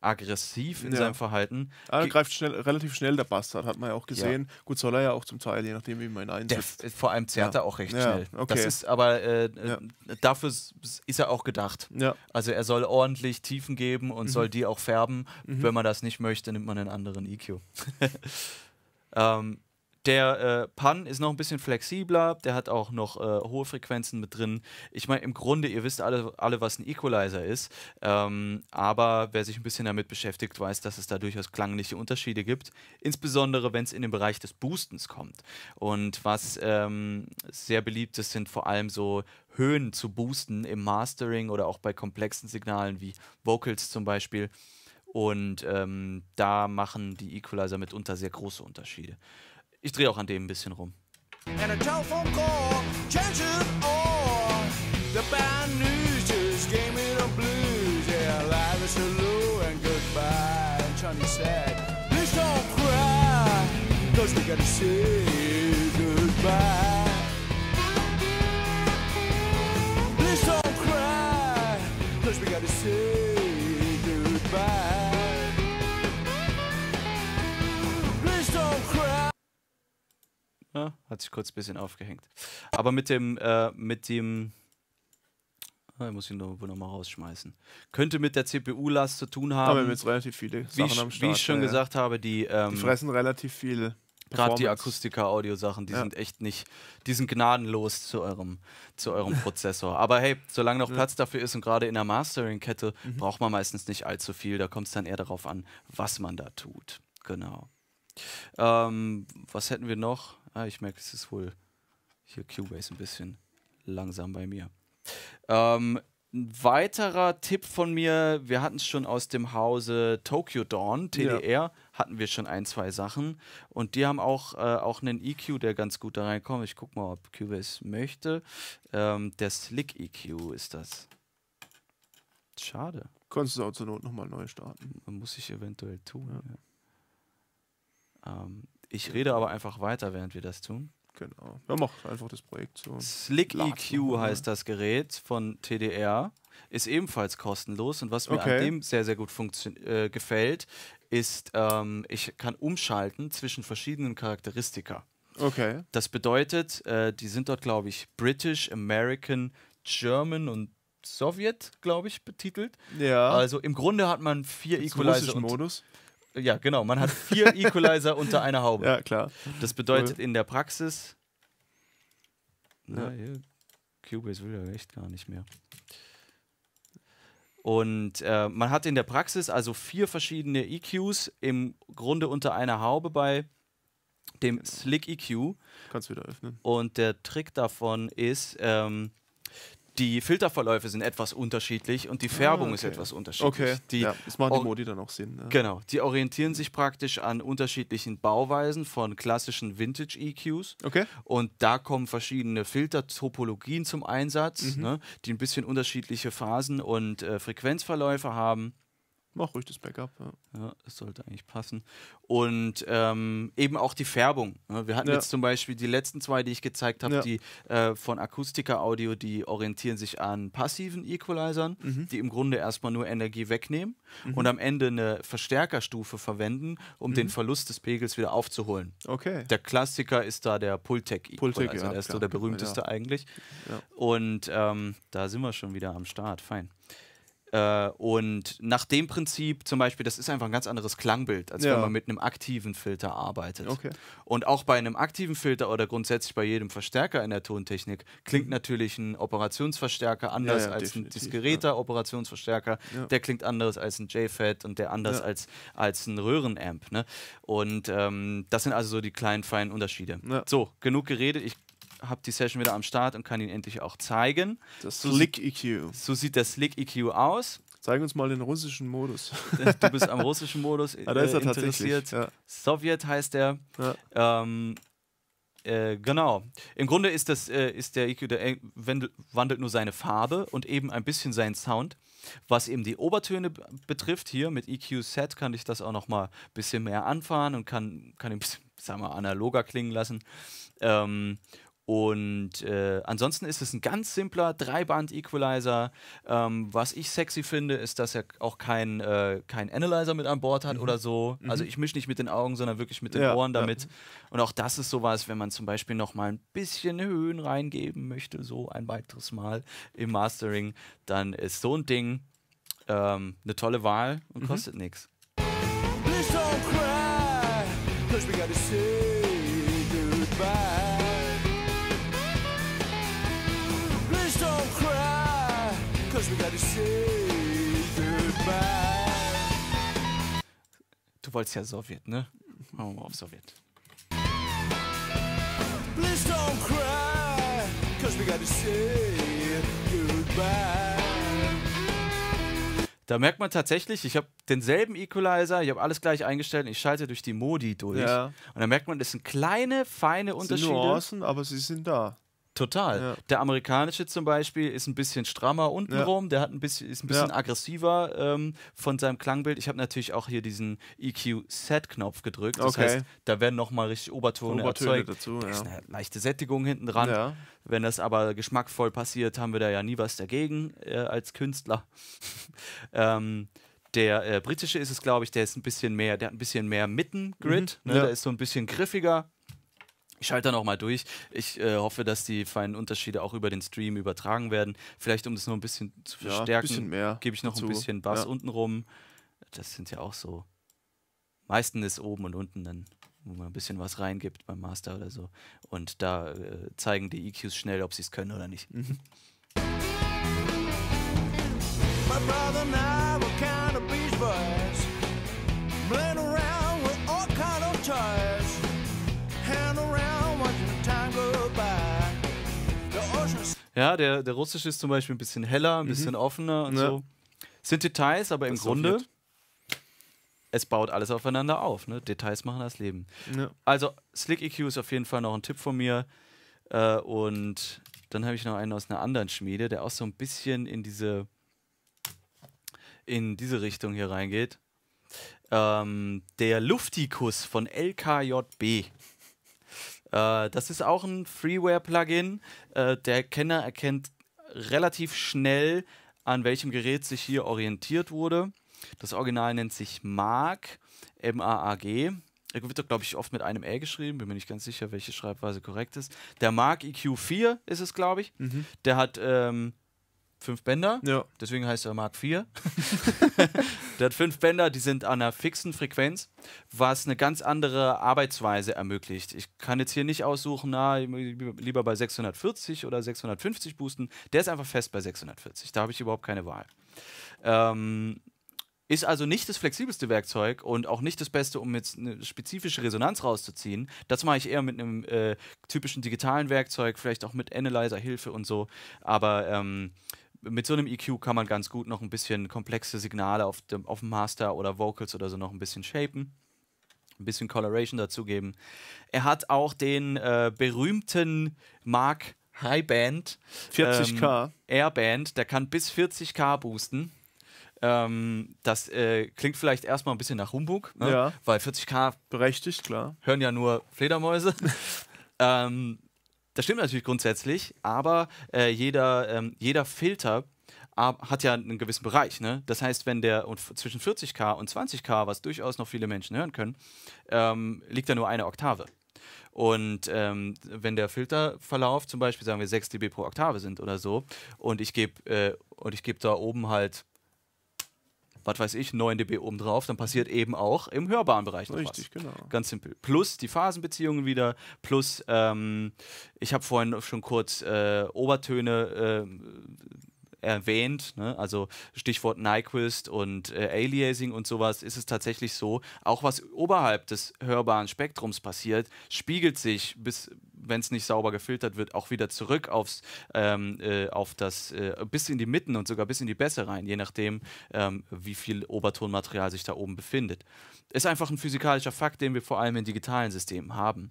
aggressiv in ja. seinem Verhalten. Ah, er greift schnell, relativ schnell der Bastard, hat man ja auch gesehen. Ja. Gut, soll er ja auch zum Teil, je nachdem, wie man ihn einsetzt. Der, vor allem zerrt ja. er auch recht schnell. Okay. Das ist aber äh, äh dafür ist er auch gedacht. Also er soll ordentlich Tiefen geben und mhm. soll die auch färben. Mhm. Wenn man das nicht möchte, nimmt man einen anderen EQ. [LAUGHS] ähm, der äh, Pan ist noch ein bisschen flexibler, der hat auch noch äh, hohe Frequenzen mit drin. Ich meine, im Grunde, ihr wisst alle, alle was ein Equalizer ist, ähm, aber wer sich ein bisschen damit beschäftigt, weiß, dass es da durchaus klangliche Unterschiede gibt, insbesondere wenn es in den Bereich des Boostens kommt. Und was ähm, sehr beliebt ist, sind vor allem so Höhen zu boosten im Mastering oder auch bei komplexen Signalen wie Vocals zum Beispiel. Und ähm, da machen die Equalizer mitunter sehr große Unterschiede ich drehe auch an dem ein bisschen rum. And a telephone call changes all the bad news just gave me the blues. Yeah, life is hello and goodbye. And Johnny said, please don't cry, cause we gotta say goodbye. Please don't cry, cause we gotta say Ja, hat sich kurz ein bisschen aufgehängt. Aber mit dem, äh, mit dem, ah, ich muss ihn wohl mal rausschmeißen. Könnte mit der CPU-Last zu tun haben. Aber wir jetzt relativ viele Sachen wie, am Start. Wie ich schon ja, gesagt ja. habe, die, ähm, die fressen relativ viele. Gerade die Akustika-Audio-Sachen, die ja. sind echt nicht, die sind gnadenlos zu eurem, zu eurem Prozessor. Aber hey, solange noch Platz dafür ist und gerade in der Mastering-Kette mhm. braucht man meistens nicht allzu viel. Da kommt es dann eher darauf an, was man da tut. Genau. Ähm, was hätten wir noch? Ah, ich merke, es ist wohl hier Cubase ein bisschen langsam bei mir. Ähm, ein weiterer Tipp von mir, wir hatten es schon aus dem Hause Tokyo Dawn, TDR, ja. hatten wir schon ein, zwei Sachen. Und die haben auch, äh, auch einen EQ, der ganz gut da reinkommt. Ich gucke mal, ob Cubase möchte. Ähm, der Slick EQ ist das. Schade. Konntest du auch zur Not nochmal neu starten. Muss ich eventuell tun, ja. ja. Ähm, ich rede aber einfach weiter, während wir das tun. Genau. ja, macht einfach das Projekt so. Slick EQ heißt das Gerät von TDR. Ist ebenfalls kostenlos und was mir okay. an dem sehr, sehr gut äh, gefällt, ist, ähm, ich kann umschalten zwischen verschiedenen Charakteristika. Okay. Das bedeutet, äh, die sind dort, glaube ich, British, American, German und Sowjet, glaube ich, betitelt. Ja. Also im Grunde hat man vier Equalizer. Modus. Und ja, genau, man hat vier [LAUGHS] Equalizer unter einer Haube. Ja, klar. Das bedeutet cool. in der Praxis, na, ne? ja. Cubase will ja echt gar nicht mehr. Und äh, man hat in der Praxis also vier verschiedene EQs im Grunde unter einer Haube bei dem Slick EQ. Kannst du wieder öffnen. Und der Trick davon ist, ähm, die Filterverläufe sind etwas unterschiedlich und die Färbung ah, okay. ist etwas unterschiedlich. Okay, die, ja, das machen die Modi dann auch Sinn. Ja. Ne? Genau, die orientieren sich praktisch an unterschiedlichen Bauweisen von klassischen Vintage-EQs. Okay. Und da kommen verschiedene Filtertopologien zum Einsatz, mhm. ne, die ein bisschen unterschiedliche Phasen und äh, Frequenzverläufe haben. Mach ruhig das Backup. Ja, ja das sollte eigentlich passen. Und ähm, eben auch die Färbung. Ne? Wir hatten ja. jetzt zum Beispiel die letzten zwei, die ich gezeigt habe, ja. die äh, von Akustika Audio, die orientieren sich an passiven Equalizern, mhm. die im Grunde erstmal nur Energie wegnehmen mhm. und am Ende eine Verstärkerstufe verwenden, um mhm. den Verlust des Pegels wieder aufzuholen. Okay. Der Klassiker ist da der Pultec Equalizer. Pultec, der ist so der berühmteste eigentlich. Und ähm, da sind wir schon wieder am Start. Fein. Äh, und nach dem Prinzip zum Beispiel, das ist einfach ein ganz anderes Klangbild, als ja. wenn man mit einem aktiven Filter arbeitet. Okay. Und auch bei einem aktiven Filter oder grundsätzlich bei jedem Verstärker in der Tontechnik klingt mhm. natürlich ein Operationsverstärker anders ja, ja, als ein diskreter Operationsverstärker. Der klingt anders als ein JFET und der anders als, als ein Röhrenamp. Ne? Und ähm, das sind also so die kleinen, feinen Unterschiede. So, genug geredet. Ich habe die Session wieder am Start und kann ihn endlich auch zeigen. Das so Slick EQ. So sieht der Slick EQ aus. Zeig uns mal den russischen Modus. [LAUGHS] Du bist am russischen Modus ah, da ist er äh, interessiert. Ja. Sowjet heißt er. Ja. Ähm, äh, genau. Im Grunde ist das äh, ist der EQ, der äh, wandelt nur seine Farbe und eben ein bisschen seinen Sound. Was eben die Obertöne betrifft, hier mit EQ Set kann ich das auch nochmal ein bisschen mehr anfahren und kann, kann ihn ein bisschen, sagen wir, analoger klingen lassen. Ähm, und äh, ansonsten ist es ein ganz simpler Dreiband-Equalizer. Ähm, was ich sexy finde, ist, dass er auch keinen äh, kein Analyzer mit an Bord hat mhm. oder so. Mhm. Also ich mische nicht mit den Augen, sondern wirklich mit den ja, Ohren damit. Ja. Und auch das ist sowas, wenn man zum Beispiel noch mal ein bisschen Höhen reingeben möchte, so ein weiteres Mal im Mastering, dann ist so ein Ding ähm, eine tolle Wahl und mhm. kostet nichts. Please don't cry, cause we gotta say goodbye. du wolltest ja Sowjet, ne? Machen wir mal auf Sowjet. Please don't cry, cause we gotta say goodbye. Da merkt man tatsächlich, ich habe denselben Equalizer, ich habe alles gleich eingestellt, ich schalte durch die Modi durch. Ja. Und da merkt man, das sind kleine, feine Unterschiede. Sind Nuancen, aber sie sind da. Total. Ja. Der amerikanische zum Beispiel ist ein bisschen strammer untenrum, ja. der hat ein bisschen, ist ein bisschen ja. aggressiver ähm, von seinem Klangbild. Ich habe natürlich auch hier diesen EQ-Set-Knopf gedrückt. Das okay. heißt, da werden nochmal richtig Obertöne, Obertöne erzeugt. Dazu, da ist eine leichte Sättigung hinten dran. Wenn das aber geschmackvoll passiert, haben wir da ja nie was dagegen äh, als Künstler. [LAUGHS] ähm, der äh, britische ist es, glaube ich, der ist ein bisschen mehr, der hat ein bisschen mehr Mittengrid, mhm. ne? der ist so ein bisschen griffiger, ich schalte dann auch mal durch. Ich äh, hoffe, dass die feinen Unterschiede auch über den Stream übertragen werden. Vielleicht, um das nur ein bisschen zu verstärken, ja, gebe ich noch dazu. ein bisschen Bass ja. unten rum. Das sind ja auch so. Meistens ist oben und unten dann, wo man ein bisschen was reingibt beim Master oder so. Und da äh, zeigen die EQs schnell, ob sie es können oder nicht. Mhm. My brother now. Ja, der, der russische ist zum Beispiel ein bisschen heller, ein mhm. bisschen offener und ja. so. Sind Details, aber im das Grunde, es baut alles aufeinander auf. Ne? Details machen das Leben. Ja. Also, Slick EQ ist auf jeden Fall noch ein Tipp von mir. Äh, und dann habe ich noch einen aus einer anderen Schmiede, der auch so ein bisschen in diese, in diese Richtung hier reingeht. Ähm, der Luftikus von LKJB. Äh, das ist auch ein Freeware-Plugin. Äh, der Kenner erkennt relativ schnell, an welchem Gerät sich hier orientiert wurde. Das Original nennt sich MAG, M-A-A-G. Er wird, glaube ich, oft mit einem L geschrieben. Bin mir nicht ganz sicher, welche Schreibweise korrekt ist. Der Mark EQ4 ist es, glaube ich. Mhm. Der hat ähm, fünf Bänder. Ja. Deswegen heißt er Mark IV. [LAUGHS] der hat fünf Bänder, die sind an einer fixen Frequenz, was eine ganz andere Arbeitsweise ermöglicht. Ich kann jetzt hier nicht aussuchen, na, lieber bei 640 oder 650 boosten. Der ist einfach fest bei 640. Da habe ich überhaupt keine Wahl. Ähm, ist also nicht das flexibelste Werkzeug und auch nicht das Beste, um jetzt eine spezifische Resonanz rauszuziehen. Das mache ich eher mit einem äh, typischen digitalen Werkzeug, vielleicht auch mit Analyzer-Hilfe und so. Aber ähm, mit so einem EQ kann man ganz gut noch ein bisschen komplexe Signale auf dem, auf dem Master oder Vocals oder so noch ein bisschen shapen. Ein bisschen Coloration dazugeben. Er hat auch den äh, berühmten Mark High Band. 40k. Ähm, Airband, der kann bis 40k boosten. Ähm, das äh, klingt vielleicht erstmal ein bisschen nach Humbug, ne? ja. weil 40k. Berechtigt, klar. Hören ja nur Fledermäuse. [LAUGHS] ähm, das stimmt natürlich grundsätzlich, aber äh, jeder, ähm, jeder Filter hat ja einen gewissen Bereich. Ne? Das heißt, wenn der und zwischen 40k und 20k, was durchaus noch viele Menschen hören können, ähm, liegt da nur eine Oktave. Und ähm, wenn der Filterverlauf zum Beispiel, sagen wir 6 dB pro Oktave sind oder so, und ich gebe äh, und ich gebe da oben halt was weiß ich, 9 dB oben drauf, dann passiert eben auch im hörbaren Bereich noch Richtig, was. genau. Ganz simpel. Plus die Phasenbeziehungen wieder, plus ähm, ich habe vorhin schon kurz äh, Obertöne äh, erwähnt, ne? also Stichwort Nyquist und äh, Aliasing und sowas, ist es tatsächlich so, auch was oberhalb des hörbaren Spektrums passiert, spiegelt sich bis wenn es nicht sauber gefiltert wird, auch wieder zurück aufs, ähm, äh, auf das, äh, bis in die Mitten und sogar bis in die Bässe rein, je nachdem, ähm, wie viel Obertonmaterial sich da oben befindet. Ist einfach ein physikalischer Fakt, den wir vor allem in digitalen Systemen haben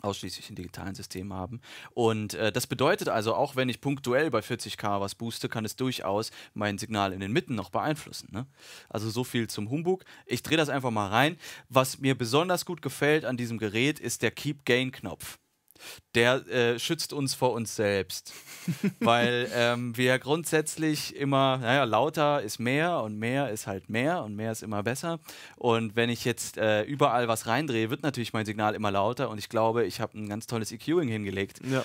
ausschließlich in digitalen Systemen haben. Und äh, das bedeutet also, auch wenn ich punktuell bei 40k was booste, kann es durchaus mein Signal in den Mitten noch beeinflussen. Ne? Also so viel zum Humbug. Ich drehe das einfach mal rein. Was mir besonders gut gefällt an diesem Gerät, ist der Keep Gain-Knopf der äh, schützt uns vor uns selbst. [LAUGHS] Weil ähm, wir grundsätzlich immer, naja, lauter ist mehr und mehr ist halt mehr und mehr ist immer besser. Und wenn ich jetzt äh, überall was reindrehe, wird natürlich mein Signal immer lauter und ich glaube, ich habe ein ganz tolles EQing hingelegt. Ja.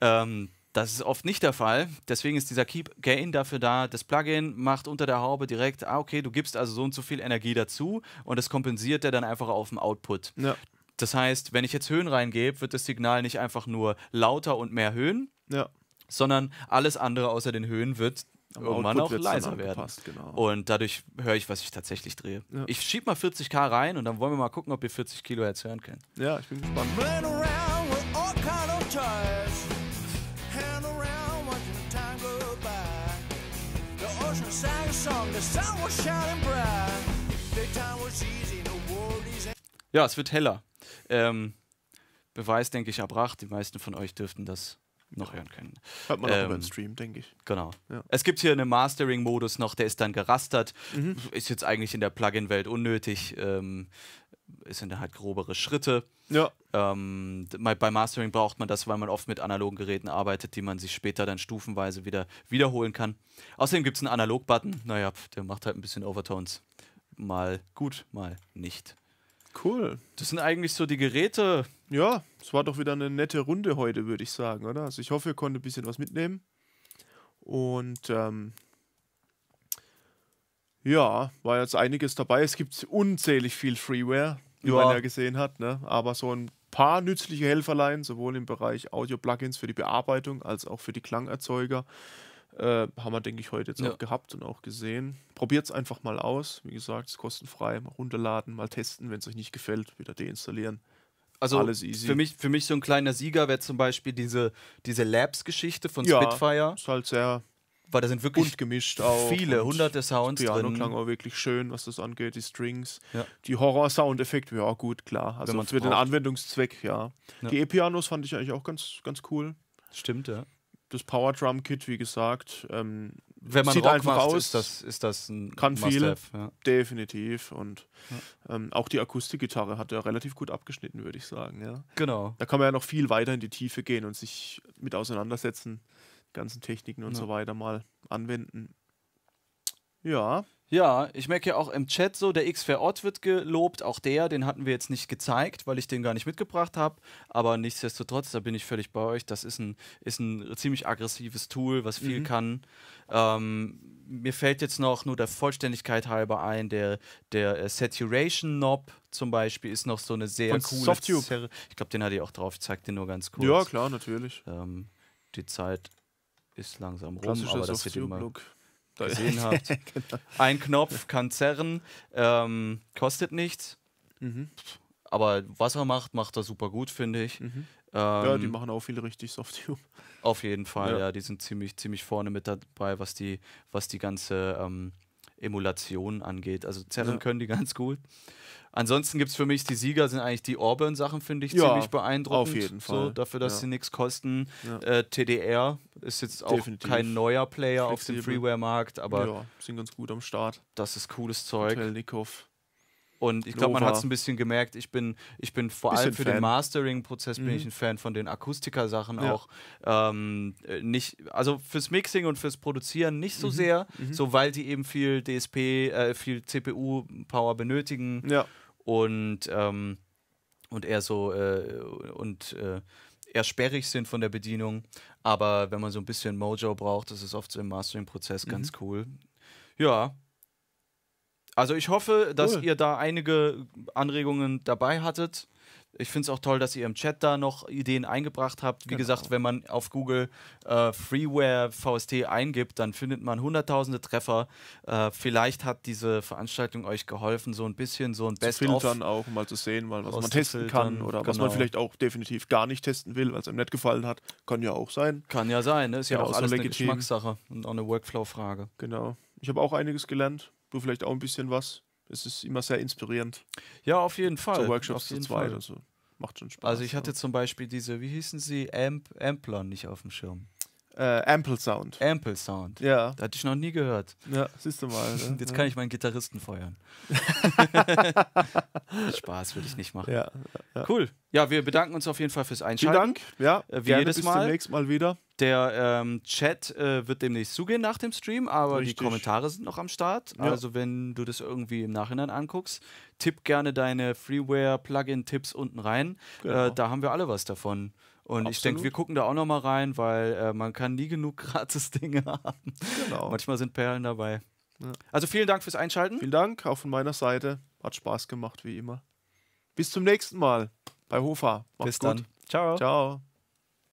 Ähm, das ist oft nicht der Fall. Deswegen ist dieser Keep Gain dafür da. Das Plugin macht unter der Haube direkt, ah, okay, du gibst also so und so viel Energie dazu und das kompensiert er dann einfach auf dem Output. Ja. Das heißt, wenn ich jetzt Höhen reingebe, wird das Signal nicht einfach nur lauter und mehr Höhen, ja. sondern alles andere außer den Höhen wird aber irgendwann auch leiser werden. Genau. Und dadurch höre ich, was ich tatsächlich drehe. Ja. Ich schiebe mal 40k rein und dann wollen wir mal gucken, ob wir 40 Kilohertz hören können. Ja, ich bin gespannt. Ja, es wird heller. Ähm, Beweis, denke ich, erbracht. Die meisten von euch dürften das noch hören können. Hat man auch über den ähm, Stream, denke ich. Genau. Ja. Es gibt hier einen Mastering-Modus noch, der ist dann gerastert. Mhm. Ist jetzt eigentlich in der Plugin-Welt unnötig. Ähm, es sind halt grobere Schritte. Ja. Ähm, bei Mastering braucht man das, weil man oft mit analogen Geräten arbeitet, die man sich später dann stufenweise wieder wiederholen kann. Außerdem gibt es einen Analog-Button. Naja, der macht halt ein bisschen Overtones. Mal gut, mal nicht. Cool. Das sind eigentlich so die Geräte. Ja, es war doch wieder eine nette Runde heute, würde ich sagen, oder? Also ich hoffe, ihr konntet ein bisschen was mitnehmen. Und ähm, ja, war jetzt einiges dabei. Es gibt unzählig viel Freeware, wie ja. man ja gesehen hat, ne? aber so ein paar nützliche Helferlein, sowohl im Bereich Audio-Plugins für die Bearbeitung als auch für die Klangerzeuger. Äh, haben wir, denke ich, heute jetzt ja. auch gehabt und auch gesehen. Probiert es einfach mal aus. Wie gesagt, es ist kostenfrei. Mal runterladen, mal testen. Wenn es euch nicht gefällt, wieder deinstallieren. Also Alles easy. Für, mich, für mich so ein kleiner Sieger wäre zum Beispiel diese, diese Labs-Geschichte von ja, Spitfire. ist halt sehr weil da sind wirklich bunt gemischt auch viele hunderte Sounds Die Piano drin. klang auch wirklich schön, was das angeht, die Strings, ja. die Horror soundeffekte ja gut, klar, also für braucht. den Anwendungszweck, ja. ja. Die E-Pianos fand ich eigentlich auch ganz ganz cool. Stimmt, ja das Power Drum Kit, wie gesagt. Ähm, Wenn man sieht Rock einfach macht, aus, ist das, ist das ein kann viel, ja. definitiv. Und ja. ähm, auch die Akustikgitarre hat er relativ gut abgeschnitten, würde ich sagen. Ja. Genau. Da kann man ja noch viel weiter in die Tiefe gehen und sich mit auseinandersetzen, ganzen Techniken und ja. so weiter mal anwenden. Ja. Ja, ich merke ja auch im Chat so, der X-Fair Ort wird gelobt, auch der, den hatten wir jetzt nicht gezeigt, weil ich den gar nicht mitgebracht habe, aber nichtsdestotrotz, da bin ich völlig bei euch, das ist ein, ist ein ziemlich aggressives Tool, was viel mhm. kann. Ähm, mir fällt jetzt noch nur der Vollständigkeit halber ein, der, der äh, Saturation Knob zum Beispiel ist noch so eine sehr Von coole... Softube. ich glaube, den hatte ich auch drauf, ich zeig den nur ganz kurz. Ja, klar, natürlich. Ähm, die Zeit ist langsam rum, aber das wird immer... Look. [LAUGHS] gesehen habt. genau. Ein Knopf kann zerren, ähm, kostet nichts. Mhm. Aber was er macht, macht er super gut, finde ich. Mhm. Ähm, ja, die machen auch viel richtig soft Softube. Auf jeden Fall, ja. ja. die sind ziemlich, ziemlich vorne mit dabei, was die, was die ganze ähm, Emulation angeht. Also zerren ja. können die [LAUGHS] ganz gut. Ansonsten gibt es für mich, die Sieger sind eigentlich die Auburn-Sachen, finde ich ja, ziemlich beeindruckend. Auf jeden Fall. So, dafür, dass ja. sie nichts kosten. Äh, TDR ist jetzt auch Definitiv. kein neuer Player Flexibel. auf dem Freeware-Markt, aber. Ja, sind ganz gut am Start. Das ist cooles Zeug. Telnikov. Und ich glaube, man hat es ein bisschen gemerkt. Ich bin, ich bin vor allem für Fan. den Mastering-Prozess mhm. bin ich mhm. ein Fan von den Akustiker-Sachen ja. auch. Ähm, äh, nicht, also fürs Mixing und fürs Produzieren nicht so mhm. sehr, mhm. so weil die eben viel DSP, äh, viel CPU-Power benötigen. Ja. Und, ähm, und eher so äh, und äh, eher sperrig sind von der Bedienung. Aber wenn man so ein bisschen Mojo braucht, das ist oft so im Mastering-Prozess ganz mhm. cool. Ja, also ich hoffe, dass cool. ihr da einige Anregungen dabei hattet. Ich finde es auch toll, dass ihr im Chat da noch Ideen eingebracht habt. Wie genau. gesagt, wenn man auf Google äh, Freeware VST eingibt, dann findet man hunderttausende Treffer. Äh, vielleicht hat diese Veranstaltung euch geholfen, so ein bisschen so ein Best of filtern auch, mal zu sehen, mal was man testen kann oder genau. was man genau. vielleicht auch definitiv gar nicht testen will, weil es einem nicht gefallen hat. Kann ja auch sein. Kann ja sein, ne? ist ja, ja genau, auch, auch alles eine Geschmackssache und auch eine Workflow-Frage. Genau. Ich habe auch einiges gelernt du vielleicht auch ein bisschen was. Es ist immer sehr inspirierend. Ja, auf jeden Fall. So Workshops auf jeden zu zweit. Fall. Also macht schon also Spaß. Also ich hatte ja. zum Beispiel diese, wie hießen sie, Amp, Amplon nicht auf dem Schirm. Äh, Ample Sound. Ample Sound. Ja. Das hatte ich noch nie gehört. Ja, siehst du mal. Ne? Jetzt kann ich meinen Gitarristen feuern. [LAUGHS] Spaß würde ich nicht machen. Ja, ja, Cool. Ja, wir bedanken uns auf jeden Fall fürs Einschalten. Vielen Dank. Ja, äh, wie gerne jedes bis Mal. Bis demnächst mal wieder. Der ähm, Chat äh, wird demnächst zugehen nach dem Stream, aber Richtig. die Kommentare sind noch am Start. Ja. Also, wenn du das irgendwie im Nachhinein anguckst, tipp gerne deine Freeware-Plugin-Tipps unten rein. Genau. Äh, da haben wir alle was davon. Und Absolut. ich denke, wir gucken da auch nochmal rein, weil äh, man kann nie genug [LAUGHS] gratis Dinge haben. Genau. Manchmal sind Perlen dabei. Ja. Also vielen Dank fürs Einschalten. Vielen Dank, auch von meiner Seite. Hat Spaß gemacht, wie immer. Bis zum nächsten Mal bei Hofa. Bis gut. dann. Ciao. Ciao.